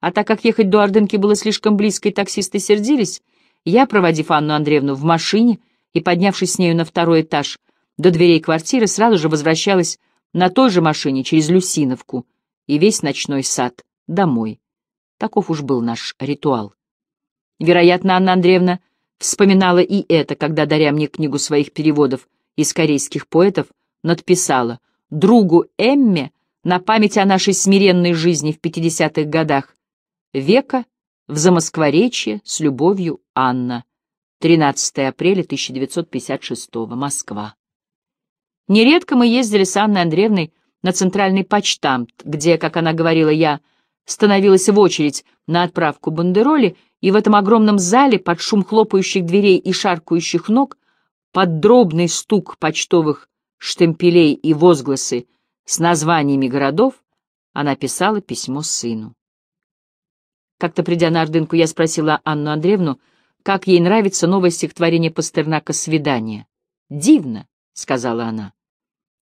А так как ехать до Ордынки было слишком близко и таксисты сердились, я, проводив Анну Андреевну в машине и поднявшись с нею на второй этаж, до дверей квартиры сразу же возвращалась на той же машине через Люсиновку и весь ночной сад домой. Таков уж был наш ритуал. Вероятно, Анна Андреевна вспоминала и это, когда, даря мне книгу своих переводов из корейских поэтов, надписала «Другу Эмме на память о нашей смиренной жизни в 50-х годах Века в Замоскворечье с любовью Анна. 13 апреля 1956. Москва. Нередко мы ездили с Анной Андреевной на центральный почтамт, где, как она говорила, я становилась в очередь на отправку бандероли, и в этом огромном зале под шум хлопающих дверей и шаркающих ног, под дробный стук почтовых штемпелей и возгласы с названиями городов, она писала письмо сыну. Как-то придя на Ордынку, я спросила Анну Андреевну, как ей нравится новое стихотворение Пастернака «Свидание». «Дивно», — сказала она.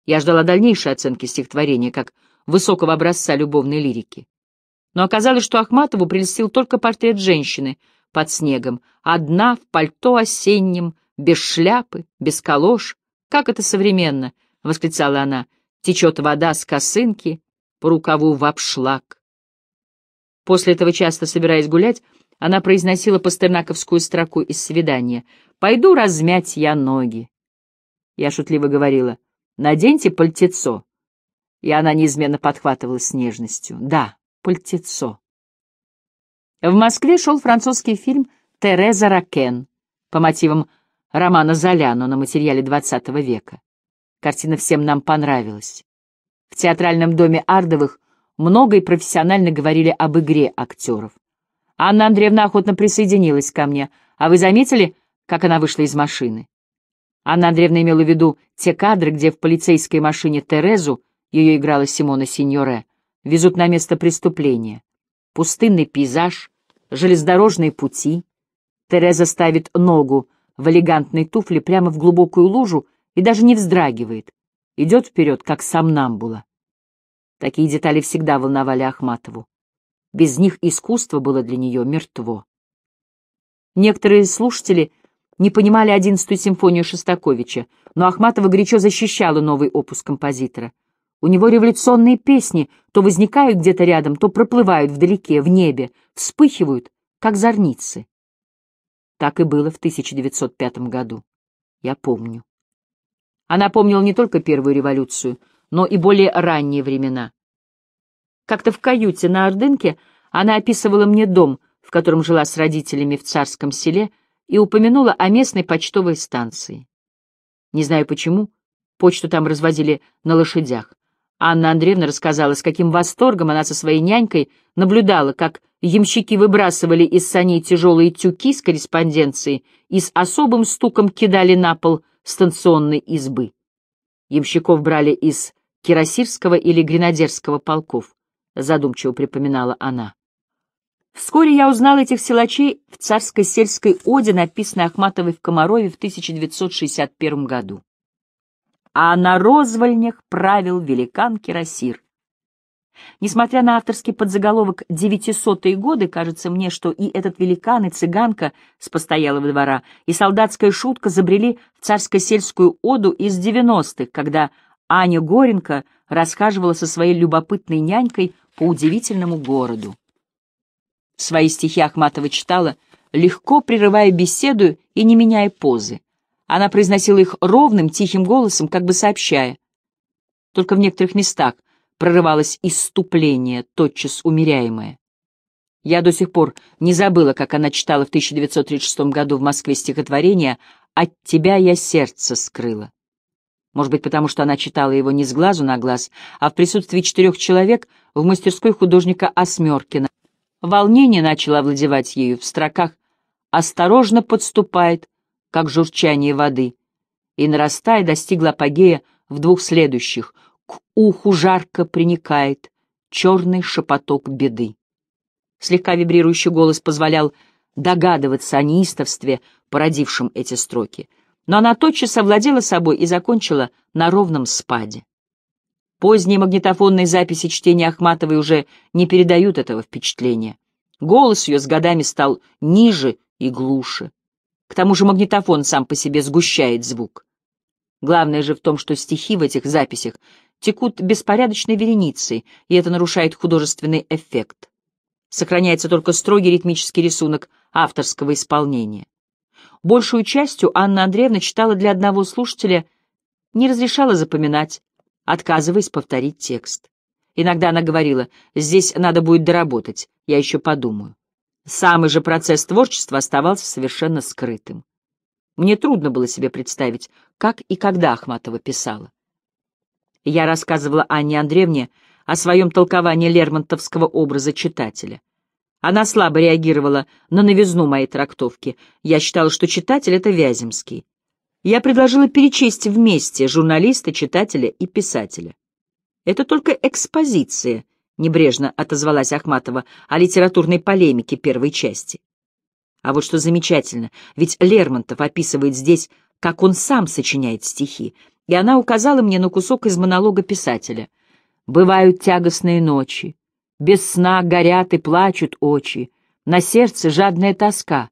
Я ждала дальнейшей оценки стихотворения как высокого образца любовной лирики. Но оказалось, что Ахматову прельстил только портрет женщины под снегом, одна в пальто осеннем, без шляпы, без колош. «Как это современно!» — восклицала она. «Течет вода с косынки, по рукаву в обшлаг». После этого, часто собираясь гулять, она произносила пастернаковскую строку из свидания «Пойду размять я ноги». Я шутливо говорила «Наденьте пальтецо». И она неизменно подхватывала с нежностью «Да, пальтецо». В Москве шел французский фильм «Тереза Ракен» по мотивам романа Золяну на материале XX века. Картина всем нам понравилась. В театральном доме Ардовых много и профессионально говорили об игре актеров. Анна Андреевна охотно присоединилась ко мне. А вы заметили, как она вышла из машины? Анна Андреевна имела в виду те кадры, где в полицейской машине Терезу, ее играла Симона Синьоре, везут на место преступления. Пустынный пейзаж, железнодорожные пути. Тереза ставит ногу в элегантной туфле прямо в глубокую лужу и даже не вздрагивает. Идет вперед, как сомнамбула. Такие детали всегда волновали Ахматову. Без них искусство было для нее мертво. Некоторые слушатели не понимали одиннадцатую симфонию Шостаковича, но Ахматова горячо защищала новый опус композитора. У него революционные песни то возникают где-то рядом, то проплывают вдалеке, в небе, вспыхивают, как зорницы. Так и было в 1905 году. Я помню. Она помнила не только первую революцию, но и более ранние времена. Как-то в каюте на Ордынке она описывала мне дом, в котором жила с родителями в царском селе, и упомянула о местной почтовой станции. Не знаю почему, почту там развозили на лошадях. Анна Андреевна рассказала, с каким восторгом она со своей нянькой наблюдала, как ямщики выбрасывали из саней тяжелые тюки с корреспонденцией и с особым стуком кидали на пол станционной избы. Ямщиков брали из кирасирского или гренадерского полков, задумчиво припоминала она. Вскоре я узнал этих силачей в царской сельской оде, написанной Ахматовой в Комарове в 1961 году. А на розвольнях правил великан Кирасир. Несмотря на авторский подзаголовок «Девятисотые годы», кажется мне, что и этот великан, и цыганка с постоялого двора, и солдатская шутка забрели в царско-сельскую оду из девяностых, когда Аня Горенко рассказывала со своей любопытной нянькой по удивительному городу. Свои стихи Ахматова читала, легко прерывая беседу и не меняя позы. Она произносила их ровным, тихим голосом, как бы сообщая. Только в некоторых местах прорывалось иступление, тотчас умеряемое. Я до сих пор не забыла, как она читала в 1936 году в Москве стихотворение «От тебя я сердце скрыла». Может быть, потому что она читала его не с глазу на глаз, а в присутствии четырех человек в мастерской художника Осмеркина. Волнение начало овладевать ею в строках «Осторожно подступает, как журчание воды», и, нарастая, достигла апогея в двух следующих «К уху жарко приникает черный шепоток беды». Слегка вибрирующий голос позволял догадываться о неистовстве, породившем эти строки — но она тотчас овладела собой и закончила на ровном спаде. Поздние магнитофонные записи чтения Ахматовой уже не передают этого впечатления. Голос ее с годами стал ниже и глуше. К тому же магнитофон сам по себе сгущает звук. Главное же в том, что стихи в этих записях текут беспорядочной вереницей, и это нарушает художественный эффект. Сохраняется только строгий ритмический рисунок авторского исполнения. Большую частью Анна Андреевна читала для одного слушателя, не разрешала запоминать, отказываясь повторить текст. Иногда она говорила, «Здесь надо будет доработать, я еще подумаю». Самый же процесс творчества оставался совершенно скрытым. Мне трудно было себе представить, как и когда Ахматова писала. Я рассказывала Анне Андреевне о своем толковании лермонтовского образа читателя. Она слабо реагировала на новизну моей трактовки. Я считала, что читатель — это Вяземский. Я предложила перечесть вместе журналиста, читателя и писателя. «Это только экспозиция», — небрежно отозвалась Ахматова о литературной полемике первой части. А вот что замечательно, ведь Лермонтов описывает здесь, как он сам сочиняет стихи, и она указала мне на кусок из монолога писателя. «Бывают тягостные ночи, без сна горят и плачут очи, на сердце жадная тоска.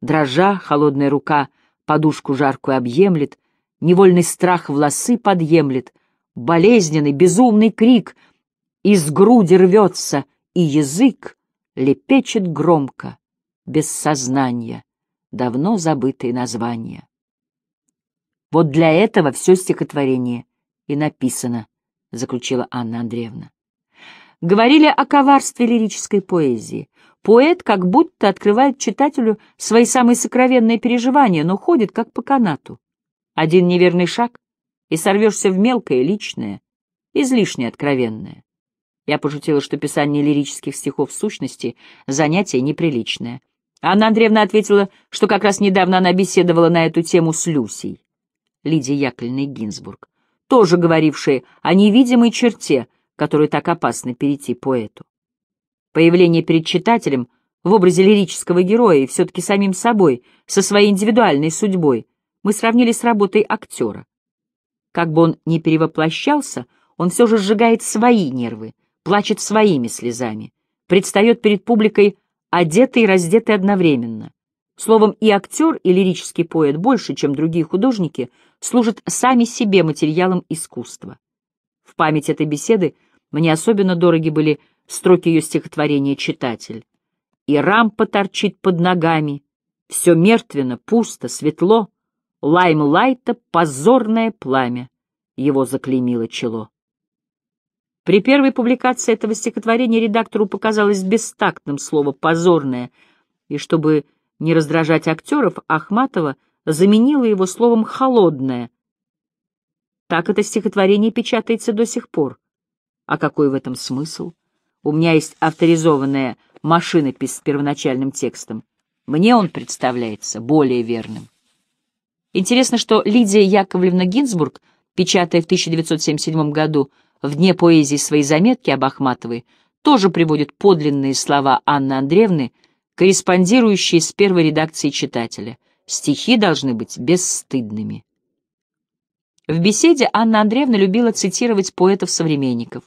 Дрожа, холодная рука подушку жаркую объемлет, невольный страх в лосы подъемлет, болезненный, безумный крик из груди рвется, и язык лепечет громко, без сознания, давно забытые названия. Вот для этого все стихотворение и написано, заключила Анна Андреевна говорили о коварстве лирической поэзии. Поэт как будто открывает читателю свои самые сокровенные переживания, но ходит как по канату. Один неверный шаг, и сорвешься в мелкое, личное, излишне откровенное. Я пошутила, что писание лирических стихов в сущности — занятие неприличное. Анна Андреевна ответила, что как раз недавно она беседовала на эту тему с Люсей. Лидия Яковлевна Гинзбург, тоже говорившей о невидимой черте — которую так опасно перейти поэту. Появление перед читателем в образе лирического героя и все-таки самим собой, со своей индивидуальной судьбой, мы сравнили с работой актера. Как бы он ни перевоплощался, он все же сжигает свои нервы, плачет своими слезами, предстает перед публикой одетый и раздетый одновременно. Словом, и актер, и лирический поэт больше, чем другие художники, служат сами себе материалом искусства. В память этой беседы – мне особенно дороги были строки ее стихотворения «Читатель». И рампа торчит под ногами, все мертвенно, пусто, светло, лайм-лайта позорное пламя его заклеймило чело. При первой публикации этого стихотворения редактору показалось бестактным слово «позорное», и чтобы не раздражать актеров, Ахматова заменила его словом «холодное». Так это стихотворение печатается до сих пор. А какой в этом смысл? У меня есть авторизованная машинопись с первоначальным текстом. Мне он представляется более верным. Интересно, что Лидия Яковлевна Гинзбург, печатая в 1977 году в Дне поэзии свои заметки об Ахматовой, тоже приводит подлинные слова Анны Андреевны, корреспондирующие с первой редакцией читателя. Стихи должны быть бесстыдными. В беседе Анна Андреевна любила цитировать поэтов-современников.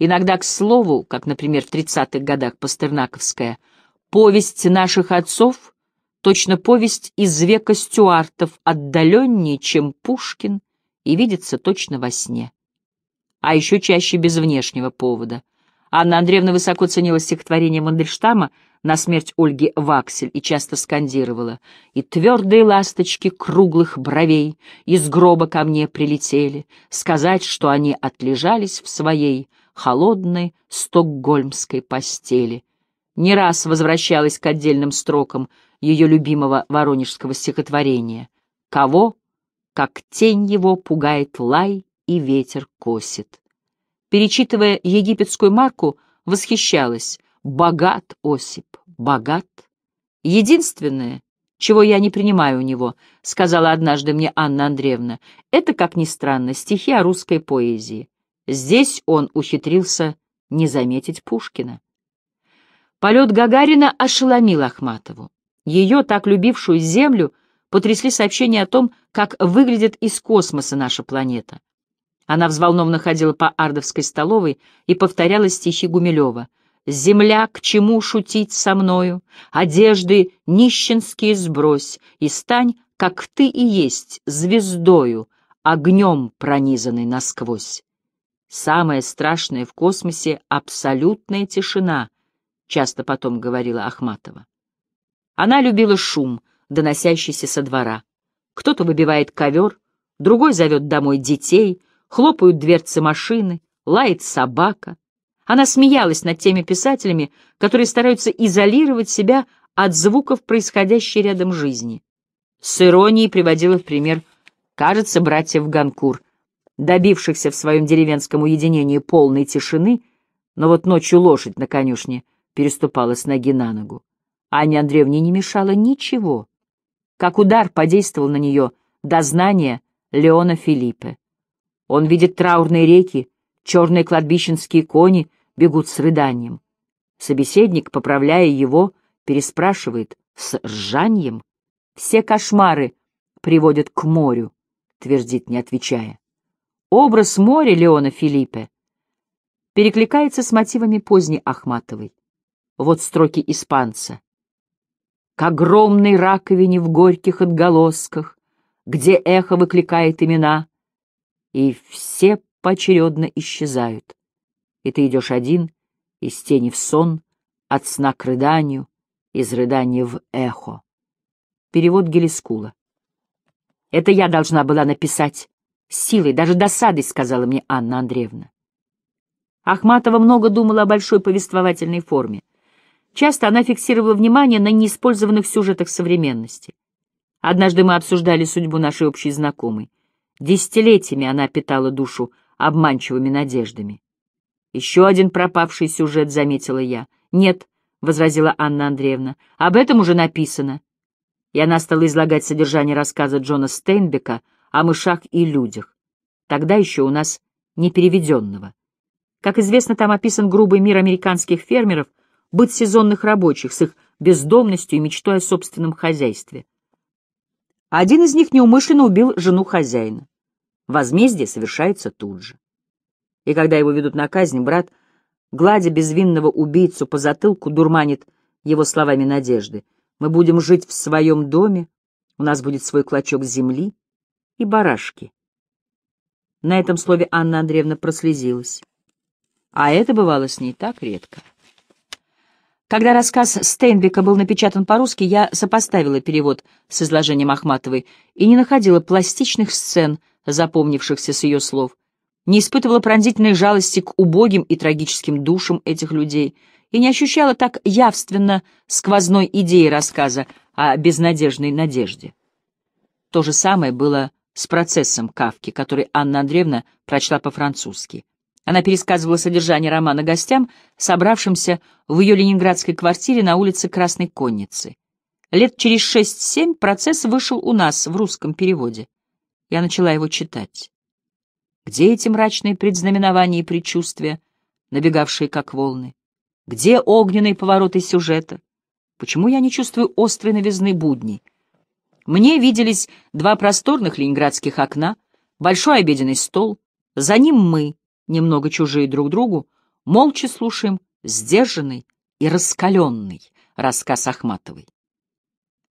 Иногда, к слову, как, например, в 30-х годах Пастернаковская, повесть наших отцов, точно повесть из века Стюартов, отдаленнее, чем Пушкин, и видится точно во сне. А еще чаще без внешнего повода. Анна Андреевна высоко ценила стихотворение Мандельштама на смерть Ольги Ваксель и часто скандировала «И твердые ласточки круглых бровей из гроба ко мне прилетели, сказать, что они отлежались в своей холодной стокгольмской постели. Не раз возвращалась к отдельным строкам ее любимого воронежского стихотворения «Кого, как тень его, пугает лай и ветер косит». Перечитывая египетскую марку, восхищалась «Богат Осип, богат». Единственное — чего я не принимаю у него», — сказала однажды мне Анна Андреевна. «Это, как ни странно, стихи о русской поэзии. Здесь он ухитрился не заметить Пушкина. Полет Гагарина ошеломил Ахматову. Ее, так любившую Землю, потрясли сообщения о том, как выглядит из космоса наша планета. Она взволнованно ходила по ардовской столовой и повторяла стихи Гумилева. «Земля, к чему шутить со мною? Одежды нищенские сбрось и стань, как ты и есть, звездою, огнем пронизанной насквозь». Самое страшное в космосе — абсолютная тишина, часто потом говорила Ахматова. Она любила шум, доносящийся со двора. Кто-то выбивает ковер, другой зовет домой детей, хлопают дверцы машины, лает собака. Она смеялась над теми писателями, которые стараются изолировать себя от звуков происходящей рядом жизни. С иронией приводила в пример, кажется, братьев Ганкур — добившихся в своем деревенском уединении полной тишины, но вот ночью лошадь на конюшне переступала с ноги на ногу. Анне Андреевне не мешало ничего. Как удар подействовал на нее дознание Леона Филиппе. Он видит траурные реки, черные кладбищенские кони бегут с рыданием. Собеседник, поправляя его, переспрашивает с ржанием. «Все кошмары приводят к морю», — твердит, не отвечая. Образ моря Леона Филиппе перекликается с мотивами поздней Ахматовой. Вот строки испанца. «К огромной раковине в горьких отголосках, где эхо выкликает имена, и все поочередно исчезают. И ты идешь один, из тени в сон, от сна к рыданию, из рыдания в эхо». Перевод Гелискула. Это я должна была написать силой, даже досадой, сказала мне Анна Андреевна. Ахматова много думала о большой повествовательной форме. Часто она фиксировала внимание на неиспользованных сюжетах современности. Однажды мы обсуждали судьбу нашей общей знакомой. Десятилетиями она питала душу обманчивыми надеждами. «Еще один пропавший сюжет», — заметила я. «Нет», — возразила Анна Андреевна, — «об этом уже написано». И она стала излагать содержание рассказа Джона Стейнбека — о мышах и людях, тогда еще у нас непереведенного. Как известно, там описан грубый мир американских фермеров, быт сезонных рабочих с их бездомностью и мечтой о собственном хозяйстве. Один из них неумышленно убил жену хозяина. Возмездие совершается тут же. И когда его ведут на казнь, брат, гладя безвинного убийцу по затылку, дурманит его словами надежды. «Мы будем жить в своем доме, у нас будет свой клочок земли, и барашки. На этом слове Анна Андреевна прослезилась. А это бывало с ней так редко. Когда рассказ Стейнбека был напечатан по-русски, я сопоставила перевод с изложением Ахматовой и не находила пластичных сцен, запомнившихся с ее слов, не испытывала пронзительной жалости к убогим и трагическим душам этих людей и не ощущала так явственно сквозной идеи рассказа о безнадежной надежде. То же самое было с процессом Кавки, который Анна Андреевна прочла по-французски. Она пересказывала содержание романа гостям, собравшимся в ее ленинградской квартире на улице Красной Конницы. Лет через шесть-семь процесс вышел у нас в русском переводе. Я начала его читать. Где эти мрачные предзнаменования и предчувствия, набегавшие как волны? Где огненные повороты сюжета? Почему я не чувствую острой новизны будней? Мне виделись два просторных ленинградских окна, большой обеденный стол, за ним мы, немного чужие друг другу, молча слушаем сдержанный и раскаленный рассказ Ахматовой.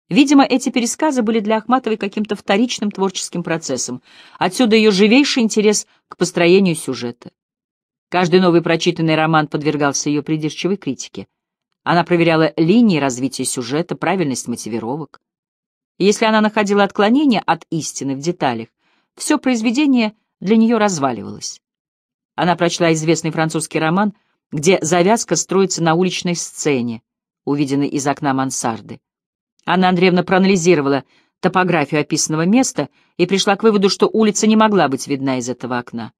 Видимо, эти пересказы были для Ахматовой каким-то вторичным творческим процессом, отсюда ее живейший интерес к построению сюжета. Каждый новый прочитанный роман подвергался ее придирчивой критике. Она проверяла линии развития сюжета, правильность мотивировок если она находила отклонение от истины в деталях, все произведение для нее разваливалось. Она прочла известный французский роман, где завязка строится на уличной сцене, увиденной из окна мансарды. Анна Андреевна проанализировала топографию описанного места и пришла к выводу, что улица не могла быть видна из этого окна.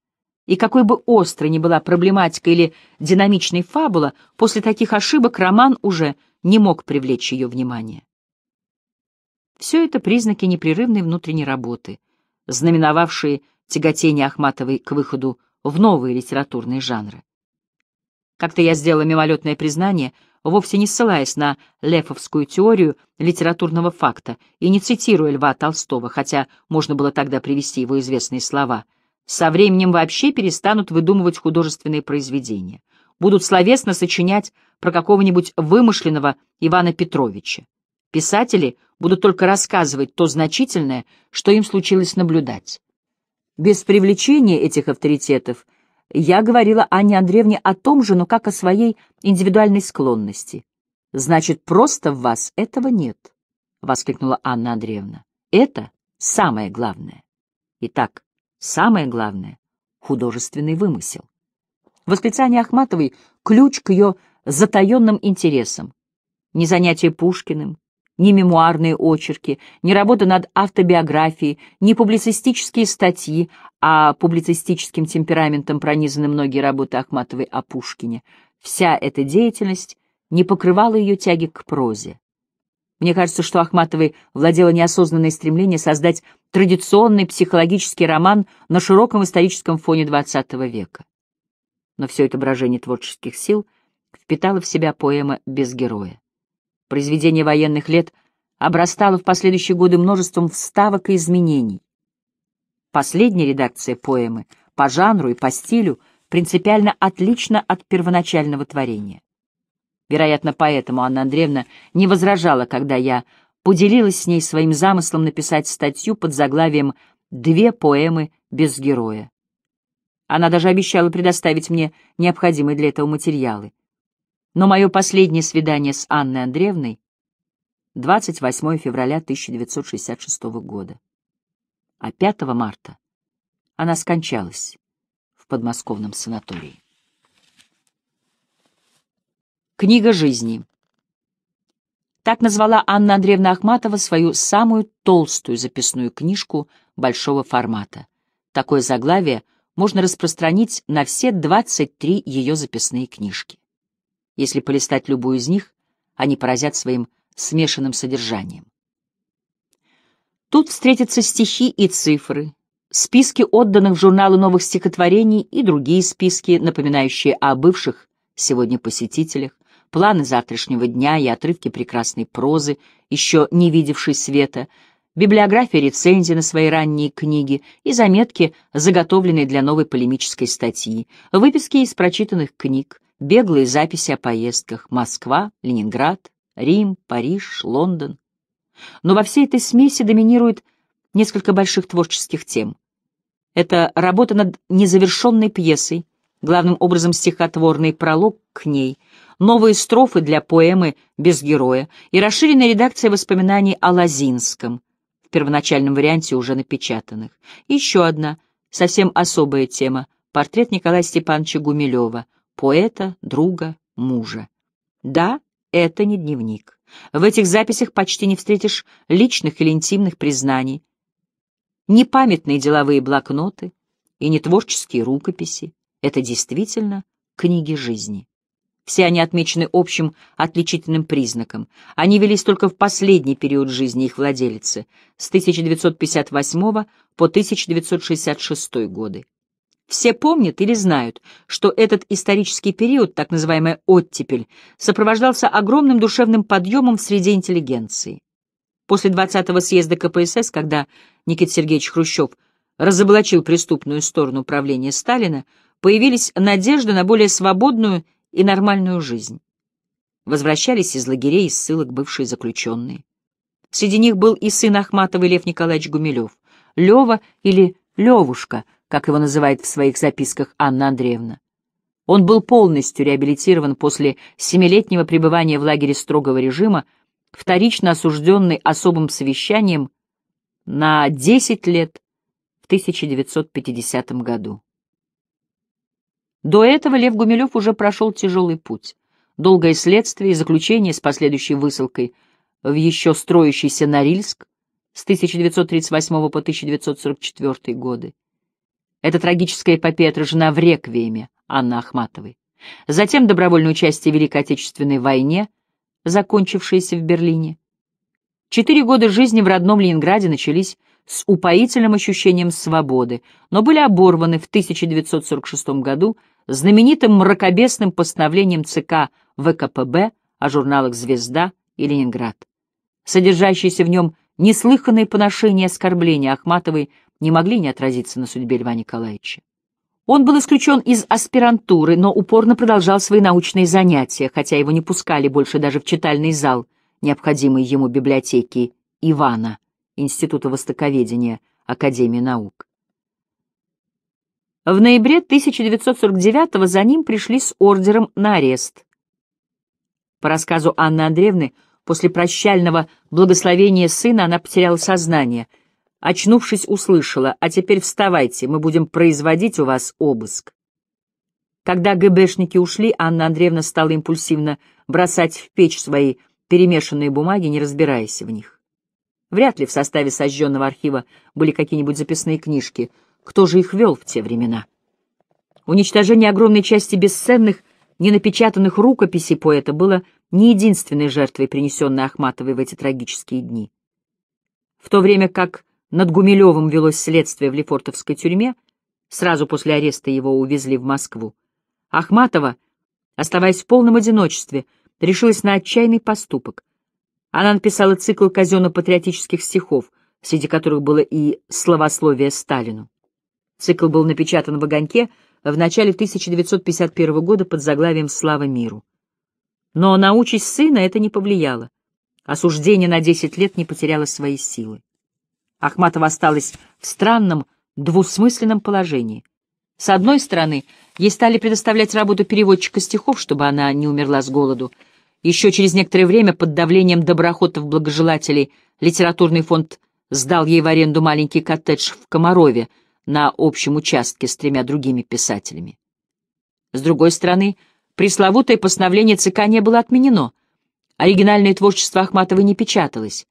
И какой бы острой ни была проблематика или динамичной фабула, после таких ошибок роман уже не мог привлечь ее внимание. Все это признаки непрерывной внутренней работы, знаменовавшие тяготение Ахматовой к выходу в новые литературные жанры. Как-то я сделала мимолетное признание, вовсе не ссылаясь на лефовскую теорию литературного факта и не цитируя Льва Толстого, хотя можно было тогда привести его известные слова. «Со временем вообще перестанут выдумывать художественные произведения, будут словесно сочинять про какого-нибудь вымышленного Ивана Петровича. Писатели — будут только рассказывать то значительное, что им случилось наблюдать. Без привлечения этих авторитетов я говорила Анне Андреевне о том же, но как о своей индивидуальной склонности. «Значит, просто в вас этого нет», — воскликнула Анна Андреевна. «Это самое главное». Итак, самое главное — художественный вымысел. Восклицание Ахматовой — ключ к ее затаенным интересам. Не занятие Пушкиным, ни мемуарные очерки, ни работа над автобиографией, ни публицистические статьи, а публицистическим темпераментом пронизаны многие работы Ахматовой о Пушкине. Вся эта деятельность не покрывала ее тяги к прозе. Мне кажется, что Ахматовой владело неосознанное стремление создать традиционный психологический роман на широком историческом фоне XX века. Но все это брожение творческих сил впитало в себя поэма «Без героя» произведение военных лет обрастало в последующие годы множеством вставок и изменений. Последняя редакция поэмы по жанру и по стилю принципиально отлична от первоначального творения. Вероятно, поэтому Анна Андреевна не возражала, когда я поделилась с ней своим замыслом написать статью под заглавием «Две поэмы без героя». Она даже обещала предоставить мне необходимые для этого материалы. Но мое последнее свидание с Анной Андреевной 28 февраля 1966 года. А 5 марта она скончалась в подмосковном санатории. Книга жизни. Так назвала Анна Андреевна Ахматова свою самую толстую записную книжку большого формата. Такое заглавие можно распространить на все 23 ее записные книжки. Если полистать любую из них, они поразят своим смешанным содержанием. Тут встретятся стихи и цифры, списки отданных в журналы новых стихотворений и другие списки, напоминающие о бывших сегодня посетителях, планы завтрашнего дня и отрывки прекрасной прозы, еще не видевшей света, библиография рецензии на свои ранние книги и заметки, заготовленные для новой полемической статьи, выписки из прочитанных книг, беглые записи о поездках Москва, Ленинград, Рим, Париж, Лондон. Но во всей этой смеси доминирует несколько больших творческих тем. Это работа над незавершенной пьесой, главным образом стихотворный пролог к ней, новые строфы для поэмы «Без героя» и расширенная редакция воспоминаний о Лозинском, в первоначальном варианте уже напечатанных. Еще одна, совсем особая тема — портрет Николая Степановича Гумилева — поэта, друга, мужа. Да, это не дневник. В этих записях почти не встретишь личных или интимных признаний, не памятные деловые блокноты и не творческие рукописи. Это действительно книги жизни. Все они отмечены общим отличительным признаком. Они велись только в последний период жизни их владелицы, с 1958 по 1966 годы. Все помнят или знают, что этот исторический период, так называемая «оттепель», сопровождался огромным душевным подъемом в среде интеллигенции. После 20-го съезда КПСС, когда Никит Сергеевич Хрущев разоблачил преступную сторону правления Сталина, появились надежды на более свободную и нормальную жизнь. Возвращались из лагерей и ссылок бывшие заключенные. Среди них был и сын Ахматовой Лев Николаевич Гумилев, Лева или Левушка — как его называет в своих записках Анна Андреевна. Он был полностью реабилитирован после семилетнего пребывания в лагере строгого режима, вторично осужденный особым совещанием на 10 лет в 1950 году. До этого Лев Гумилев уже прошел тяжелый путь. Долгое следствие и заключение с последующей высылкой в еще строящийся Норильск с 1938 по 1944 годы. Эта трагическая эпопея отражена в «Реквиеме» Анны Ахматовой. Затем добровольное участие в Великой Отечественной войне, закончившейся в Берлине. Четыре года жизни в родном Ленинграде начались с упоительным ощущением свободы, но были оборваны в 1946 году знаменитым мракобесным постановлением ЦК ВКПБ о журналах «Звезда» и «Ленинград». Содержащиеся в нем неслыханные поношения и оскорбления Ахматовой не могли не отразиться на судьбе Льва Николаевича. Он был исключен из аспирантуры, но упорно продолжал свои научные занятия, хотя его не пускали больше даже в читальный зал, необходимый ему библиотеки Ивана, Института Востоковедения, Академии наук. В ноябре 1949-го за ним пришли с ордером на арест. По рассказу Анны Андреевны, после прощального благословения сына она потеряла сознание — Очнувшись, услышала, а теперь вставайте, мы будем производить у вас обыск. Когда ГБшники ушли, Анна Андреевна стала импульсивно бросать в печь свои перемешанные бумаги, не разбираясь в них. Вряд ли в составе сожженного архива были какие-нибудь записные книжки. Кто же их вел в те времена? Уничтожение огромной части бесценных, ненапечатанных рукописей поэта было не единственной жертвой, принесенной Ахматовой в эти трагические дни. В то время как над Гумилевым велось следствие в Лефортовской тюрьме. Сразу после ареста его увезли в Москву. Ахматова, оставаясь в полном одиночестве, решилась на отчаянный поступок. Она написала цикл казенно-патриотических стихов, среди которых было и словословие Сталину. Цикл был напечатан в «Огоньке» в начале 1951 года под заглавием «Слава миру». Но на участь сына это не повлияло. Осуждение на 10 лет не потеряло свои силы. Ахматова осталась в странном, двусмысленном положении. С одной стороны, ей стали предоставлять работу переводчика стихов, чтобы она не умерла с голоду. Еще через некоторое время под давлением доброхотов-благожелателей литературный фонд сдал ей в аренду маленький коттедж в Комарове на общем участке с тремя другими писателями. С другой стороны, пресловутое постановление ЦК не было отменено. Оригинальное творчество Ахматовой не печаталось.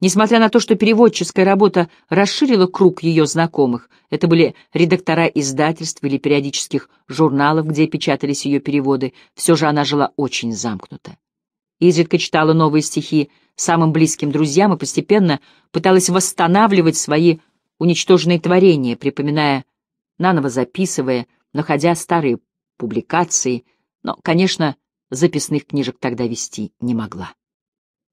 Несмотря на то, что переводческая работа расширила круг ее знакомых, это были редактора издательств или периодических журналов, где печатались ее переводы, все же она жила очень замкнуто. Изредка читала новые стихи самым близким друзьям и постепенно пыталась восстанавливать свои уничтоженные творения, припоминая, наново записывая, находя старые публикации, но, конечно, записных книжек тогда вести не могла.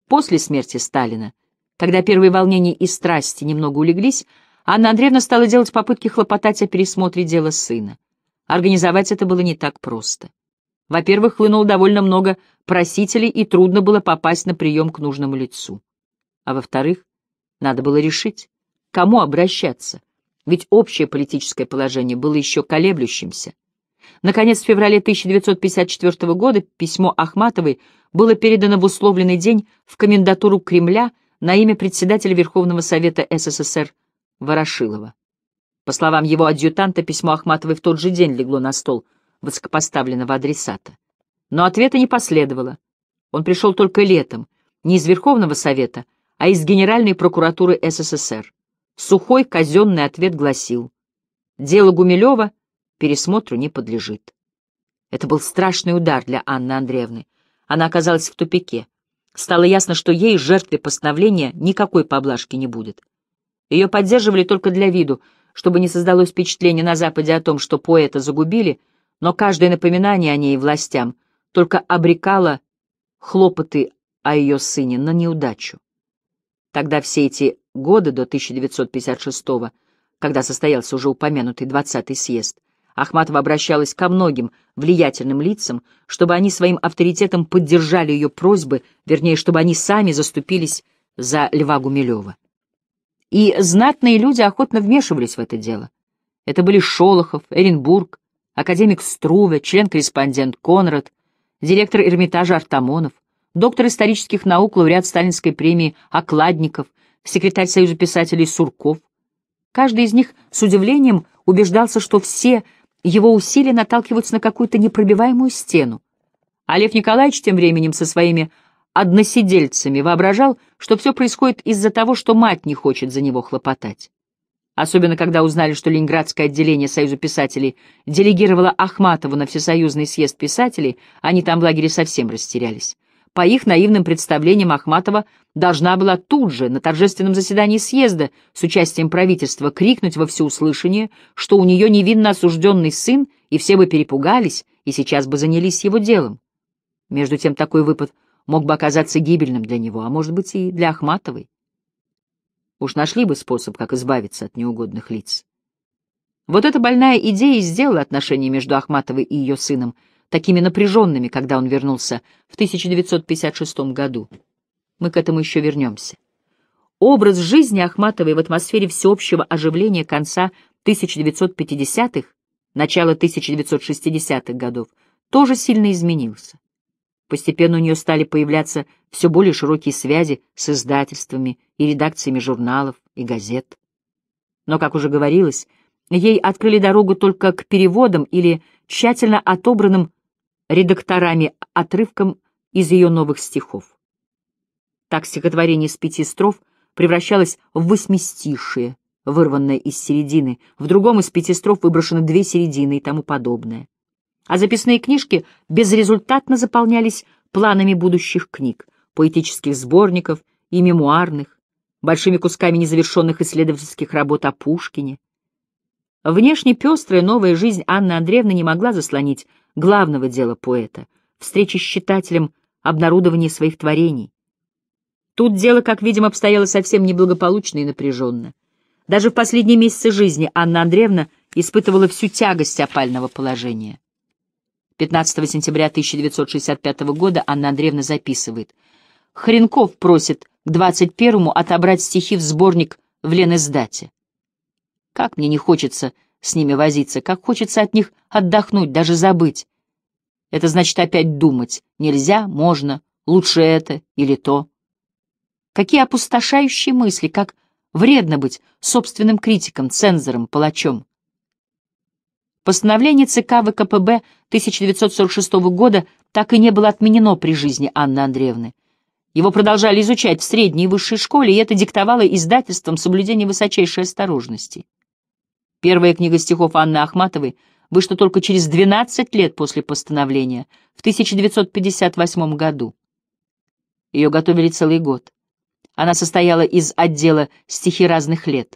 После смерти Сталина когда первые волнения и страсти немного улеглись, Анна Андреевна стала делать попытки хлопотать о пересмотре дела сына. Организовать это было не так просто. Во-первых, хлынуло довольно много просителей, и трудно было попасть на прием к нужному лицу. А во-вторых, надо было решить, кому обращаться, ведь общее политическое положение было еще колеблющимся. Наконец, в феврале 1954 года письмо Ахматовой было передано в условленный день в комендатуру Кремля на имя председателя Верховного Совета СССР Ворошилова. По словам его адъютанта, письмо Ахматовой в тот же день легло на стол высокопоставленного адресата. Но ответа не последовало. Он пришел только летом, не из Верховного Совета, а из Генеральной прокуратуры СССР. Сухой казенный ответ гласил «Дело Гумилева пересмотру не подлежит». Это был страшный удар для Анны Андреевны. Она оказалась в тупике. Стало ясно, что ей, жертве постановления, никакой поблажки не будет. Ее поддерживали только для виду, чтобы не создалось впечатление на Западе о том, что поэта загубили, но каждое напоминание о ней властям только обрекало хлопоты о ее сыне на неудачу. Тогда все эти годы до 1956 года, когда состоялся уже упомянутый 20-й съезд, Ахматова обращалась ко многим влиятельным лицам, чтобы они своим авторитетом поддержали ее просьбы, вернее, чтобы они сами заступились за Льва Гумилева. И знатные люди охотно вмешивались в это дело. Это были Шолохов, Эренбург, академик Струве, член-корреспондент Конрад, директор Эрмитажа Артамонов, доктор исторических наук, лауреат Сталинской премии Окладников, секретарь Союза писателей Сурков. Каждый из них с удивлением убеждался, что все — его усилия наталкиваются на какую-то непробиваемую стену. Олег а Николаевич тем временем со своими односидельцами воображал, что все происходит из-за того, что мать не хочет за него хлопотать. Особенно, когда узнали, что Ленинградское отделение Союза писателей делегировало Ахматову на Всесоюзный съезд писателей, они там в лагере совсем растерялись. По их наивным представлениям Ахматова должна была тут же, на торжественном заседании съезда, с участием правительства, крикнуть во всеуслышание, что у нее невинно осужденный сын, и все бы перепугались, и сейчас бы занялись его делом. Между тем, такой выпад мог бы оказаться гибельным для него, а может быть и для Ахматовой. Уж нашли бы способ, как избавиться от неугодных лиц. Вот эта больная идея и сделала отношения между Ахматовой и ее сыном — такими напряженными, когда он вернулся в 1956 году. Мы к этому еще вернемся. Образ жизни Ахматовой в атмосфере всеобщего оживления конца 1950-х, начала 1960-х годов тоже сильно изменился. Постепенно у нее стали появляться все более широкие связи с издательствами и редакциями журналов и газет. Но, как уже говорилось, ей открыли дорогу только к переводам или тщательно отобранным редакторами отрывком из ее новых стихов. Так стихотворение из пяти строф превращалось в восьмистишие, вырванное из середины, в другом из пяти строф выброшено две середины и тому подобное. А записные книжки безрезультатно заполнялись планами будущих книг, поэтических сборников и мемуарных, большими кусками незавершенных исследовательских работ о Пушкине. Внешне пестрая новая жизнь Анны Андреевны не могла заслонить главного дела поэта — встречи с читателем, обнародование своих творений. Тут дело, как видим, обстояло совсем неблагополучно и напряженно. Даже в последние месяцы жизни Анна Андреевна испытывала всю тягость опального положения. 15 сентября 1965 года Анна Андреевна записывает. Хренков просит к 21-му отобрать стихи в сборник в Ленэсдате. «Как мне не хочется с ними возиться, как хочется от них отдохнуть, даже забыть. Это значит опять думать. Нельзя, можно, лучше это или то. Какие опустошающие мысли, как вредно быть собственным критиком, цензором, палачом. Постановление ЦК ВКПБ 1946 года так и не было отменено при жизни Анны Андреевны. Его продолжали изучать в средней и высшей школе, и это диктовало издательством соблюдение высочайшей осторожности. Первая книга стихов Анны Ахматовой вышла только через 12 лет после постановления, в 1958 году. Ее готовили целый год. Она состояла из отдела «Стихи разных лет».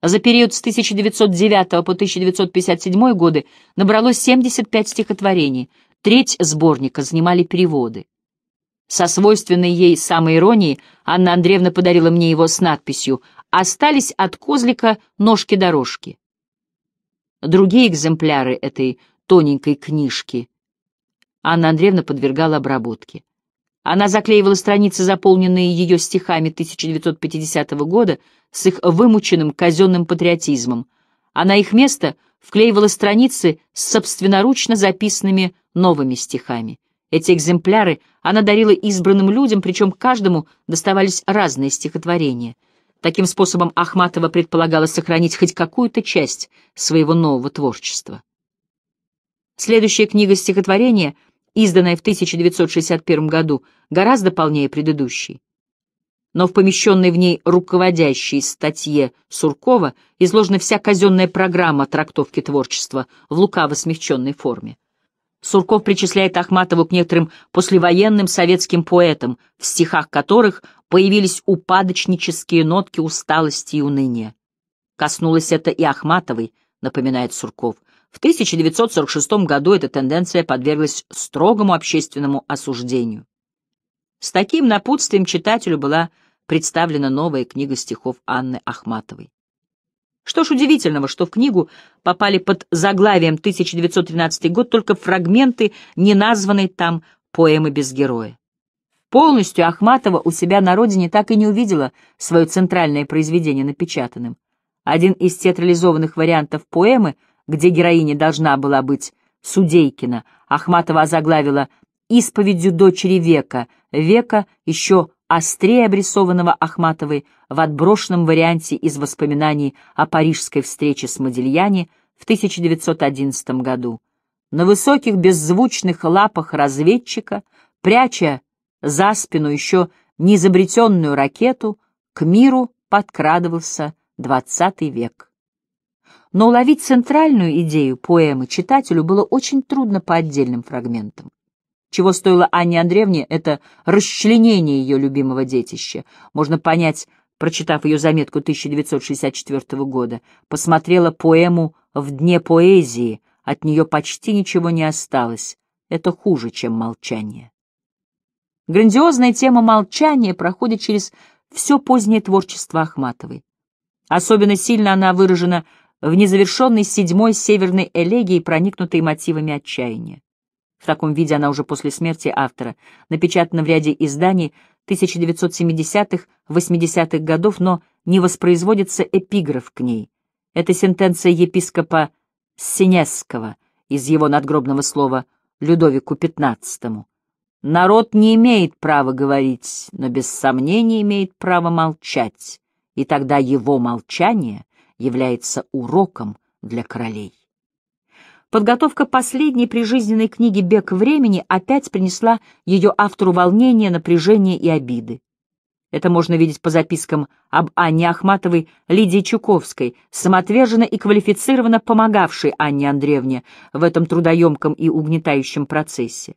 А за период с 1909 по 1957 годы набралось 75 стихотворений, треть сборника занимали переводы. Со свойственной ей самоиронией Анна Андреевна подарила мне его с надписью «Остались от козлика ножки-дорожки». Другие экземпляры этой тоненькой книжки Анна Андреевна подвергала обработке. Она заклеивала страницы, заполненные ее стихами 1950 года, с их вымученным казенным патриотизмом, а на их место вклеивала страницы с собственноручно записанными новыми стихами. Эти экземпляры она дарила избранным людям, причем каждому доставались разные стихотворения — Таким способом Ахматова предполагала сохранить хоть какую-то часть своего нового творчества. Следующая книга стихотворения, изданная в 1961 году, гораздо полнее предыдущей. Но в помещенной в ней руководящей статье Суркова изложена вся казенная программа трактовки творчества в лукаво смягченной форме. Сурков причисляет Ахматову к некоторым послевоенным советским поэтам, в стихах которых появились упадочнические нотки усталости и уныния. Коснулось это и Ахматовой, напоминает Сурков. В 1946 году эта тенденция подверглась строгому общественному осуждению. С таким напутствием читателю была представлена новая книга стихов Анны Ахматовой. Что ж удивительного, что в книгу попали под заглавием 1913 год только фрагменты неназванной там поэмы без героя. Полностью Ахматова у себя на родине так и не увидела свое центральное произведение напечатанным. Один из театрализованных вариантов поэмы, где героиня должна была быть Судейкина, Ахматова озаглавила «Исповедью дочери века», века еще острее обрисованного Ахматовой в отброшенном варианте из воспоминаний о парижской встрече с Модильяни в 1911 году. На высоких беззвучных лапах разведчика, пряча за спину еще не изобретенную ракету, к миру подкрадывался XX век. Но уловить центральную идею поэмы читателю было очень трудно по отдельным фрагментам. Чего стоило Анне Андреевне это расчленение ее любимого детища. Можно понять, прочитав ее заметку 1964 года, посмотрела поэму «В дне поэзии», от нее почти ничего не осталось. Это хуже, чем молчание. Грандиозная тема молчания проходит через все позднее творчество Ахматовой. Особенно сильно она выражена в незавершенной седьмой северной элегии, проникнутой мотивами отчаяния в таком виде она уже после смерти автора, напечатана в ряде изданий 1970-х, 80-х годов, но не воспроизводится эпиграф к ней. Это сентенция епископа Синесского из его надгробного слова Людовику XV. «Народ не имеет права говорить, но без сомнения имеет право молчать, и тогда его молчание является уроком для королей». Подготовка последней прижизненной книги «Бег времени» опять принесла ее автору волнение, напряжение и обиды. Это можно видеть по запискам об Анне Ахматовой Лидии Чуковской, самоотверженно и квалифицированно помогавшей Анне Андреевне в этом трудоемком и угнетающем процессе.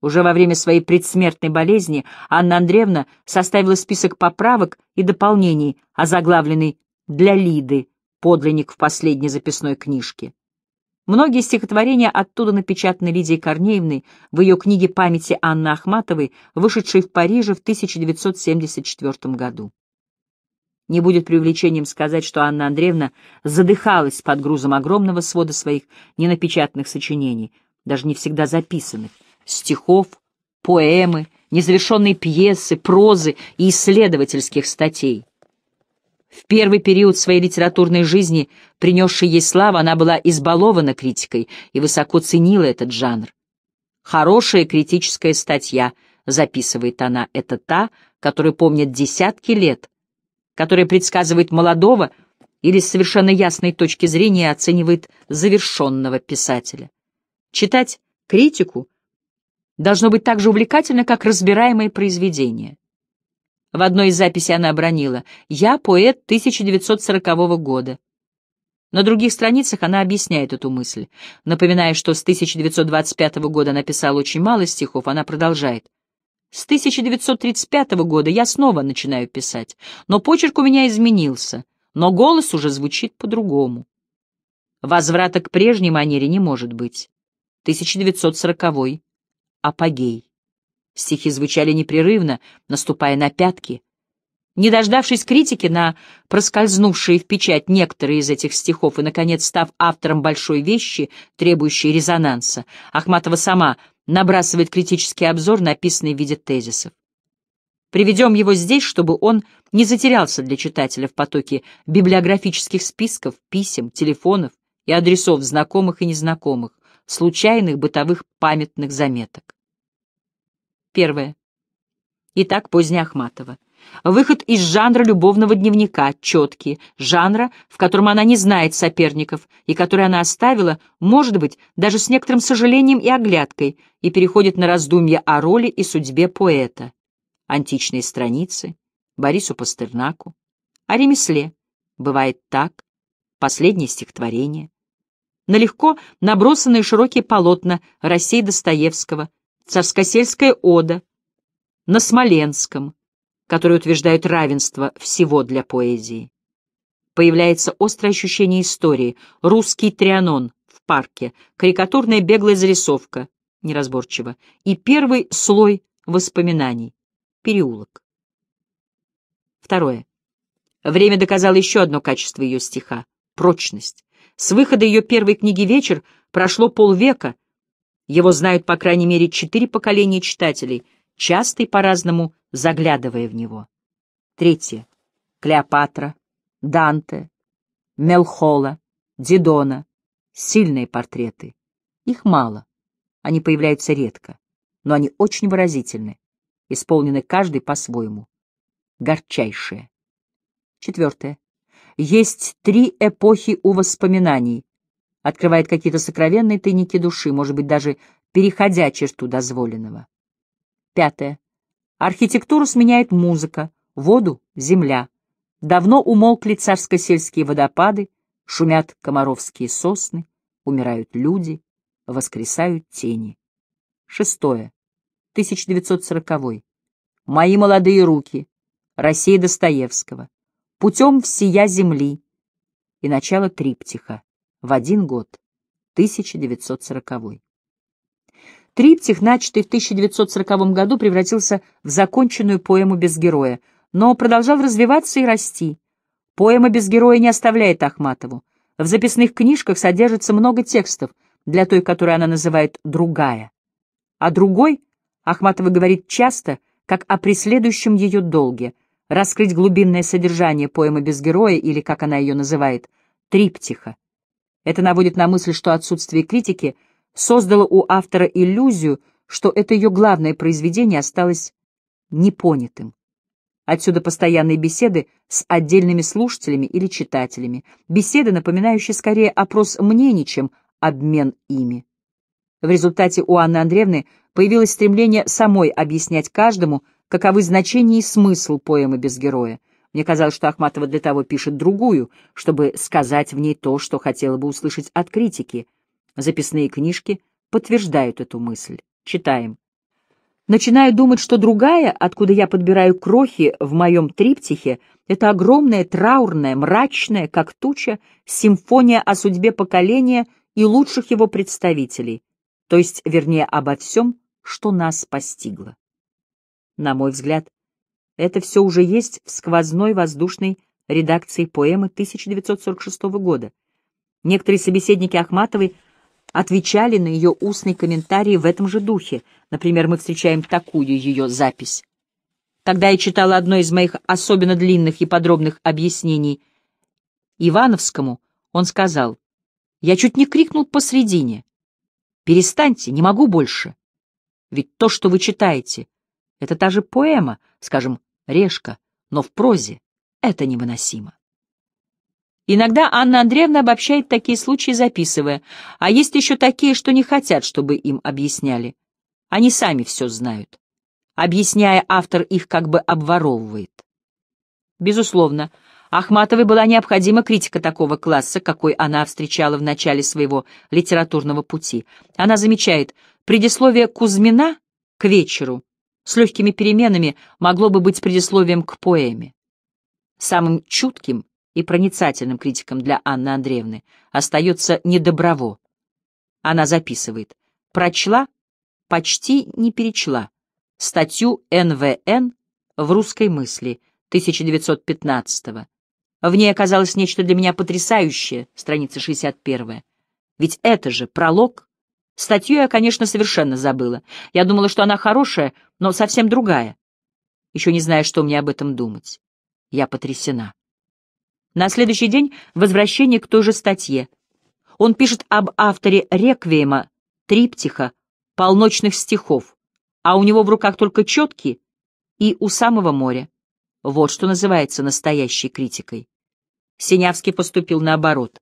Уже во время своей предсмертной болезни Анна Андреевна составила список поправок и дополнений, озаглавленный «Для Лиды», подлинник в последней записной книжке. Многие стихотворения оттуда напечатаны Лидией Корнеевной в ее книге памяти Анны Ахматовой, вышедшей в Париже в 1974 году. Не будет преувеличением сказать, что Анна Андреевна задыхалась под грузом огромного свода своих ненапечатанных сочинений, даже не всегда записанных, стихов, поэмы, незавершенные пьесы, прозы и исследовательских статей. В первый период своей литературной жизни, принесшей ей славу, она была избалована критикой и высоко ценила этот жанр. «Хорошая критическая статья», — записывает она, — «это та, которую помнит десятки лет, которая предсказывает молодого или с совершенно ясной точки зрения оценивает завершенного писателя. Читать критику должно быть так же увлекательно, как разбираемое произведение. В одной из записей она обронила «Я поэт 1940 года». На других страницах она объясняет эту мысль. Напоминая, что с 1925 года она очень мало стихов, она продолжает. С 1935 года я снова начинаю писать, но почерк у меня изменился, но голос уже звучит по-другому. Возврата к прежней манере не может быть. 1940. й Апогей. Стихи звучали непрерывно, наступая на пятки. Не дождавшись критики на проскользнувшие в печать некоторые из этих стихов и, наконец, став автором большой вещи, требующей резонанса, Ахматова сама набрасывает критический обзор, написанный в виде тезисов. Приведем его здесь, чтобы он не затерялся для читателя в потоке библиографических списков, писем, телефонов и адресов знакомых и незнакомых, случайных бытовых памятных заметок. Первое. Итак, поздняя Ахматова. Выход из жанра любовного дневника, четкий, жанра, в котором она не знает соперников, и который она оставила, может быть, даже с некоторым сожалением и оглядкой, и переходит на раздумья о роли и судьбе поэта. Античные страницы, Борису Пастернаку, о ремесле, бывает так, последнее стихотворение. На набросанные широкие полотна России Достоевского, царскосельская ода на Смоленском, которые утверждают равенство всего для поэзии. Появляется острое ощущение истории, русский трианон в парке, карикатурная беглая зарисовка, неразборчиво, и первый слой воспоминаний, переулок. Второе. Время доказало еще одно качество ее стиха — прочность. С выхода ее первой книги «Вечер» прошло полвека, его знают по крайней мере четыре поколения читателей, часто и по-разному заглядывая в него. Третье. Клеопатра, Данте, Мелхола, Дидона. Сильные портреты. Их мало. Они появляются редко, но они очень выразительны, исполнены каждый по-своему. Горчайшие. Четвертое. Есть три эпохи у воспоминаний открывает какие-то сокровенные тайники души, может быть, даже переходя черту дозволенного. Пятое. Архитектуру сменяет музыка, воду — земля. Давно умолкли царско-сельские водопады, шумят комаровские сосны, умирают люди, воскресают тени. Шестое. 1940. -й. Мои молодые руки. Россия Достоевского. Путем всея земли. И начало триптиха в один год, 1940. Триптих, начатый в 1940 году, превратился в законченную поэму без героя, но продолжал развиваться и расти. Поэма без героя не оставляет Ахматову. В записных книжках содержится много текстов для той, которую она называет «другая». а другой Ахматова говорит часто, как о преследующем ее долге. Раскрыть глубинное содержание поэмы без героя, или, как она ее называет, «триптиха», это наводит на мысль, что отсутствие критики создало у автора иллюзию, что это ее главное произведение осталось непонятым. Отсюда постоянные беседы с отдельными слушателями или читателями, беседы, напоминающие скорее опрос мнений, чем обмен ими. В результате у Анны Андреевны появилось стремление самой объяснять каждому, каковы значение и смысл поэмы без героя, мне казалось, что Ахматова для того пишет другую, чтобы сказать в ней то, что хотела бы услышать от критики. Записные книжки подтверждают эту мысль. Читаем. Начинаю думать, что другая, откуда я подбираю крохи в моем триптихе, это огромная, траурная, мрачная, как туча, симфония о судьбе поколения и лучших его представителей, то есть, вернее, обо всем, что нас постигло. На мой взгляд, это все уже есть в сквозной воздушной редакции поэмы 1946 года. Некоторые собеседники Ахматовой отвечали на ее устный комментарий в этом же духе. Например, мы встречаем такую ее запись. Когда я читала одно из моих особенно длинных и подробных объяснений Ивановскому, он сказал, «Я чуть не крикнул посредине. Перестаньте, не могу больше. Ведь то, что вы читаете, это та же поэма, скажем, «Решка», но в прозе. Это невыносимо. Иногда Анна Андреевна обобщает такие случаи, записывая, а есть еще такие, что не хотят, чтобы им объясняли. Они сами все знают. Объясняя, автор их как бы обворовывает. Безусловно, Ахматовой была необходима критика такого класса, какой она встречала в начале своего литературного пути. Она замечает, предисловие Кузьмина к вечеру с легкими переменами могло бы быть предисловием к поэме. Самым чутким и проницательным критиком для Анны Андреевны остается недоброво. Она записывает «Прочла, почти не перечла, статью НВН в «Русской мысли» 1915 -го. В ней оказалось нечто для меня потрясающее, страница 61 -я. Ведь это же пролог Статью я, конечно, совершенно забыла. Я думала, что она хорошая, но совсем другая. Еще не знаю, что мне об этом думать. Я потрясена. На следующий день возвращение к той же статье. Он пишет об авторе «Реквиема», «Триптиха», «Полночных стихов», а у него в руках только четки и «У самого моря». Вот что называется настоящей критикой. Синявский поступил наоборот.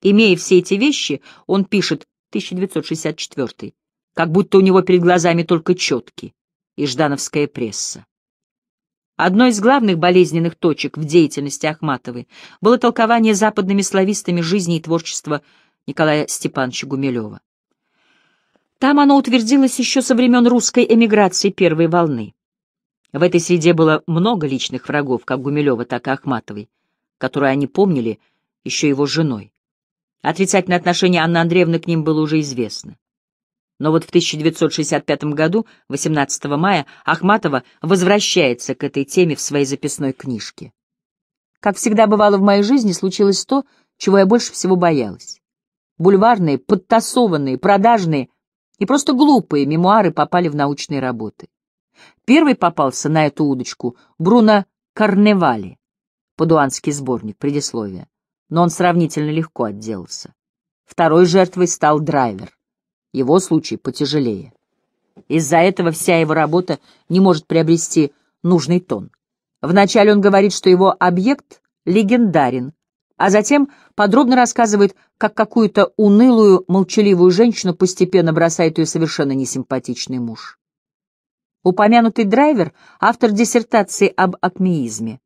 Имея все эти вещи, он пишет 1964, как будто у него перед глазами только четки и ждановская пресса. Одной из главных болезненных точек в деятельности Ахматовой было толкование западными словистами жизни и творчества Николая Степановича Гумилева. Там оно утвердилось еще со времен русской эмиграции первой волны. В этой среде было много личных врагов, как Гумилева, так и Ахматовой, которую они помнили еще его женой. Отрицательное отношение Анны Андреевны к ним было уже известно. Но вот в 1965 году, 18 мая, Ахматова возвращается к этой теме в своей записной книжке. Как всегда бывало в моей жизни, случилось то, чего я больше всего боялась. Бульварные, подтасованные, продажные и просто глупые мемуары попали в научные работы. Первый попался на эту удочку Бруно Карневали, падуанский сборник, предисловие но он сравнительно легко отделался. Второй жертвой стал драйвер. Его случай потяжелее. Из-за этого вся его работа не может приобрести нужный тон. Вначале он говорит, что его объект легендарен, а затем подробно рассказывает, как какую-то унылую, молчаливую женщину постепенно бросает ее совершенно несимпатичный муж. Упомянутый драйвер — автор диссертации об акмеизме.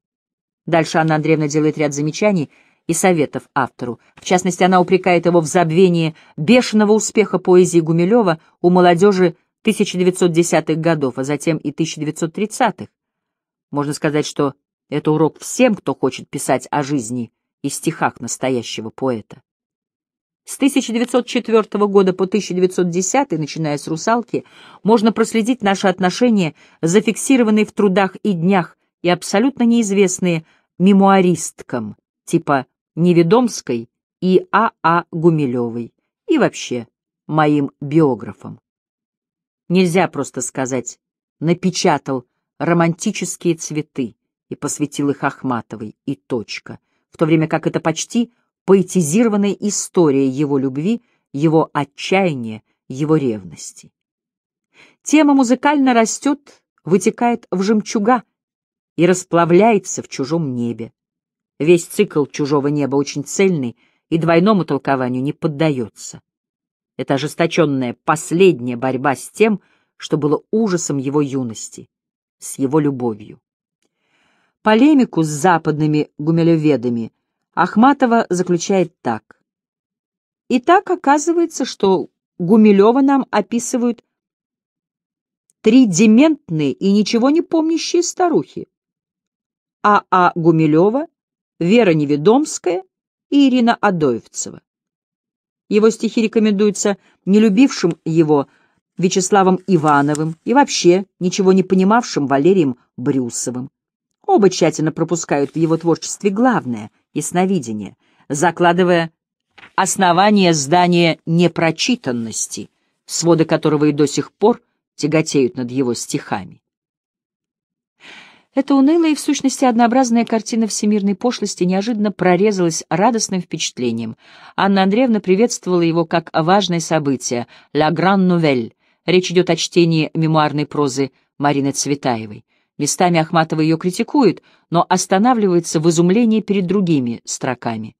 Дальше Анна Андреевна делает ряд замечаний — и советов автору. В частности, она упрекает его в забвении бешеного успеха поэзии Гумилева у молодежи 1910-х годов, а затем и 1930-х. Можно сказать, что это урок всем, кто хочет писать о жизни и стихах настоящего поэта. С 1904 года по 1910, начиная с «Русалки», можно проследить наши отношения, зафиксированные в трудах и днях и абсолютно неизвестные мемуаристкам, типа Неведомской и А.А. А Гумилевой, и вообще моим биографом. Нельзя просто сказать «напечатал романтические цветы» и посвятил их Ахматовой, и точка, в то время как это почти поэтизированная история его любви, его отчаяния, его ревности. Тема музыкально растет, вытекает в жемчуга и расплавляется в чужом небе. Весь цикл «Чужого неба» очень цельный и двойному толкованию не поддается. Это ожесточенная последняя борьба с тем, что было ужасом его юности, с его любовью. Полемику с западными гумелеведами Ахматова заключает так. И так оказывается, что Гумилева нам описывают три дементные и ничего не помнящие старухи, а А. Гумилева Вера Неведомская и Ирина Адоевцева. Его стихи рекомендуются нелюбившим его Вячеславом Ивановым и вообще ничего не понимавшим Валерием Брюсовым. Оба тщательно пропускают в его творчестве главное — ясновидение, закладывая основание здания непрочитанности, своды которого и до сих пор тяготеют над его стихами. Эта унылая и, в сущности, однообразная картина всемирной пошлости неожиданно прорезалась радостным впечатлением. Анна Андреевна приветствовала его как важное событие «La Grande Nouvelle». Речь идет о чтении мемуарной прозы Марины Цветаевой. Местами Ахматова ее критикует, но останавливается в изумлении перед другими строками.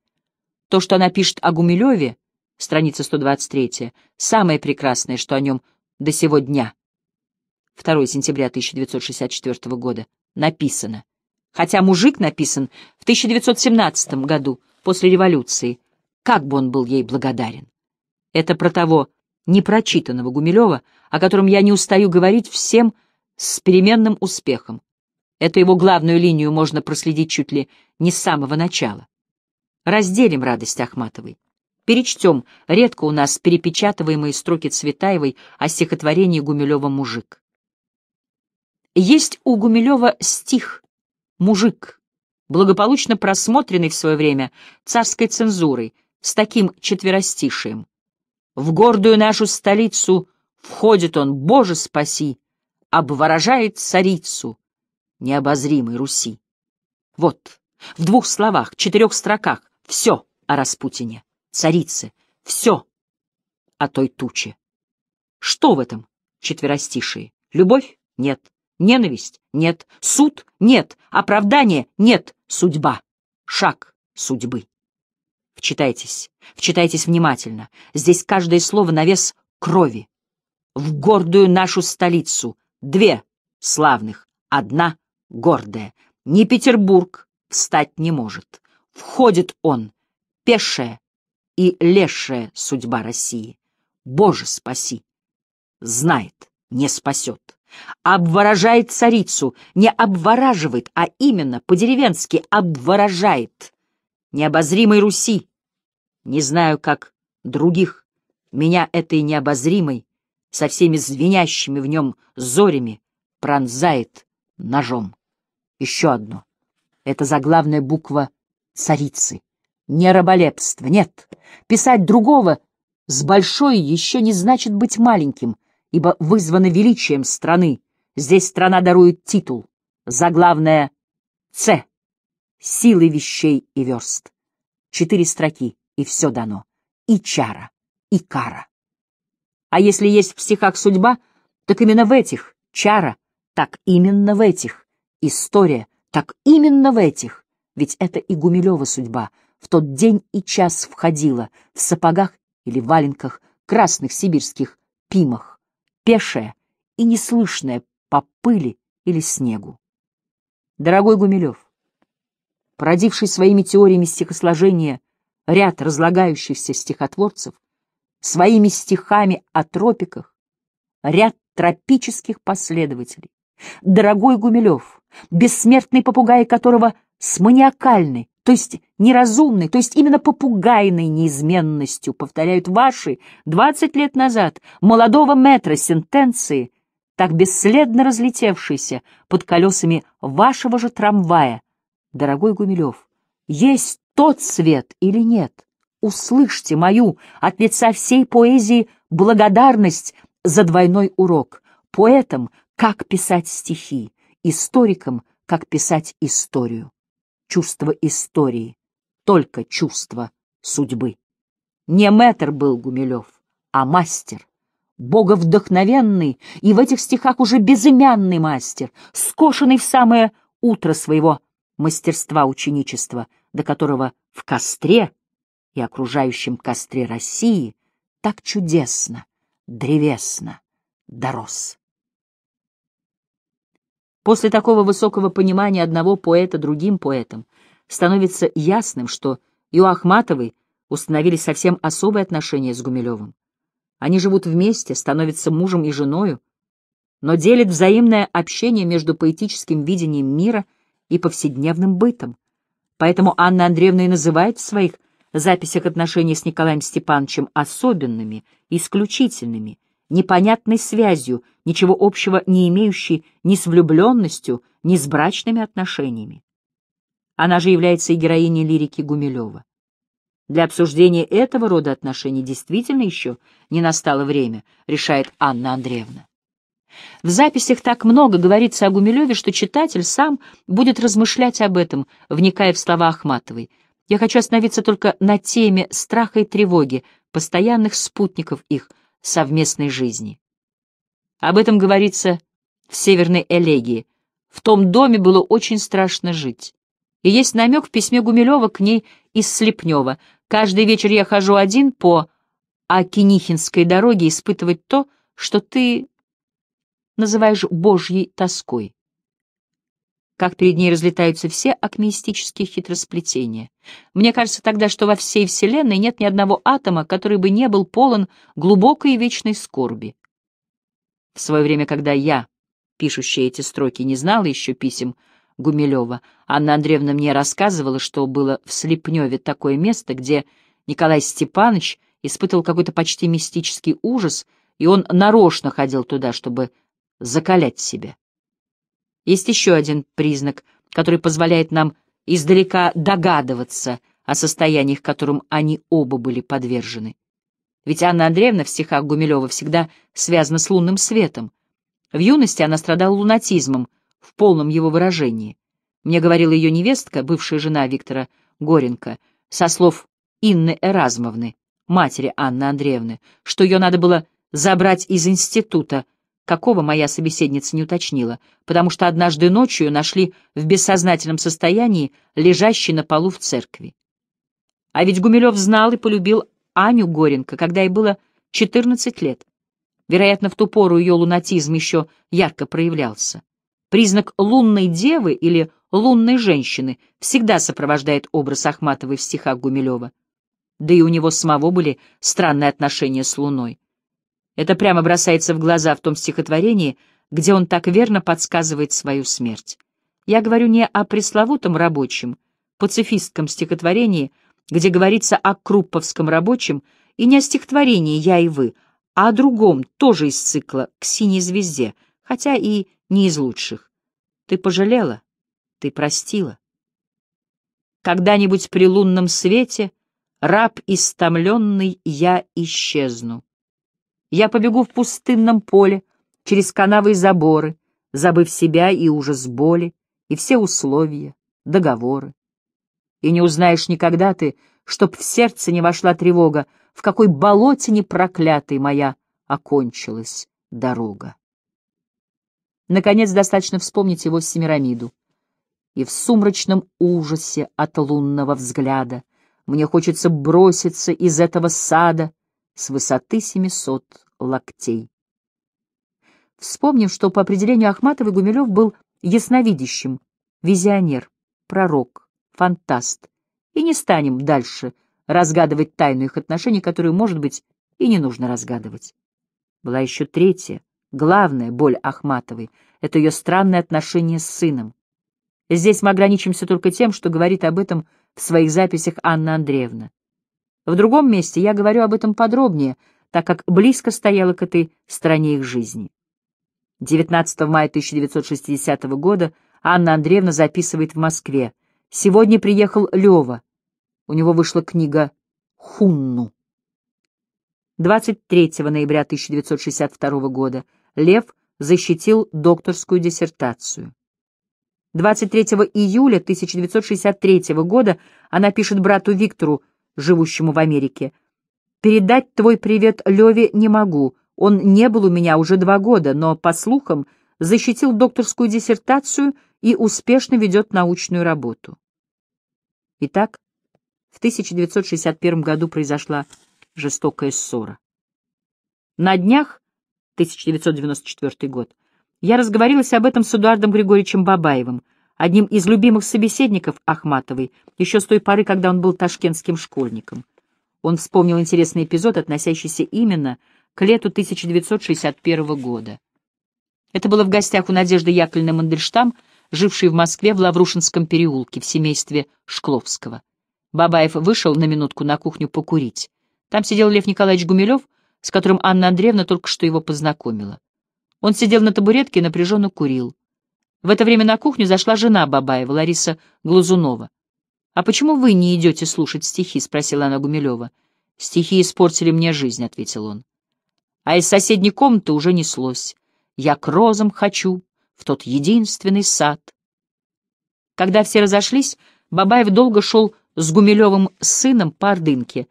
То, что она пишет о Гумилеве, страница 123, самое прекрасное, что о нем до сего дня. 2 сентября 1964 года написано. Хотя «Мужик» написан в 1917 году, после революции. Как бы он был ей благодарен. Это про того непрочитанного Гумилева, о котором я не устаю говорить всем с переменным успехом. Эту его главную линию можно проследить чуть ли не с самого начала. Разделим радость Ахматовой. Перечтем редко у нас перепечатываемые строки Цветаевой о стихотворении Гумилева «Мужик». Есть у Гумилева стих «Мужик», благополучно просмотренный в свое время царской цензурой, с таким четверостишием. В гордую нашу столицу входит он, Боже спаси, обворожает царицу необозримой Руси. Вот, в двух словах, четырех строках, все о Распутине, царице, все о той туче. Что в этом четверостишие? Любовь? Нет. Ненависть — нет. Суд — нет. Оправдание — нет. Судьба. Шаг судьбы. Вчитайтесь, вчитайтесь внимательно. Здесь каждое слово на вес крови. В гордую нашу столицу две славных, одна гордая. Ни Петербург встать не может. Входит он, пешая и лешая судьба России. Боже, спаси! Знает, не спасет. Обворожает царицу, не обвораживает, а именно по-деревенски обворожает. Необозримой Руси. Не знаю, как других, меня этой необозримой, со всеми звенящими в нем зорями, пронзает ножом. Еще одно. Это заглавная буква царицы. Не раболепство, нет. Писать другого с большой еще не значит быть маленьким ибо вызвано величием страны. Здесь страна дарует титул. Заглавное «Ц» — силы вещей и верст. Четыре строки, и все дано. И чара, и кара. А если есть в стихах судьба, так именно в этих — чара, так именно в этих. История, так именно в этих. Ведь это и Гумилева судьба. В тот день и час входила в сапогах или валенках, красных сибирских пимах пешая и неслышная по пыли или снегу. Дорогой Гумилев, породивший своими теориями стихосложения ряд разлагающихся стихотворцев, своими стихами о тропиках, ряд тропических последователей. Дорогой Гумилев, бессмертный попугай которого с маниакальной, то есть неразумной, то есть именно попугайной неизменностью повторяют ваши 20 лет назад молодого метра сентенции, так бесследно разлетевшиеся под колесами вашего же трамвая. Дорогой Гумилев, есть тот свет или нет? Услышьте мою от лица всей поэзии благодарность за двойной урок. Поэтам, как писать стихи, историкам, как писать историю чувство истории, только чувство судьбы. Не мэтр был Гумилев, а мастер, боговдохновенный и в этих стихах уже безымянный мастер, скошенный в самое утро своего мастерства ученичества, до которого в костре и окружающем костре России так чудесно, древесно дорос. После такого высокого понимания одного поэта другим поэтом становится ясным, что и у Ахматовой установили совсем особые отношения с Гумилевым. Они живут вместе, становятся мужем и женою, но делят взаимное общение между поэтическим видением мира и повседневным бытом. Поэтому Анна Андреевна и называет в своих записях отношения с Николаем Степановичем особенными, исключительными, непонятной связью ничего общего не имеющей ни с влюбленностью, ни с брачными отношениями. Она же является и героиней лирики Гумилева. Для обсуждения этого рода отношений действительно еще не настало время, решает Анна Андреевна. В записях так много говорится о Гумилеве, что читатель сам будет размышлять об этом, вникая в слова Ахматовой. Я хочу остановиться только на теме страха и тревоги, постоянных спутников их совместной жизни. Об этом говорится в «Северной элегии». В том доме было очень страшно жить. И есть намек в письме Гумилева к ней из Слепнева. «Каждый вечер я хожу один по Акинихинской дороге испытывать то, что ты называешь божьей тоской» как перед ней разлетаются все акмеистические хитросплетения. Мне кажется тогда, что во всей Вселенной нет ни одного атома, который бы не был полон глубокой и вечной скорби. В свое время, когда я, пишущая эти строки, не знала еще писем Гумилева, Анна Андреевна мне рассказывала, что было в Слепневе такое место, где Николай Степанович испытывал какой-то почти мистический ужас, и он нарочно ходил туда, чтобы закалять себя. Есть еще один признак, который позволяет нам издалека догадываться о состояниях, которым они оба были подвержены — ведь Анна Андреевна в стихах Гумилева всегда связана с лунным светом. В юности она страдала лунатизмом, в полном его выражении. Мне говорила ее невестка, бывшая жена Виктора Горенко, со слов Инны Эразмовны, матери Анны Андреевны, что ее надо было забрать из института, какого моя собеседница не уточнила, потому что однажды ночью нашли в бессознательном состоянии, лежащей на полу в церкви. А ведь Гумилев знал и полюбил Аню Горенко, когда ей было 14 лет. Вероятно, в ту пору ее лунатизм еще ярко проявлялся. Признак лунной девы или лунной женщины всегда сопровождает образ Ахматовой в стихах Гумилева. Да и у него самого были странные отношения с луной. Это прямо бросается в глаза в том стихотворении, где он так верно подсказывает свою смерть. Я говорю не о пресловутом рабочем, пацифистском стихотворении, где говорится о крупповском рабочем и не о стихотворении «Я и вы», а о другом, тоже из цикла «К синей звезде», хотя и не из лучших. Ты пожалела, ты простила. Когда-нибудь при лунном свете, раб истомленный, я исчезну. Я побегу в пустынном поле, через канавы и заборы, забыв себя и ужас боли, и все условия, договоры. И не узнаешь никогда ты, чтоб в сердце не вошла тревога, в какой болоте непроклятой моя окончилась дорога. Наконец, достаточно вспомнить его Семирамиду. И в сумрачном ужасе от лунного взгляда мне хочется броситься из этого сада с высоты семисот локтей. Вспомним, что по определению Ахматовой Гумилев был ясновидящим, визионер, пророк, фантаст, и не станем дальше разгадывать тайну их отношений, которую, может быть, и не нужно разгадывать. Была еще третья, главная боль Ахматовой — это ее странное отношение с сыном. Здесь мы ограничимся только тем, что говорит об этом в своих записях Анна Андреевна. В другом месте я говорю об этом подробнее, так как близко стояла к этой стране их жизни. 19 мая 1960 года Анна Андреевна записывает в Москве. Сегодня приехал Лева. У него вышла книга «Хунну». 23 ноября 1962 года Лев защитил докторскую диссертацию. 23 июля 1963 года она пишет брату Виктору, живущему в Америке, «Передать твой привет Леве не могу, он не был у меня уже два года, но, по слухам, защитил докторскую диссертацию и успешно ведет научную работу. Итак, в 1961 году произошла жестокая ссора. На днях, 1994 год, я разговорилась об этом с Эдуардом Григорьевичем Бабаевым, одним из любимых собеседников Ахматовой, еще с той поры, когда он был ташкентским школьником. Он вспомнил интересный эпизод, относящийся именно к лету 1961 года. Это было в гостях у Надежды Яковлевны Мандельштам — живший в Москве в Лаврушинском переулке в семействе Шкловского. Бабаев вышел на минутку на кухню покурить. Там сидел Лев Николаевич Гумилев, с которым Анна Андреевна только что его познакомила. Он сидел на табуретке и напряженно курил. В это время на кухню зашла жена Бабаева, Лариса Глазунова. «А почему вы не идете слушать стихи?» — спросила она Гумилева. «Стихи испортили мне жизнь», — ответил он. А из соседней комнаты уже неслось. «Я к розам хочу, в тот единственный сад. Когда все разошлись, Бабаев долго шел с Гумилевым сыном по Ордынке.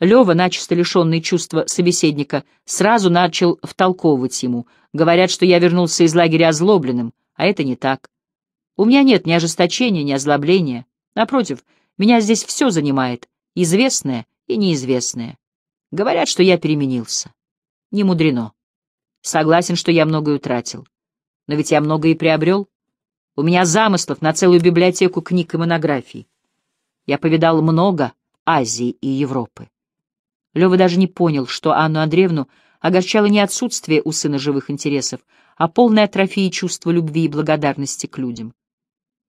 Лева, начисто лишенный чувства собеседника, сразу начал втолковывать ему. Говорят, что я вернулся из лагеря озлобленным, а это не так. У меня нет ни ожесточения, ни озлобления. Напротив, меня здесь все занимает, известное и неизвестное. Говорят, что я переменился. Не мудрено. Согласен, что я многое утратил. Но ведь я многое приобрел. У меня замыслов на целую библиотеку книг и монографий. Я повидал много Азии и Европы. Лева даже не понял, что Анну Андреевну огорчало не отсутствие у сына живых интересов, а полная атрофия чувства любви и благодарности к людям.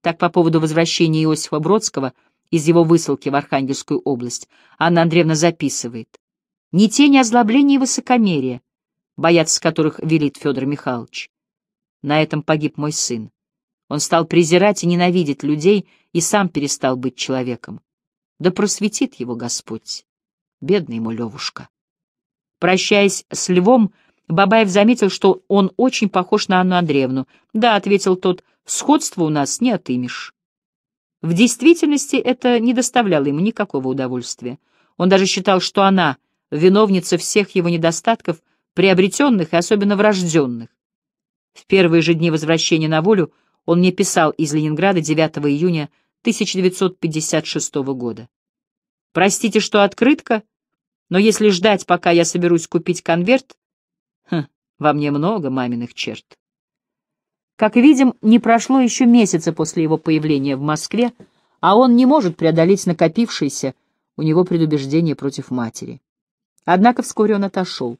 Так по поводу возвращения Иосифа Бродского из его высылки в Архангельскую область Анна Андреевна записывает. «Ни тени озлобления и высокомерия, бояться которых велит Федор Михайлович. На этом погиб мой сын. Он стал презирать и ненавидеть людей и сам перестал быть человеком. Да просветит его Господь, бедный ему Левушка. Прощаясь с Львом, Бабаев заметил, что он очень похож на Анну Андреевну. «Да», — ответил тот, сходство у нас не отымешь». В действительности это не доставляло ему никакого удовольствия. Он даже считал, что она — виновница всех его недостатков, приобретенных и особенно врожденных. В первые же дни возвращения на волю он мне писал из Ленинграда 9 июня 1956 года. «Простите, что открытка, но если ждать, пока я соберусь купить конверт, хм, во мне много маминых черт». Как видим, не прошло еще месяца после его появления в Москве, а он не может преодолеть накопившееся у него предубеждение против матери. Однако вскоре он отошел.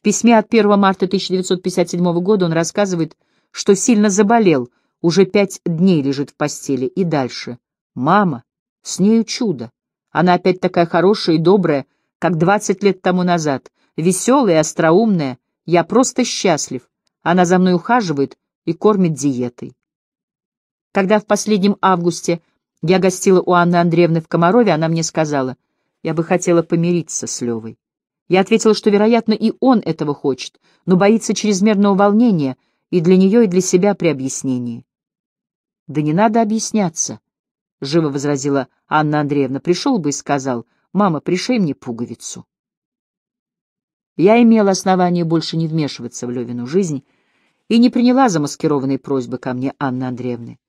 В письме от 1 марта 1957 года он рассказывает, что сильно заболел, уже пять дней лежит в постели и дальше. «Мама, с нею чудо. Она опять такая хорошая и добрая, как 20 лет тому назад, веселая остроумная. Я просто счастлив. Она за мной ухаживает и кормит диетой». Когда в последнем августе я гостила у Анны Андреевны в Комарове, она мне сказала, «Я бы хотела помириться с Левой». Я ответила, что, вероятно, и он этого хочет, но боится чрезмерного волнения и для нее, и для себя при объяснении. «Да не надо объясняться», — живо возразила Анна Андреевна. «Пришел бы и сказал, мама, пришей мне пуговицу». Я имела основание больше не вмешиваться в Левину жизнь и не приняла замаскированные просьбы ко мне Анны Андреевны.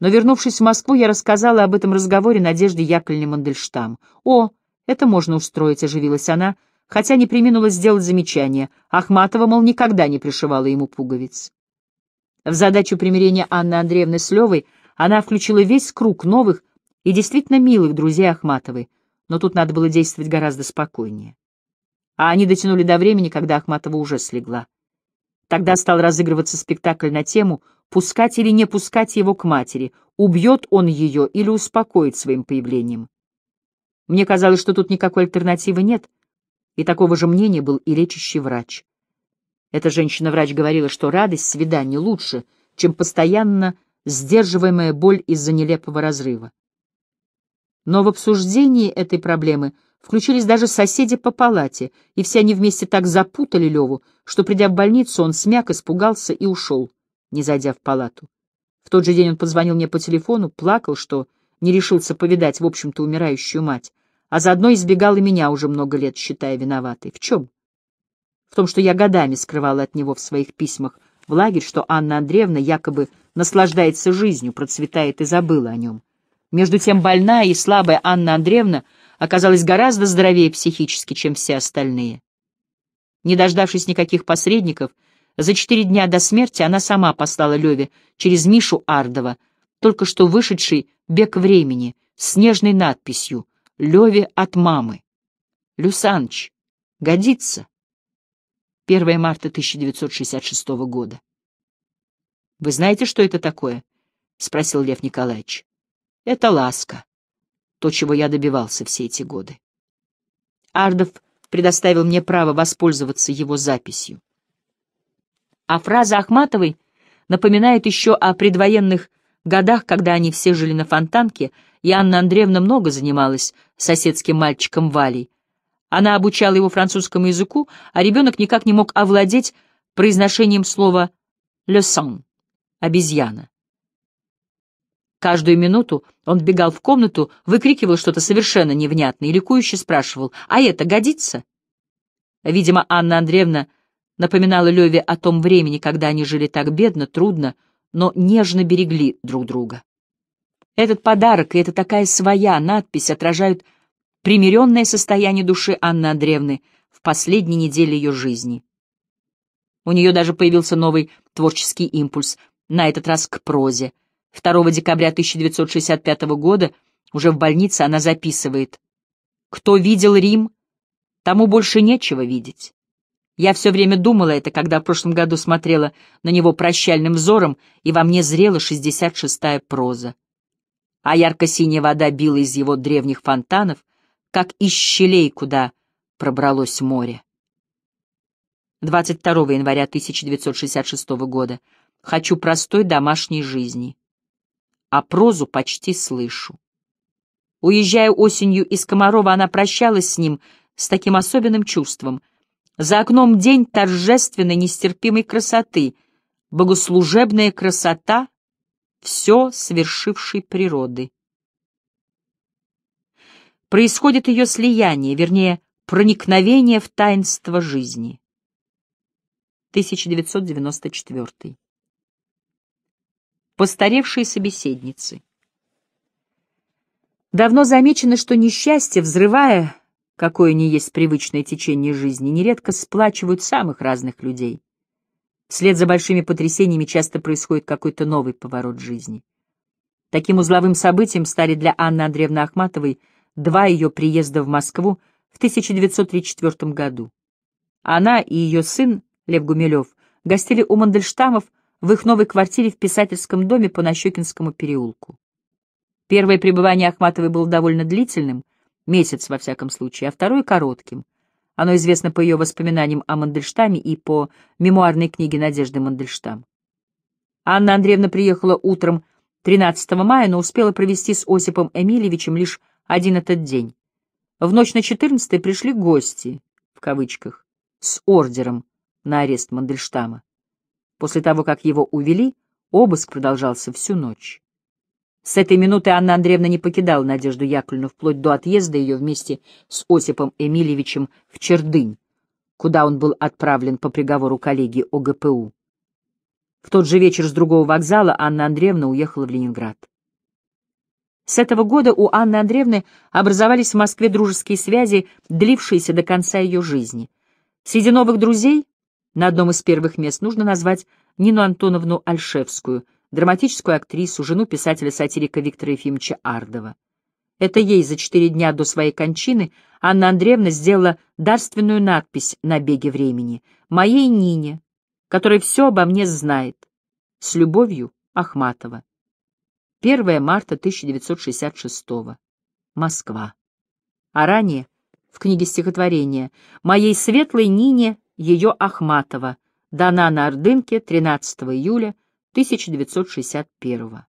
Но, вернувшись в Москву, я рассказала об этом разговоре Надежде Яковлевне Мандельштам. «О, это можно устроить», — оживилась она, — хотя не приминула сделать замечание. Ахматова, мол, никогда не пришивала ему пуговиц. В задачу примирения Анны Андреевны с Левой она включила весь круг новых и действительно милых друзей Ахматовой, но тут надо было действовать гораздо спокойнее. А они дотянули до времени, когда Ахматова уже слегла. Тогда стал разыгрываться спектакль на тему «Пускать или не пускать его к матери? Убьет он ее или успокоит своим появлением?» Мне казалось, что тут никакой альтернативы нет — и такого же мнения был и лечащий врач. Эта женщина-врач говорила, что радость свидания лучше, чем постоянно сдерживаемая боль из-за нелепого разрыва. Но в обсуждении этой проблемы включились даже соседи по палате, и все они вместе так запутали Леву, что, придя в больницу, он смяк, испугался и ушел, не зайдя в палату. В тот же день он позвонил мне по телефону, плакал, что не решился повидать, в общем-то, умирающую мать а заодно избегал и меня уже много лет, считая виноватой. В чем? В том, что я годами скрывала от него в своих письмах в лагерь, что Анна Андреевна якобы наслаждается жизнью, процветает и забыла о нем. Между тем больная и слабая Анна Андреевна оказалась гораздо здоровее психически, чем все остальные. Не дождавшись никаких посредников, за четыре дня до смерти она сама послала Леве через Мишу Ардова, только что вышедший «Бег времени» с нежной надписью Леве от мамы. Люсанч, годится. 1 марта 1966 года. Вы знаете, что это такое? спросил Лев Николаевич. Это ласка. То, чего я добивался все эти годы. Ардов предоставил мне право воспользоваться его записью. А фраза Ахматовой напоминает еще о предвоенных годах, когда они все жили на Фонтанке и Анна Андреевна много занималась соседским мальчиком Валей. Она обучала его французскому языку, а ребенок никак не мог овладеть произношением слова «лесон» — «обезьяна». Каждую минуту он бегал в комнату, выкрикивал что-то совершенно невнятное и ликующе спрашивал «А это годится?» Видимо, Анна Андреевна напоминала Леве о том времени, когда они жили так бедно, трудно, но нежно берегли друг друга. Этот подарок и эта такая своя надпись отражают примиренное состояние души Анны Андреевны в последней неделе ее жизни. У нее даже появился новый творческий импульс, на этот раз к прозе. 2 декабря 1965 года уже в больнице она записывает «Кто видел Рим, тому больше нечего видеть». Я все время думала это, когда в прошлом году смотрела на него прощальным взором, и во мне зрела 66-я проза а ярко-синяя вода била из его древних фонтанов, как из щелей, куда пробралось море. 22 января 1966 года. Хочу простой домашней жизни. А прозу почти слышу. Уезжая осенью из Комарова, она прощалась с ним с таким особенным чувством. За окном день торжественной нестерпимой красоты, богослужебная красота — все свершившей природы. Происходит ее слияние, вернее, проникновение в таинство жизни. 1994. Постаревшие собеседницы. Давно замечено, что несчастье, взрывая, какое ни есть привычное течение жизни, нередко сплачивают самых разных людей. Вслед за большими потрясениями часто происходит какой-то новый поворот жизни. Таким узловым событием стали для Анны Андреевны Ахматовой два ее приезда в Москву в 1934 году. Она и ее сын, Лев Гумилев, гостили у Мандельштамов в их новой квартире в писательском доме по Нащекинскому переулку. Первое пребывание Ахматовой было довольно длительным, месяц во всяком случае, а второе — коротким. Оно известно по ее воспоминаниям о Мандельштаме и по мемуарной книге Надежды Мандельштам. Анна Андреевна приехала утром 13 мая, но успела провести с Осипом Эмильевичем лишь один этот день. В ночь на 14 пришли гости, в кавычках, с ордером на арест Мандельштама. После того, как его увели, обыск продолжался всю ночь. С этой минуты Анна Андреевна не покидала Надежду Яковлевну вплоть до отъезда ее вместе с Осипом Эмильевичем в Чердынь, куда он был отправлен по приговору коллегии ОГПУ. В тот же вечер с другого вокзала Анна Андреевна уехала в Ленинград. С этого года у Анны Андреевны образовались в Москве дружеские связи, длившиеся до конца ее жизни. Среди новых друзей на одном из первых мест нужно назвать Нину Антоновну Альшевскую — драматическую актрису, жену писателя-сатирика Виктора Ефимовича Ардова. Это ей за четыре дня до своей кончины Анна Андреевна сделала дарственную надпись на беге времени «Моей Нине, которая все обо мне знает. С любовью, Ахматова». 1 марта 1966 Москва. А ранее, в книге стихотворения «Моей светлой Нине» ее Ахматова, дана на Ордынке 13 июля 1961.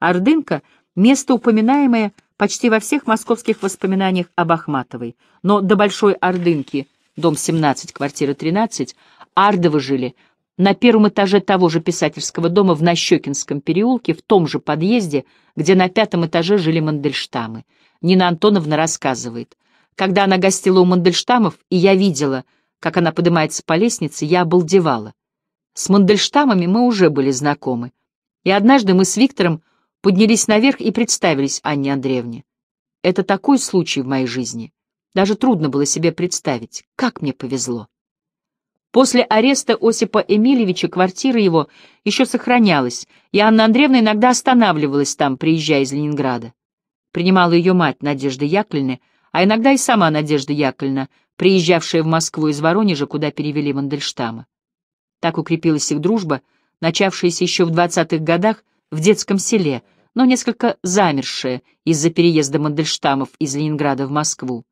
Ордынка — место, упоминаемое почти во всех московских воспоминаниях об Ахматовой, но до Большой Ордынки, дом 17, квартира 13, Ардовы жили на первом этаже того же писательского дома в Нащекинском переулке, в том же подъезде, где на пятом этаже жили Мандельштамы. Нина Антоновна рассказывает. Когда она гостила у Мандельштамов, и я видела, как она поднимается по лестнице, я обалдевала. С Мандельштамами мы уже были знакомы, и однажды мы с Виктором поднялись наверх и представились Анне Андреевне. Это такой случай в моей жизни. Даже трудно было себе представить, как мне повезло. После ареста Осипа Эмильевича квартира его еще сохранялась, и Анна Андреевна иногда останавливалась там, приезжая из Ленинграда. Принимала ее мать Надежда Яковлевна, а иногда и сама Надежда Яковлевна, приезжавшая в Москву из Воронежа, куда перевели Мандельштама. Так укрепилась их дружба, начавшаяся еще в двадцатых годах в детском селе, но несколько замершая из-за переезда Мандельштамов из Ленинграда в Москву.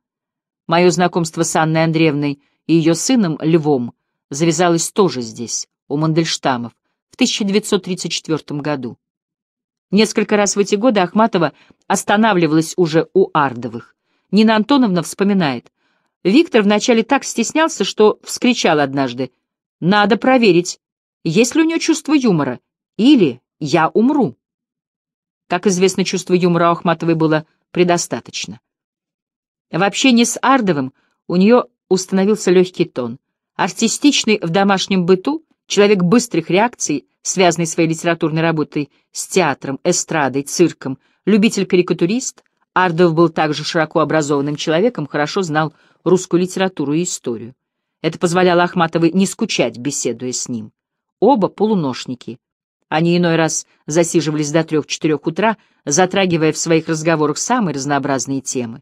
Мое знакомство с Анной Андреевной и ее сыном Львом завязалось тоже здесь, у Мандельштамов, в 1934 году. Несколько раз в эти годы Ахматова останавливалась уже у Ардовых. Нина Антоновна вспоминает. Виктор вначале так стеснялся, что вскричал однажды надо проверить, есть ли у нее чувство юмора, или я умру. Как известно, чувство юмора у Ахматовой было предостаточно. В общении с Ардовым у нее установился легкий тон. Артистичный в домашнем быту, человек быстрых реакций, связанный своей литературной работой с театром, эстрадой, цирком, любитель-карикатурист, Ардов был также широко образованным человеком, хорошо знал русскую литературу и историю. Это позволяло Ахматовой не скучать, беседуя с ним. Оба полуношники. Они иной раз засиживались до трех-четырех утра, затрагивая в своих разговорах самые разнообразные темы.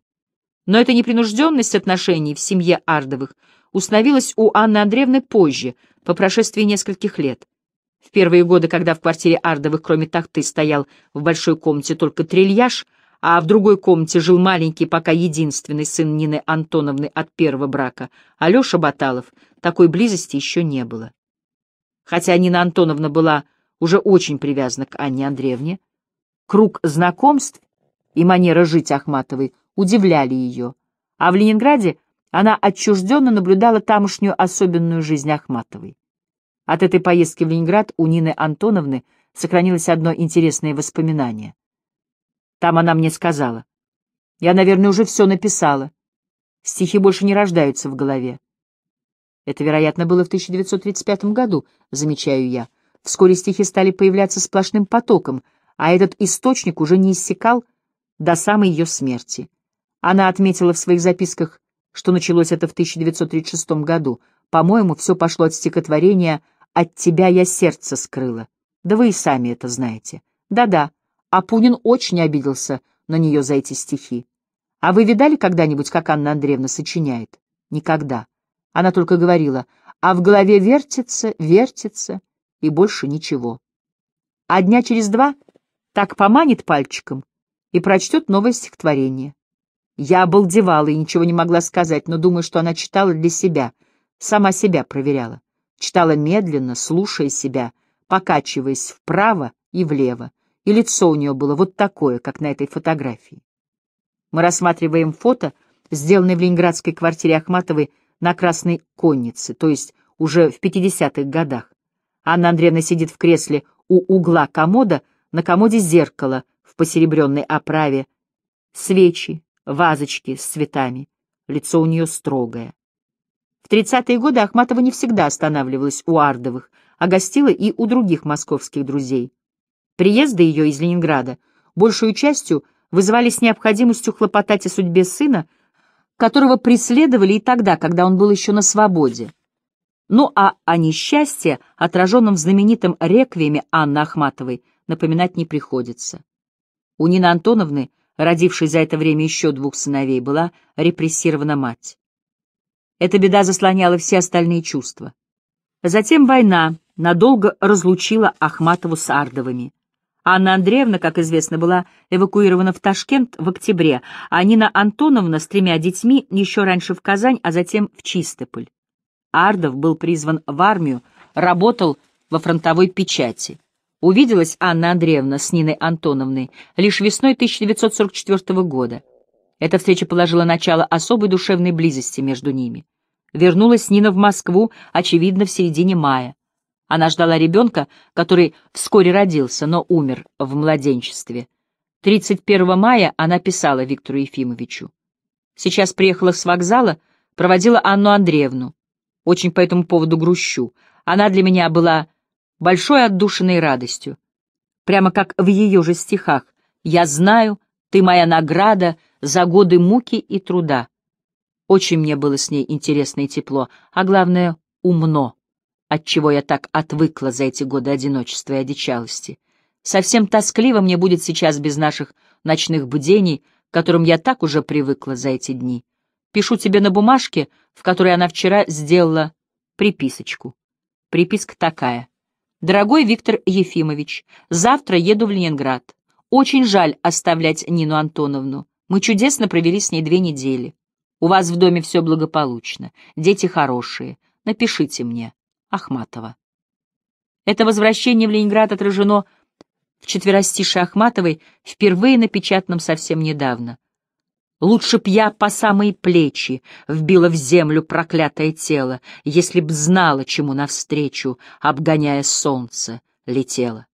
Но эта непринужденность отношений в семье Ардовых установилась у Анны Андреевны позже, по прошествии нескольких лет. В первые годы, когда в квартире Ардовых, кроме тахты, стоял в большой комнате только трильяж — а в другой комнате жил маленький, пока единственный сын Нины Антоновны от первого брака, Алеша Баталов, такой близости еще не было. Хотя Нина Антоновна была уже очень привязана к Анне Андреевне, круг знакомств и манера жить Ахматовой удивляли ее, а в Ленинграде она отчужденно наблюдала тамошнюю особенную жизнь Ахматовой. От этой поездки в Ленинград у Нины Антоновны сохранилось одно интересное воспоминание. Там она мне сказала. Я, наверное, уже все написала. Стихи больше не рождаются в голове. Это, вероятно, было в 1935 году, замечаю я. Вскоре стихи стали появляться сплошным потоком, а этот источник уже не иссякал до самой ее смерти. Она отметила в своих записках, что началось это в 1936 году. По-моему, все пошло от стихотворения «От тебя я сердце скрыла». Да вы и сами это знаете. Да-да, а Пунин очень обиделся на нее за эти стихи. А вы видали когда-нибудь, как Анна Андреевна сочиняет? Никогда. Она только говорила, а в голове вертится, вертится, и больше ничего. А дня через два так поманит пальчиком и прочтет новое стихотворение. Я обалдевала и ничего не могла сказать, но думаю, что она читала для себя, сама себя проверяла. Читала медленно, слушая себя, покачиваясь вправо и влево и лицо у нее было вот такое, как на этой фотографии. Мы рассматриваем фото, сделанное в ленинградской квартире Ахматовой на Красной Коннице, то есть уже в 50-х годах. Анна Андреевна сидит в кресле у угла комода, на комоде зеркало в посеребренной оправе, свечи, вазочки с цветами, лицо у нее строгое. В 30-е годы Ахматова не всегда останавливалась у Ардовых, а гостила и у других московских друзей. Приезда ее из Ленинграда большую частью вызывались необходимостью хлопотать о судьбе сына, которого преследовали и тогда, когда он был еще на свободе. Ну а о несчастье, отраженном в знаменитом реквиеме Анны Ахматовой, напоминать не приходится. У Нины Антоновны, родившей за это время еще двух сыновей, была репрессирована мать. Эта беда заслоняла все остальные чувства. Затем война надолго разлучила Ахматову с Ардовыми. Анна Андреевна, как известно, была эвакуирована в Ташкент в октябре, а Нина Антоновна с тремя детьми еще раньше в Казань, а затем в Чистополь. Ардов был призван в армию, работал во фронтовой печати. Увиделась Анна Андреевна с Ниной Антоновной лишь весной 1944 года. Эта встреча положила начало особой душевной близости между ними. Вернулась Нина в Москву, очевидно, в середине мая. Она ждала ребенка, который вскоре родился, но умер в младенчестве. 31 мая она писала Виктору Ефимовичу. Сейчас приехала с вокзала, проводила Анну Андреевну. Очень по этому поводу грущу. Она для меня была большой отдушиной радостью. Прямо как в ее же стихах. «Я знаю, ты моя награда за годы муки и труда». Очень мне было с ней интересно и тепло, а главное — умно от чего я так отвыкла за эти годы одиночества и одичалости. Совсем тоскливо мне будет сейчас без наших ночных бдений, к которым я так уже привыкла за эти дни. Пишу тебе на бумажке, в которой она вчера сделала приписочку. Приписка такая. «Дорогой Виктор Ефимович, завтра еду в Ленинград. Очень жаль оставлять Нину Антоновну. Мы чудесно провели с ней две недели. У вас в доме все благополучно, дети хорошие. Напишите мне. Ахматова. Это возвращение в Ленинград отражено в четверостише Ахматовой, впервые напечатанном совсем недавно. Лучше б я по самые плечи вбила в землю проклятое тело, если б знала, чему навстречу, обгоняя солнце, летела.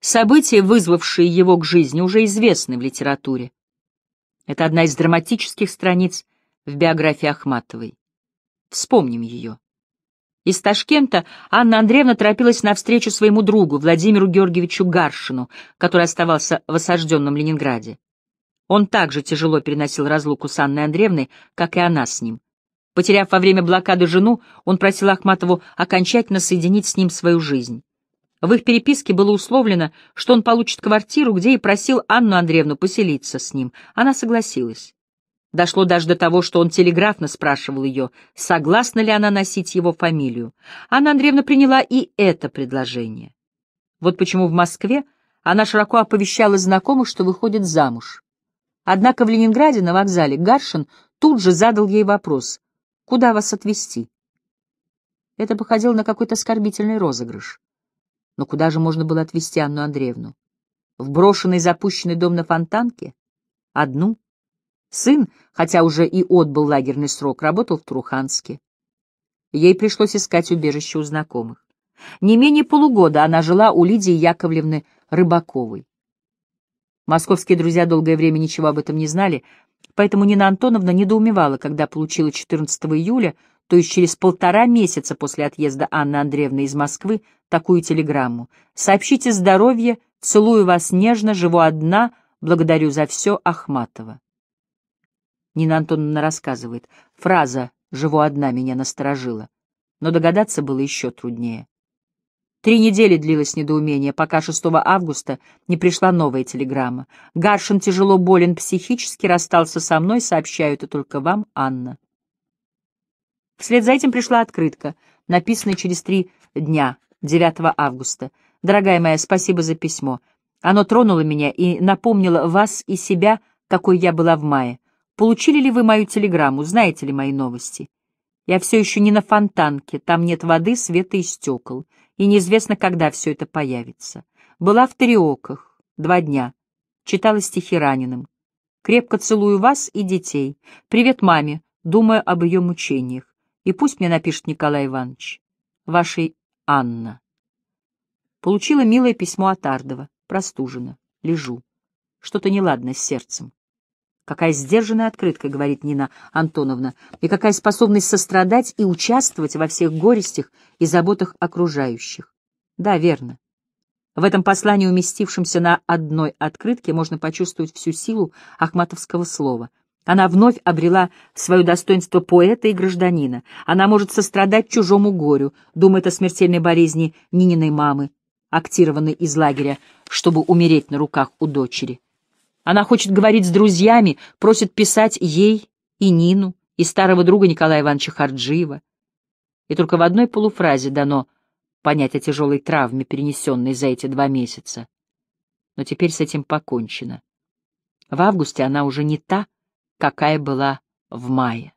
События, вызвавшие его к жизни, уже известны в литературе. Это одна из драматических страниц в биографии Ахматовой. Вспомним ее. Из Ташкента Анна Андреевна торопилась навстречу своему другу, Владимиру Георгиевичу Гаршину, который оставался в осажденном Ленинграде. Он также тяжело переносил разлуку с Анной Андреевной, как и она с ним. Потеряв во время блокады жену, он просил Ахматову окончательно соединить с ним свою жизнь. В их переписке было условлено, что он получит квартиру, где и просил Анну Андреевну поселиться с ним. Она согласилась. Дошло даже до того, что он телеграфно спрашивал ее, согласна ли она носить его фамилию. Анна Андреевна приняла и это предложение. Вот почему в Москве она широко оповещала знакомых, что выходит замуж. Однако в Ленинграде на вокзале Гаршин тут же задал ей вопрос «Куда вас отвезти?». Это походило на какой-то оскорбительный розыгрыш. Но куда же можно было отвезти Анну Андреевну? В брошенный запущенный дом на Фонтанке? Одну? Сын, хотя уже и отбыл лагерный срок, работал в Труханске. Ей пришлось искать убежище у знакомых. Не менее полугода она жила у Лидии Яковлевны Рыбаковой. Московские друзья долгое время ничего об этом не знали, поэтому Нина Антоновна недоумевала, когда получила 14 июля, то есть через полтора месяца после отъезда Анны Андреевны из Москвы, такую телеграмму. «Сообщите здоровье, целую вас нежно, живу одна, благодарю за все, Ахматова». Нина Антоновна рассказывает, фраза «живу одна» меня насторожила, но догадаться было еще труднее. Три недели длилось недоумение, пока 6 августа не пришла новая телеграмма. «Гаршин тяжело болен психически, расстался со мной, сообщаю это только вам, Анна». Вслед за этим пришла открытка, написанная через три дня, 9 августа. «Дорогая моя, спасибо за письмо. Оно тронуло меня и напомнило вас и себя, какой я была в мае. Получили ли вы мою телеграмму, знаете ли мои новости? Я все еще не на фонтанке, там нет воды, света и стекол, и неизвестно, когда все это появится. Была в Тариоках, два дня, читала стихи раненым. Крепко целую вас и детей. Привет маме, думаю об ее мучениях. И пусть мне напишет Николай Иванович. Вашей Анна. Получила милое письмо от Ардова. Простужена. Лежу. Что-то неладно с сердцем. Какая сдержанная открытка, говорит Нина Антоновна, и какая способность сострадать и участвовать во всех горестях и заботах окружающих. Да, верно. В этом послании, уместившемся на одной открытке, можно почувствовать всю силу ахматовского слова. Она вновь обрела свое достоинство поэта и гражданина. Она может сострадать чужому горю, думает о смертельной болезни Нининой мамы, актированной из лагеря, чтобы умереть на руках у дочери. Она хочет говорить с друзьями, просит писать ей и Нину, и старого друга Николая Ивановича Харджиева. И только в одной полуфразе дано понять о тяжелой травме, перенесенной за эти два месяца. Но теперь с этим покончено. В августе она уже не та, какая была в мае.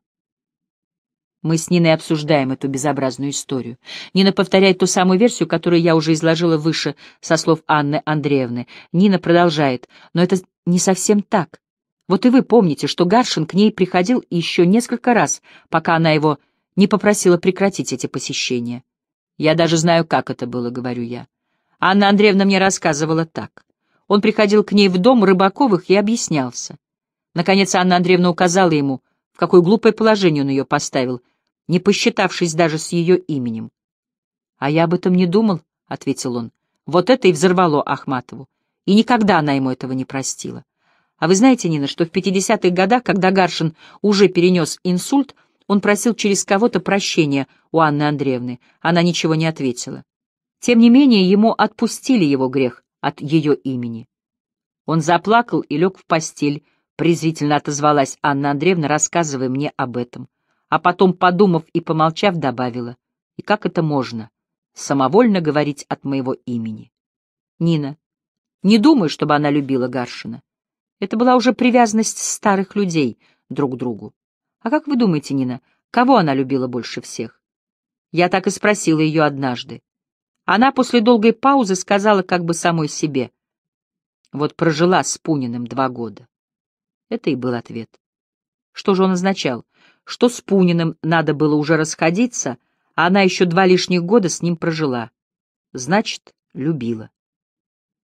Мы с Ниной обсуждаем эту безобразную историю. Нина повторяет ту самую версию, которую я уже изложила выше, со слов Анны Андреевны. Нина продолжает, но это не совсем так. Вот и вы помните, что Гаршин к ней приходил еще несколько раз, пока она его не попросила прекратить эти посещения. Я даже знаю, как это было, говорю я. Анна Андреевна мне рассказывала так. Он приходил к ней в дом Рыбаковых и объяснялся. Наконец Анна Андреевна указала ему, в какое глупое положение он ее поставил — не посчитавшись даже с ее именем. «А я об этом не думал», — ответил он. «Вот это и взорвало Ахматову. И никогда она ему этого не простила. А вы знаете, Нина, что в 50-х годах, когда Гаршин уже перенес инсульт, он просил через кого-то прощения у Анны Андреевны. Она ничего не ответила. Тем не менее, ему отпустили его грех от ее имени. Он заплакал и лег в постель, презрительно отозвалась Анна Андреевна, рассказывая мне об этом а потом, подумав и помолчав, добавила. И как это можно? Самовольно говорить от моего имени. Нина. Не думай чтобы она любила Гаршина. Это была уже привязанность старых людей друг к другу. А как вы думаете, Нина, кого она любила больше всех? Я так и спросила ее однажды. Она после долгой паузы сказала как бы самой себе. Вот прожила с Пуниным два года. Это и был ответ. Что же он означал? что с Пуниным надо было уже расходиться, а она еще два лишних года с ним прожила. Значит, любила.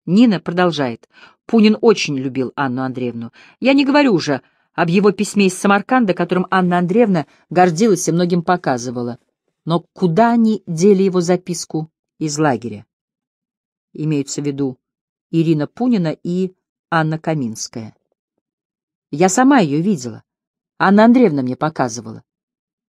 Нина продолжает. Пунин очень любил Анну Андреевну. Я не говорю уже об его письме из Самарканда, которым Анна Андреевна гордилась и многим показывала. Но куда они дели его записку из лагеря? Имеются в виду Ирина Пунина и Анна Каминская. Я сама ее видела. Анна Андреевна мне показывала.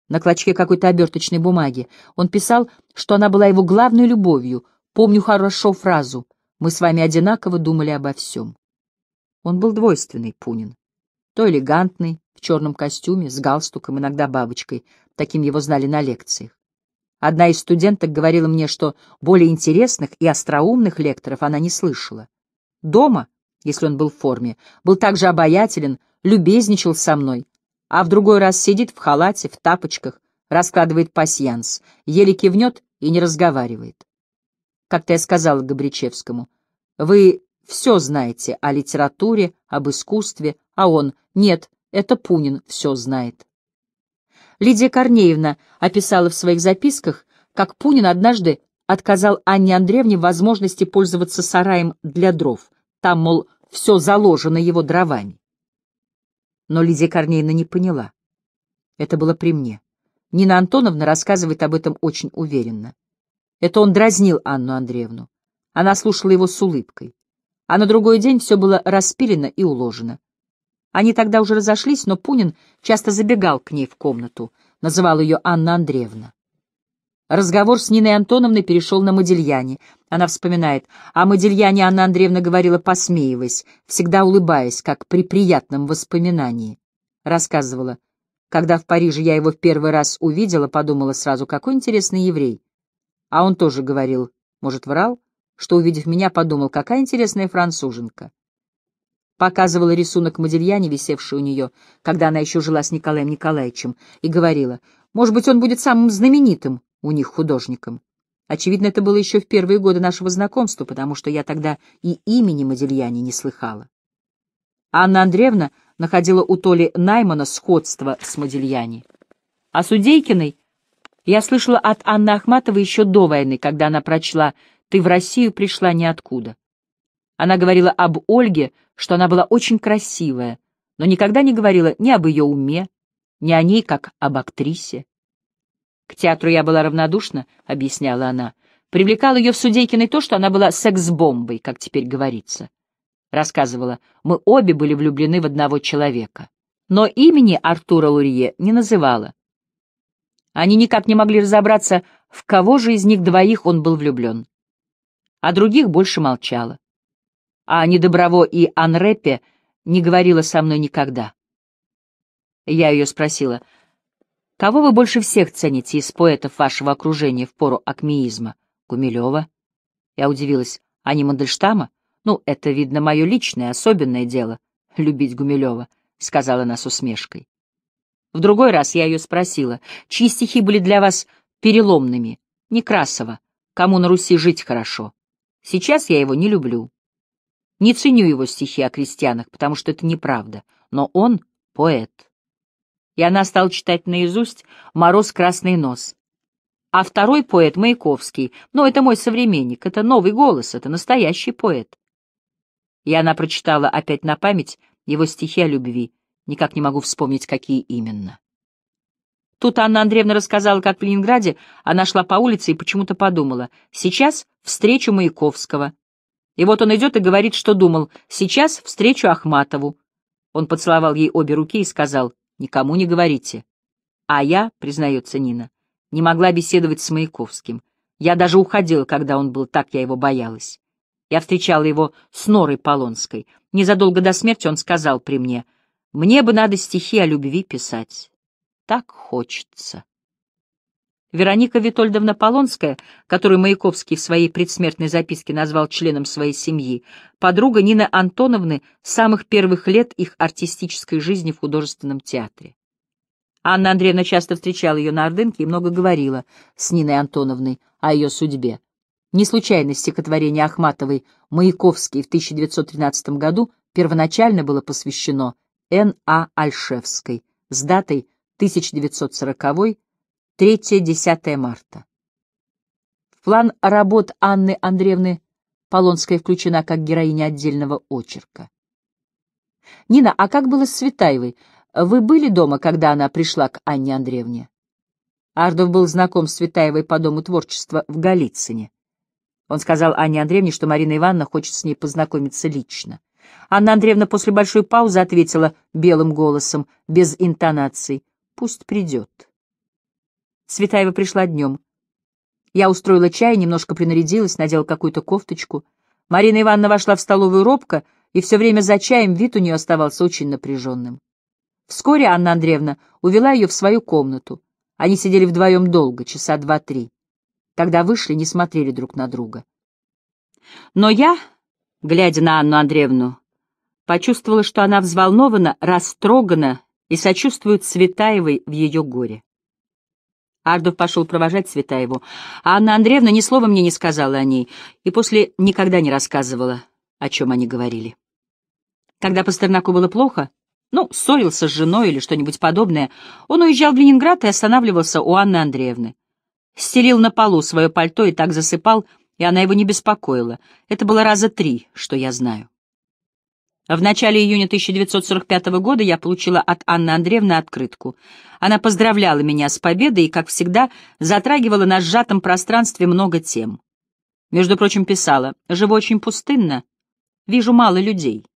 На клочке какой-то оберточной бумаги он писал, что она была его главной любовью. Помню хорошо фразу «Мы с вами одинаково думали обо всем». Он был двойственный, Пунин. То элегантный, в черном костюме, с галстуком, иногда бабочкой, таким его знали на лекциях. Одна из студенток говорила мне, что более интересных и остроумных лекторов она не слышала. Дома, если он был в форме, был также обаятелен, любезничал со мной, а в другой раз сидит в халате, в тапочках, раскладывает пасьянс, еле кивнет и не разговаривает. Как-то я сказала Габричевскому, «Вы все знаете о литературе, об искусстве, а он, нет, это Пунин все знает». Лидия Корнеевна описала в своих записках, как Пунин однажды отказал Анне Андреевне возможности пользоваться сараем для дров. Там, мол, все заложено его дровами но Лидия Корнеевна не поняла. Это было при мне. Нина Антоновна рассказывает об этом очень уверенно. Это он дразнил Анну Андреевну. Она слушала его с улыбкой. А на другой день все было распилено и уложено. Они тогда уже разошлись, но Пунин часто забегал к ней в комнату, называл ее Анна Андреевна. Разговор с Ниной Антоновной перешел на Модельяне. Она вспоминает. О Модельяне Анна Андреевна говорила, посмеиваясь, всегда улыбаясь, как при приятном воспоминании. Рассказывала. Когда в Париже я его в первый раз увидела, подумала сразу, какой интересный еврей. А он тоже говорил, может, врал, что, увидев меня, подумал, какая интересная француженка. Показывала рисунок Модельяне, висевший у нее, когда она еще жила с Николаем Николаевичем, и говорила, может быть, он будет самым знаменитым у них художником. Очевидно, это было еще в первые годы нашего знакомства, потому что я тогда и имени Модельяни не слыхала. Анна Андреевна находила у Толи Наймана сходство с Модельяни. А Судейкиной я слышала от Анны Ахматовой еще до войны, когда она прочла «Ты в Россию пришла ниоткуда». Она говорила об Ольге, что она была очень красивая, но никогда не говорила ни об ее уме, ни о ней, как об актрисе. К театру я была равнодушна, — объясняла она. Привлекал ее в Судейкиной то, что она была секс-бомбой, как теперь говорится. Рассказывала, мы обе были влюблены в одного человека. Но имени Артура Лурье не называла. Они никак не могли разобраться, в кого же из них двоих он был влюблен. О а других больше молчала. А о Недоброво и Анрепе не говорила со мной никогда. Я ее спросила, Кого вы больше всех цените из поэтов вашего окружения в пору акмеизма? Гумилева? Я удивилась. А не Мандельштама? Ну, это, видно, мое личное, особенное дело — любить Гумилева, — сказала она с усмешкой. В другой раз я ее спросила, чьи стихи были для вас переломными? Некрасова. Кому на Руси жить хорошо? Сейчас я его не люблю. Не ценю его стихи о крестьянах, потому что это неправда, но он — поэт и она стала читать наизусть «Мороз красный нос». А второй поэт — Маяковский. ну это мой современник, это новый голос, это настоящий поэт. И она прочитала опять на память его стихи о любви. Никак не могу вспомнить, какие именно. Тут Анна Андреевна рассказала, как в Ленинграде она шла по улице и почему-то подумала. Сейчас встречу Маяковского. И вот он идет и говорит, что думал. Сейчас встречу Ахматову. Он поцеловал ей обе руки и сказал, Никому не говорите. А я, признается Нина, не могла беседовать с Маяковским. Я даже уходила, когда он был, так я его боялась. Я встречала его с Норой Полонской. Незадолго до смерти он сказал при мне, «Мне бы надо стихи о любви писать. Так хочется». Вероника Витольдовна Полонская, которую Маяковский в своей предсмертной записке назвал членом своей семьи, подруга Нины Антоновны с самых первых лет их артистической жизни в художественном театре. Анна Андреевна часто встречала ее на Ордынке и много говорила с Ниной Антоновной о ее судьбе. Не случайно стихотворение Ахматовой «Маяковский» в 1913 году первоначально было посвящено Н.А. Альшевской с датой 1940 3-10 марта. В план работ Анны Андреевны Полонская включена как героиня отдельного очерка. Нина, а как было с Светаевой? Вы были дома, когда она пришла к Анне Андреевне? Ардов был знаком с Светаевой по Дому творчества в Голицыне. Он сказал Анне Андреевне, что Марина Ивановна хочет с ней познакомиться лично. Анна Андреевна после большой паузы ответила белым голосом, без интонаций, «Пусть придет». Светаева пришла днем. Я устроила чай, немножко принарядилась, надела какую-то кофточку. Марина Ивановна вошла в столовую робко, и все время за чаем вид у нее оставался очень напряженным. Вскоре Анна Андреевна увела ее в свою комнату. Они сидели вдвоем долго, часа два-три. Когда вышли, не смотрели друг на друга. Но я, глядя на Анну Андреевну, почувствовала, что она взволнована, растрогана и сочувствует Светаевой в ее горе. Ардов пошел провожать Цветаеву, а Анна Андреевна ни слова мне не сказала о ней и после никогда не рассказывала, о чем они говорили. Когда Пастернаку было плохо, ну, ссорился с женой или что-нибудь подобное, он уезжал в Ленинград и останавливался у Анны Андреевны. Стелил на полу свое пальто и так засыпал, и она его не беспокоила. Это было раза три, что я знаю. В начале июня 1945 года я получила от Анны Андреевны открытку. Она поздравляла меня с победой и, как всегда, затрагивала на сжатом пространстве много тем. Между прочим, писала «Живу очень пустынно, вижу мало людей».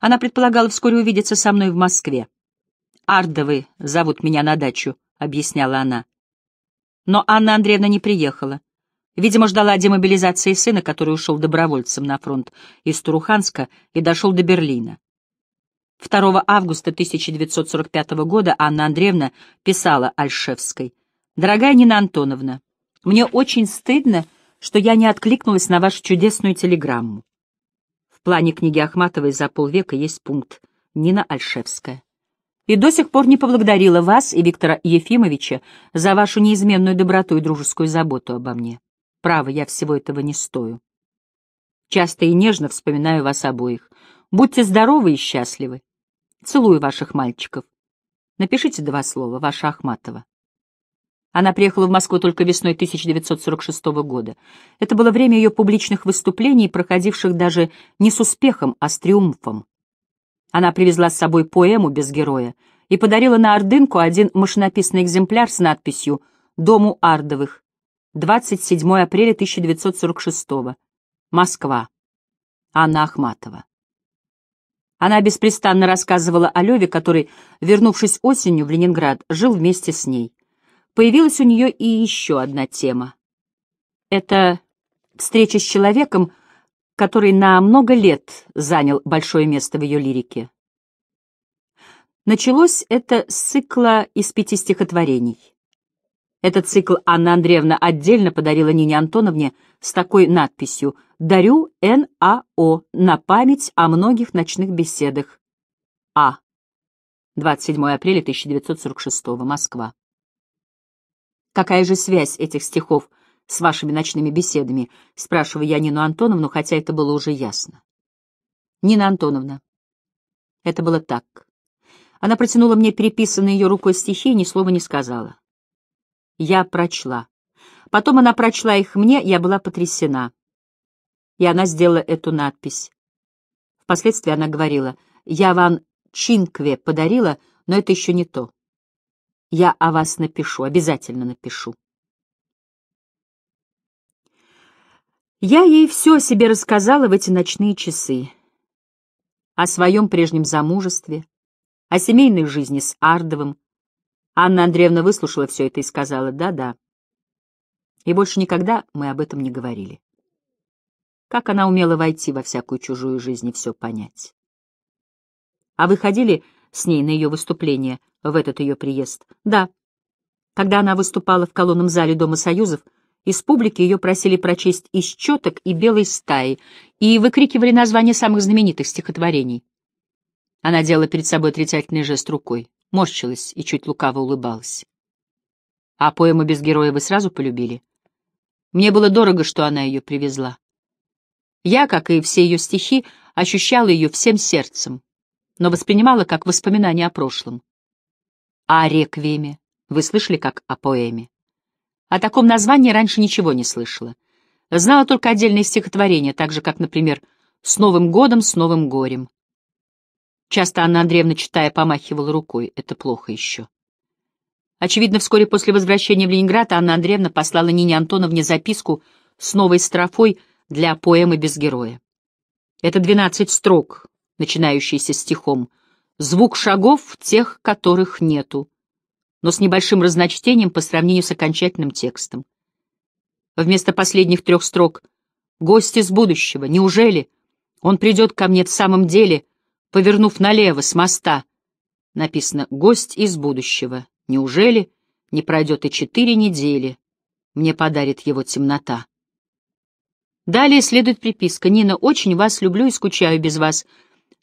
Она предполагала вскоре увидеться со мной в Москве. «Ардовы зовут меня на дачу», — объясняла она. Но Анна Андреевна не приехала. Видимо, ждала демобилизации сына, который ушел добровольцем на фронт из Туруханска и дошел до Берлина. 2 августа 1945 года Анна Андреевна писала Альшевской. «Дорогая Нина Антоновна, мне очень стыдно, что я не откликнулась на вашу чудесную телеграмму. В плане книги Ахматовой за полвека есть пункт «Нина Альшевская». И до сих пор не поблагодарила вас и Виктора Ефимовича за вашу неизменную доброту и дружескую заботу обо мне. Право, я всего этого не стою. Часто и нежно вспоминаю вас обоих. Будьте здоровы и счастливы. Целую ваших мальчиков. Напишите два слова, ваша Ахматова. Она приехала в Москву только весной 1946 года. Это было время ее публичных выступлений, проходивших даже не с успехом, а с триумфом. Она привезла с собой поэму «Без героя» и подарила на Ордынку один машинописный экземпляр с надписью «Дому Ардовых», 27 апреля 1946 Москва. Анна Ахматова. Она беспрестанно рассказывала о Леве, который, вернувшись осенью в Ленинград, жил вместе с ней. Появилась у нее и еще одна тема. Это встреча с человеком, который на много лет занял большое место в ее лирике. Началось это с цикла из пяти стихотворений. Этот цикл Анна Андреевна отдельно подарила Нине Антоновне с такой надписью «Дарю НАО на память о многих ночных беседах». А. 27 апреля 1946, Москва. «Какая же связь этих стихов с вашими ночными беседами?» — спрашиваю я Нину Антоновну, хотя это было уже ясно. «Нина Антоновна». Это было так. Она протянула мне переписанные ее рукой стихи и ни слова не сказала. Я прочла. Потом она прочла их мне, я была потрясена. И она сделала эту надпись. Впоследствии она говорила, «Я вам Чинкве подарила, но это еще не то. Я о вас напишу, обязательно напишу». Я ей все о себе рассказала в эти ночные часы. О своем прежнем замужестве, о семейной жизни с Ардовым, Анна Андреевна выслушала все это и сказала «да-да». И больше никогда мы об этом не говорили. Как она умела войти во всякую чужую жизнь и все понять. А вы ходили с ней на ее выступление в этот ее приезд? Да. Когда она выступала в колонном зале Дома Союзов, из публики ее просили прочесть из четок и белой стаи и выкрикивали названия самых знаменитых стихотворений. Она делала перед собой отрицательный жест рукой морщилась и чуть лукаво улыбалась. А поэму без героя вы сразу полюбили? Мне было дорого, что она ее привезла. Я, как и все ее стихи, ощущала ее всем сердцем, но воспринимала как воспоминание о прошлом. О реквиеме вы слышали как о поэме? О таком названии раньше ничего не слышала. Знала только отдельные стихотворения, так же, как, например, «С Новым годом, с новым горем». Часто Анна Андреевна, читая, помахивала рукой. Это плохо еще. Очевидно, вскоре после возвращения в Ленинград Анна Андреевна послала Нине Антоновне записку с новой строфой для поэмы «Без героя». Это двенадцать строк, начинающиеся стихом «Звук шагов тех, которых нету», но с небольшим разночтением по сравнению с окончательным текстом. Вместо последних трех строк «Гость из будущего, неужели? Он придет ко мне в самом деле», повернув налево с моста. Написано «Гость из будущего». Неужели не пройдет и четыре недели? Мне подарит его темнота. Далее следует приписка. «Нина, очень вас люблю и скучаю без вас.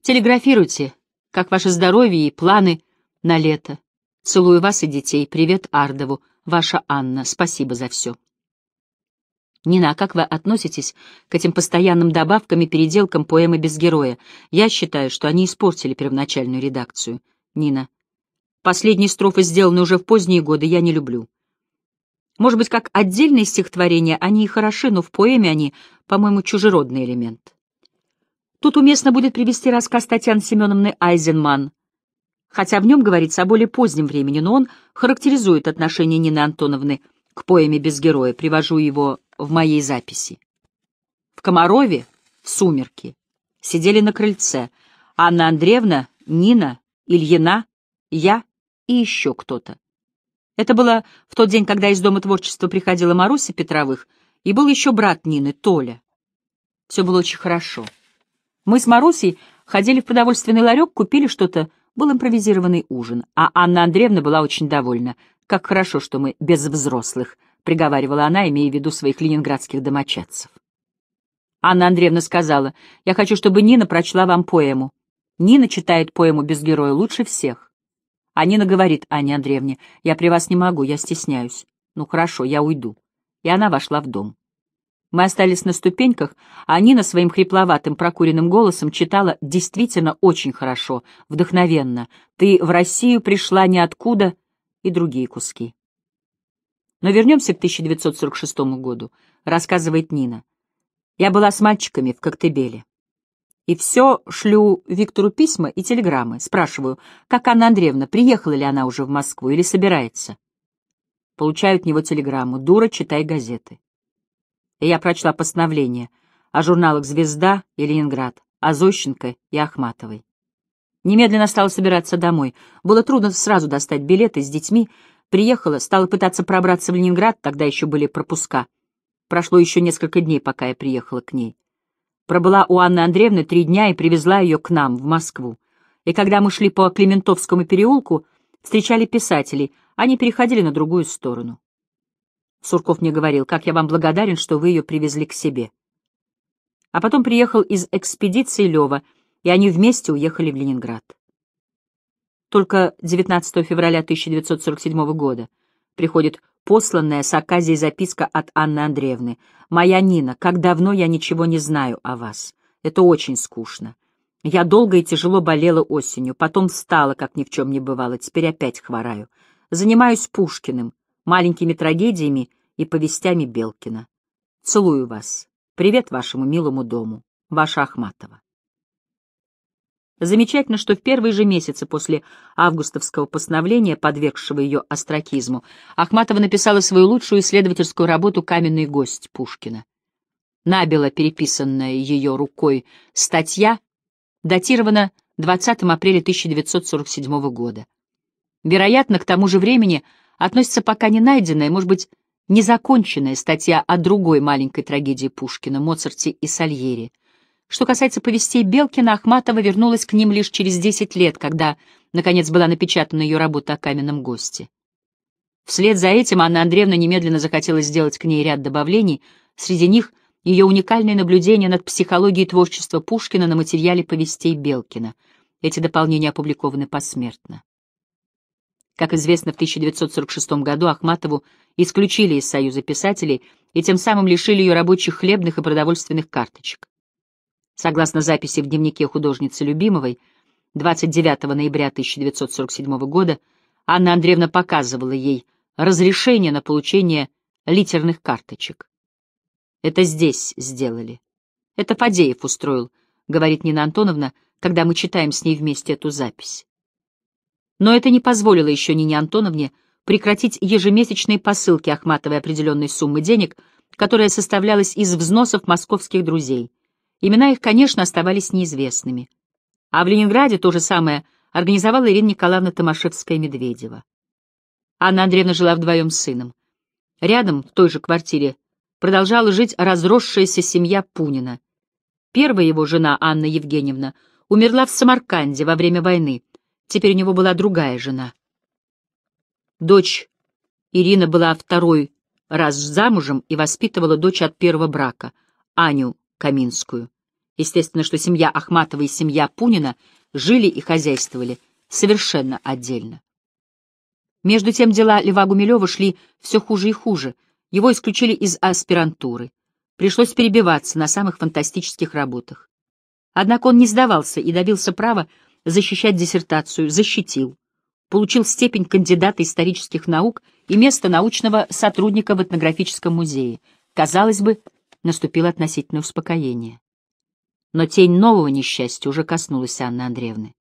Телеграфируйте, как ваше здоровье и планы на лето. Целую вас и детей. Привет Ардову. Ваша Анна. Спасибо за все». Нина, а как вы относитесь к этим постоянным добавкам и переделкам поэмы без героя? Я считаю, что они испортили первоначальную редакцию. Нина. Последние строфы сделаны уже в поздние годы, я не люблю. Может быть, как отдельные стихотворения они и хороши, но в поэме они, по-моему, чужеродный элемент. Тут уместно будет привести рассказ Татьяны Семеновны Айзенман, хотя в нем говорится о более позднем времени, но он характеризует отношение Нины Антоновны к поэме «Без героя». Привожу его в моей записи. В Комарове, в сумерки, сидели на крыльце Анна Андреевна, Нина, Ильина, я и еще кто-то. Это было в тот день, когда из Дома творчества приходила Маруся Петровых, и был еще брат Нины, Толя. Все было очень хорошо. Мы с Марусей ходили в продовольственный ларек, купили что-то, был импровизированный ужин, а Анна Андреевна была очень довольна. Как хорошо, что мы без взрослых. — приговаривала она, имея в виду своих ленинградских домочадцев. Анна Андреевна сказала, «Я хочу, чтобы Нина прочла вам поэму. Нина читает поэму без героя лучше всех». А Нина говорит Анне Андреевне, «Я при вас не могу, я стесняюсь». «Ну хорошо, я уйду». И она вошла в дом. Мы остались на ступеньках, а Нина своим хрипловатым прокуренным голосом читала действительно очень хорошо, вдохновенно. «Ты в Россию пришла ниоткуда» и другие куски. Но вернемся к 1946 году, рассказывает Нина. Я была с мальчиками в Коктебеле. И все шлю Виктору письма и телеграммы. Спрашиваю, как Анна Андреевна, приехала ли она уже в Москву или собирается? Получаю от него телеграмму. Дура, читай газеты. И я прочла постановление о а журналах «Звезда» и «Ленинград», о а Зощенко и Ахматовой. Немедленно стала собираться домой. Было трудно сразу достать билеты с детьми, Приехала, стала пытаться пробраться в Ленинград, тогда еще были пропуска. Прошло еще несколько дней, пока я приехала к ней. Пробыла у Анны Андреевны три дня и привезла ее к нам, в Москву. И когда мы шли по Климентовскому переулку, встречали писателей, они переходили на другую сторону. Сурков мне говорил, как я вам благодарен, что вы ее привезли к себе. А потом приехал из экспедиции Лева, и они вместе уехали в Ленинград. Только 19 февраля 1947 года приходит посланная с Аказией записка от Анны Андреевны. «Моя Нина, как давно я ничего не знаю о вас. Это очень скучно. Я долго и тяжело болела осенью, потом встала, как ни в чем не бывало, теперь опять хвораю. Занимаюсь Пушкиным, маленькими трагедиями и повестями Белкина. Целую вас. Привет вашему милому дому. Ваша Ахматова». Замечательно, что в первые же месяцы после августовского постановления, подвергшего ее остракизму, Ахматова написала свою лучшую исследовательскую работу «Каменный гость» Пушкина. Набело переписанная ее рукой статья датирована 20 апреля 1947 года. Вероятно, к тому же времени относится пока не найденная, может быть, незаконченная статья о другой маленькой трагедии Пушкина, Моцарте и Сальери — что касается повестей Белкина, Ахматова вернулась к ним лишь через 10 лет, когда, наконец, была напечатана ее работа о каменном госте. Вслед за этим Анна Андреевна немедленно захотела сделать к ней ряд добавлений, среди них ее уникальные наблюдения над психологией творчества Пушкина на материале повестей Белкина. Эти дополнения опубликованы посмертно. Как известно, в 1946 году Ахматову исключили из Союза писателей и тем самым лишили ее рабочих хлебных и продовольственных карточек. Согласно записи в дневнике художницы Любимовой, 29 ноября 1947 года Анна Андреевна показывала ей разрешение на получение литерных карточек. «Это здесь сделали. Это Фадеев устроил», — говорит Нина Антоновна, когда мы читаем с ней вместе эту запись. Но это не позволило еще Нине Антоновне прекратить ежемесячные посылки Ахматовой определенной суммы денег, которая составлялась из взносов московских друзей — Имена их, конечно, оставались неизвестными. А в Ленинграде то же самое организовала Ирина Николаевна Томашевская-Медведева. Анна Андреевна жила вдвоем с сыном. Рядом, в той же квартире, продолжала жить разросшаяся семья Пунина. Первая его жена, Анна Евгеньевна, умерла в Самарканде во время войны. Теперь у него была другая жена. Дочь Ирина была второй раз замужем и воспитывала дочь от первого брака, Аню Каминскую. Естественно, что семья Ахматова и семья Пунина жили и хозяйствовали совершенно отдельно. Между тем дела Льва Гумилева шли все хуже и хуже. Его исключили из аспирантуры. Пришлось перебиваться на самых фантастических работах. Однако он не сдавался и добился права защищать диссертацию, защитил. Получил степень кандидата исторических наук и место научного сотрудника в этнографическом музее. Казалось бы, наступило относительное успокоение но тень нового несчастья уже коснулась Анны Андреевны.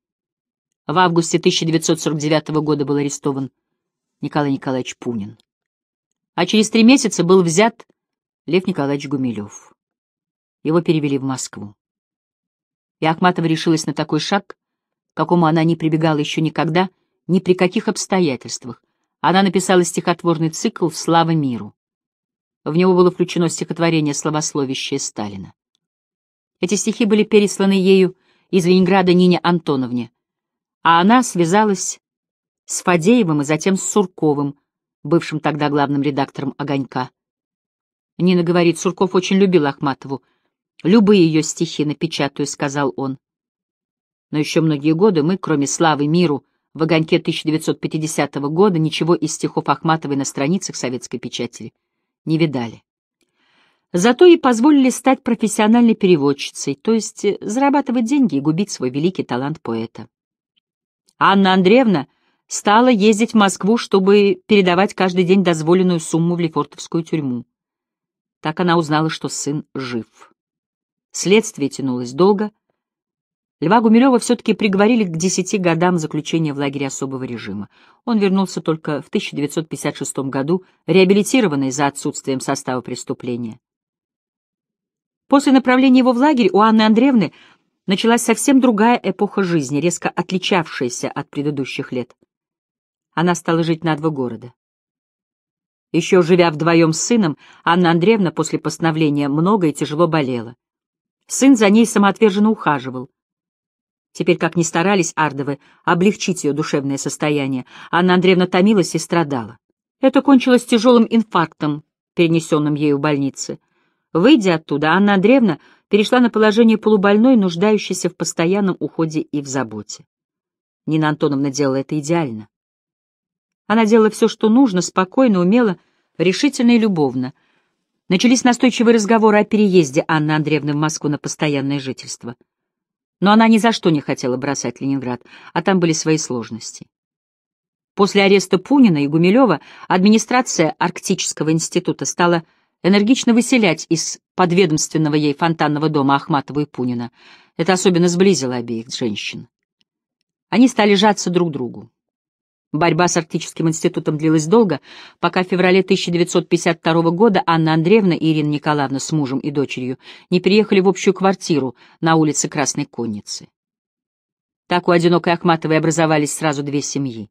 В августе 1949 года был арестован Николай Николаевич Пунин. А через три месяца был взят Лев Николаевич Гумилев. Его перевели в Москву. И Ахматова решилась на такой шаг, к какому она не прибегала еще никогда, ни при каких обстоятельствах. Она написала стихотворный цикл «Слава миру». В него было включено стихотворение «Словословище Сталина». Эти стихи были пересланы ею из Ленинграда Нине Антоновне, а она связалась с Фадеевым и затем с Сурковым, бывшим тогда главным редактором «Огонька». Нина говорит, Сурков очень любил Ахматову. «Любые ее стихи напечатаю», — сказал он. Но еще многие годы мы, кроме славы миру, в «Огоньке» 1950 года ничего из стихов Ахматовой на страницах советской печати не видали. Зато и позволили стать профессиональной переводчицей, то есть э, зарабатывать деньги и губить свой великий талант поэта. Анна Андреевна стала ездить в Москву, чтобы передавать каждый день дозволенную сумму в Лефортовскую тюрьму. Так она узнала, что сын жив. Следствие тянулось долго. Льва Гумилева все-таки приговорили к десяти годам заключения в лагере особого режима. Он вернулся только в 1956 году, реабилитированный за отсутствием состава преступления. После направления его в лагерь у Анны Андреевны началась совсем другая эпоха жизни, резко отличавшаяся от предыдущих лет. Она стала жить на два города. Еще живя вдвоем с сыном, Анна Андреевна после постановления много и тяжело болела. Сын за ней самоотверженно ухаживал. Теперь, как ни старались Ардовы облегчить ее душевное состояние, Анна Андреевна томилась и страдала. Это кончилось тяжелым инфарктом, перенесенным ею в больнице. Выйдя оттуда, Анна Андреевна перешла на положение полубольной, нуждающейся в постоянном уходе и в заботе. Нина Антоновна делала это идеально. Она делала все, что нужно, спокойно, умело, решительно и любовно. Начались настойчивые разговоры о переезде Анны Андреевны в Москву на постоянное жительство. Но она ни за что не хотела бросать Ленинград, а там были свои сложности. После ареста Пунина и Гумилева администрация Арктического института стала энергично выселять из подведомственного ей фонтанного дома Ахматова и Пунина. Это особенно сблизило обеих женщин. Они стали жаться друг другу. Борьба с Арктическим институтом длилась долго, пока в феврале 1952 года Анна Андреевна и Ирина Николаевна с мужем и дочерью не переехали в общую квартиру на улице Красной Конницы. Так у одинокой Ахматовой образовались сразу две семьи.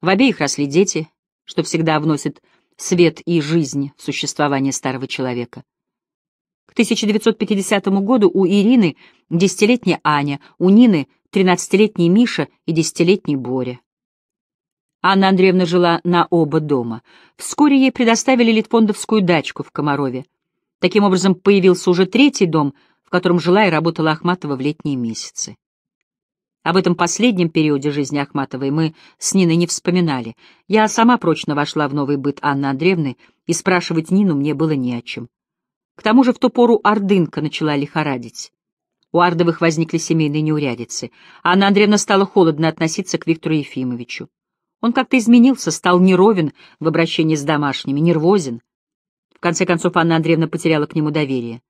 В обеих росли дети, что всегда вносит свет и жизнь существования старого человека. К 1950 году у Ирины десятилетняя Аня, у Нины тринадцатилетний Миша и десятилетний Боря. Анна Андреевна жила на оба дома. Вскоре ей предоставили литфондовскую дачку в Комарове. Таким образом, появился уже третий дом, в котором жила и работала Ахматова в летние месяцы. Об этом последнем периоде жизни Ахматовой мы с Ниной не вспоминали. Я сама прочно вошла в новый быт Анны Андреевны, и спрашивать Нину мне было не о чем. К тому же в ту пору ордынка начала лихорадить. У Ардовых возникли семейные неурядицы. Анна Андреевна стала холодно относиться к Виктору Ефимовичу. Он как-то изменился, стал неровен в обращении с домашними, нервозен. В конце концов, Анна Андреевна потеряла к нему доверие.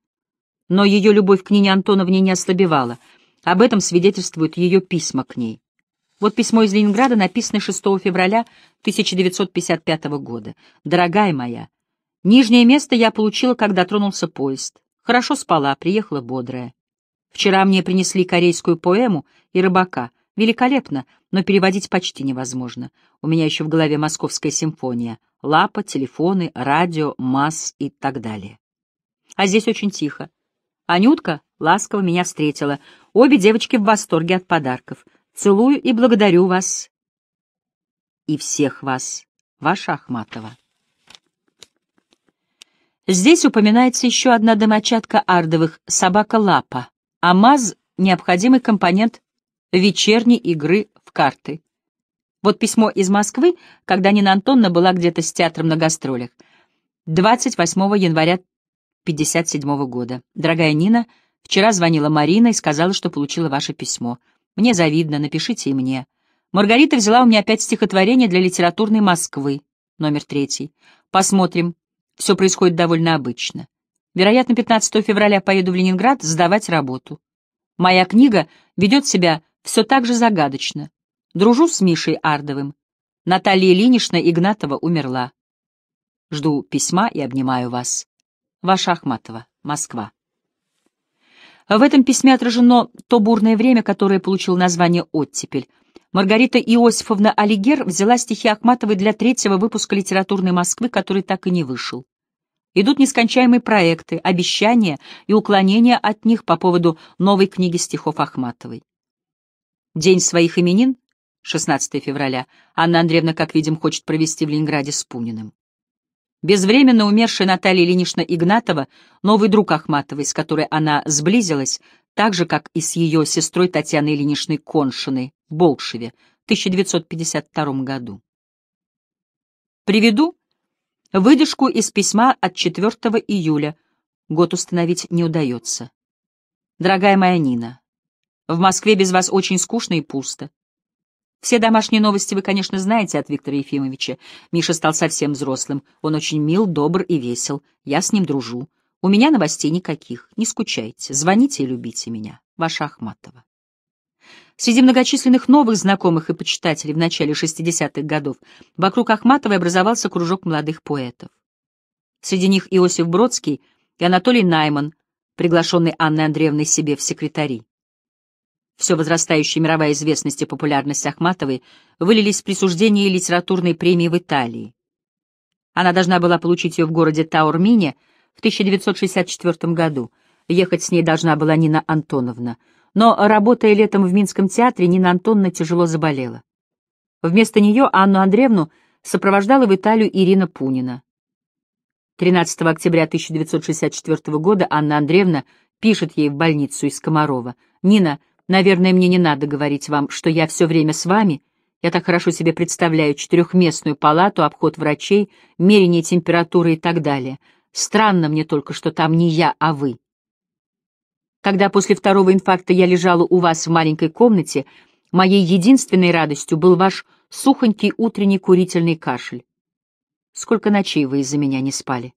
Но ее любовь к Нине Антоновне не ослабевала — об этом свидетельствуют ее письма к ней. Вот письмо из Ленинграда, написанное 6 февраля 1955 года. «Дорогая моя, нижнее место я получила, когда тронулся поезд. Хорошо спала, приехала бодрая. Вчера мне принесли корейскую поэму и рыбака. Великолепно, но переводить почти невозможно. У меня еще в голове московская симфония. Лапа, телефоны, радио, масс и так далее. А здесь очень тихо. Анютка ласково меня встретила. Обе девочки в восторге от подарков. Целую и благодарю вас. И всех вас, ваша Ахматова. Здесь упоминается еще одна домочадка ардовых, собака Лапа. Амаз — необходимый компонент вечерней игры в карты. Вот письмо из Москвы, когда Нина Антонна была где-то с театром на гастролях. 28 января 1957 года. Дорогая Нина, Вчера звонила Марина и сказала, что получила ваше письмо. Мне завидно, напишите и мне. Маргарита взяла у меня опять стихотворение для литературной Москвы, номер третий. Посмотрим. Все происходит довольно обычно. Вероятно, 15 февраля поеду в Ленинград сдавать работу. Моя книга ведет себя все так же загадочно. Дружу с Мишей Ардовым. Наталья Ильинична Игнатова умерла. Жду письма и обнимаю вас. Ваша Ахматова, Москва. В этом письме отражено то бурное время, которое получило название «Оттепель». Маргарита Иосифовна Алигер взяла стихи Ахматовой для третьего выпуска литературной Москвы, который так и не вышел. Идут нескончаемые проекты, обещания и уклонения от них по поводу новой книги стихов Ахматовой. День своих именин, 16 февраля, Анна Андреевна, как видим, хочет провести в Ленинграде с Пуниным. Безвременно умершая Наталья Ильинична Игнатова, новый друг Ахматовой, с которой она сблизилась, так же, как и с ее сестрой Татьяной Ильиничной Коншиной в Болшеве в 1952 году. Приведу выдержку из письма от 4 июля, год установить не удается. «Дорогая моя Нина, в Москве без вас очень скучно и пусто. Все домашние новости вы, конечно, знаете от Виктора Ефимовича. Миша стал совсем взрослым. Он очень мил, добр и весел. Я с ним дружу. У меня новостей никаких. Не скучайте. Звоните и любите меня. Ваша Ахматова. Среди многочисленных новых знакомых и почитателей в начале 60-х годов вокруг Ахматовой образовался кружок молодых поэтов. Среди них Иосиф Бродский и Анатолий Найман, приглашенный Анной Андреевной себе в секретари. Все возрастающая мировая известность и популярность Ахматовой вылились в присуждение литературной премии в Италии. Она должна была получить ее в городе Таурмине в 1964 году. Ехать с ней должна была Нина Антоновна. Но, работая летом в Минском театре, Нина Антоновна тяжело заболела. Вместо нее Анну Андреевну сопровождала в Италию Ирина Пунина. 13 октября 1964 года Анна Андреевна пишет ей в больницу из Комарова. «Нина, Наверное, мне не надо говорить вам, что я все время с вами. Я так хорошо себе представляю четырехместную палату, обход врачей, мерение температуры и так далее. Странно мне только, что там не я, а вы. Когда после второго инфаркта я лежала у вас в маленькой комнате, моей единственной радостью был ваш сухонький утренний курительный кашель. Сколько ночей вы из-за меня не спали.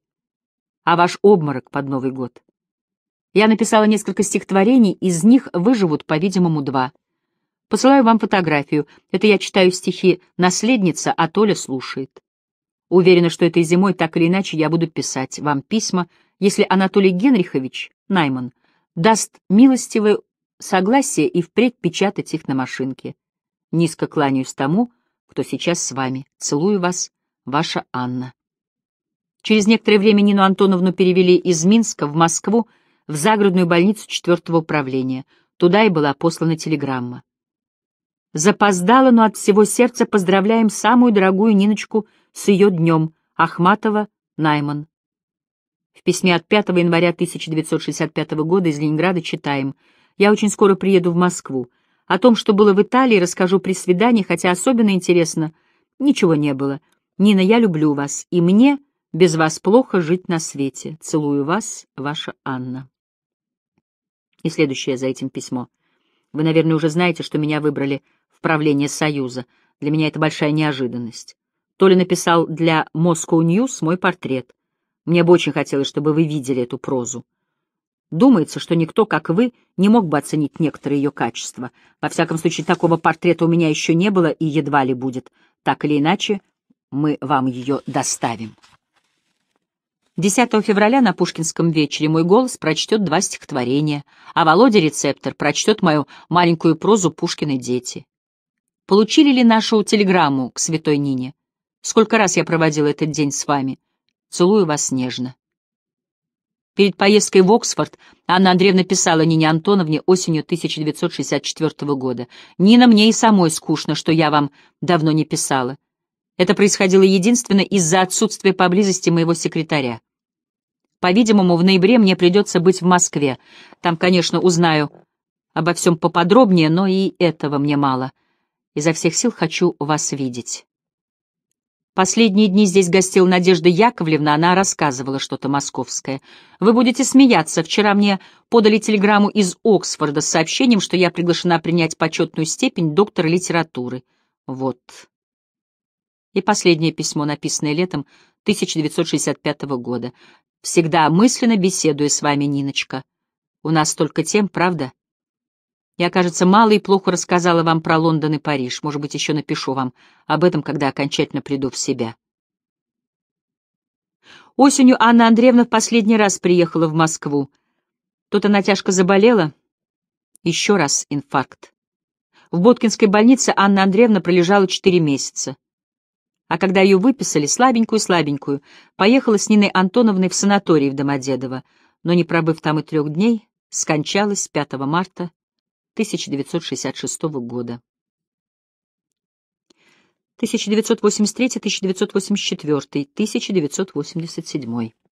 А ваш обморок под Новый год. Я написала несколько стихотворений, из них выживут, по-видимому, два. Посылаю вам фотографию. Это я читаю стихи «Наследница», а Толя слушает. Уверена, что этой зимой так или иначе я буду писать вам письма, если Анатолий Генрихович, Найман, даст милостивое согласие и впредь печатать их на машинке. Низко кланяюсь тому, кто сейчас с вами. Целую вас, ваша Анна. Через некоторое время Нину Антоновну перевели из Минска в Москву, в загородную больницу четвертого управления. Туда и была послана телеграмма. Запоздала, но от всего сердца поздравляем самую дорогую Ниночку с ее днем. Ахматова, Найман. В письме от 5 января 1965 года из Ленинграда читаем «Я очень скоро приеду в Москву. О том, что было в Италии, расскажу при свидании, хотя особенно интересно. Ничего не было. Нина, я люблю вас, и мне без вас плохо жить на свете. Целую вас, ваша Анна». И следующее за этим письмо. Вы, наверное, уже знаете, что меня выбрали в правление Союза. Для меня это большая неожиданность. Толя написал для Moscow News мой портрет. Мне бы очень хотелось, чтобы вы видели эту прозу. Думается, что никто, как вы, не мог бы оценить некоторые ее качества. Во всяком случае, такого портрета у меня еще не было и едва ли будет. Так или иначе, мы вам ее доставим. 10 февраля на Пушкинском вечере мой голос прочтет два стихотворения, а Володя Рецептор прочтет мою маленькую прозу Пушкины дети. Получили ли нашу телеграмму к святой Нине? Сколько раз я проводил этот день с вами. Целую вас нежно. Перед поездкой в Оксфорд Анна Андреевна писала Нине Антоновне осенью 1964 года. «Нина, мне и самой скучно, что я вам давно не писала. Это происходило единственно из-за отсутствия поблизости моего секретаря. По-видимому, в ноябре мне придется быть в Москве. Там, конечно, узнаю обо всем поподробнее, но и этого мне мало. Изо всех сил хочу вас видеть. Последние дни здесь гостил Надежда Яковлевна, она рассказывала что-то московское. Вы будете смеяться, вчера мне подали телеграмму из Оксфорда с сообщением, что я приглашена принять почетную степень доктора литературы. Вот и последнее письмо, написанное летом 1965 года. «Всегда мысленно беседуя с вами, Ниночка. У нас только тем, правда? Я, кажется, мало и плохо рассказала вам про Лондон и Париж. Может быть, еще напишу вам об этом, когда окончательно приду в себя». Осенью Анна Андреевна в последний раз приехала в Москву. Тут она тяжко заболела. Еще раз инфаркт. В Боткинской больнице Анна Андреевна пролежала четыре месяца. А когда ее выписали, слабенькую-слабенькую, поехала с Ниной Антоновной в санаторий в Домодедово, но, не пробыв там и трех дней, скончалась 5 марта 1966 года. 1983-1984, 1987.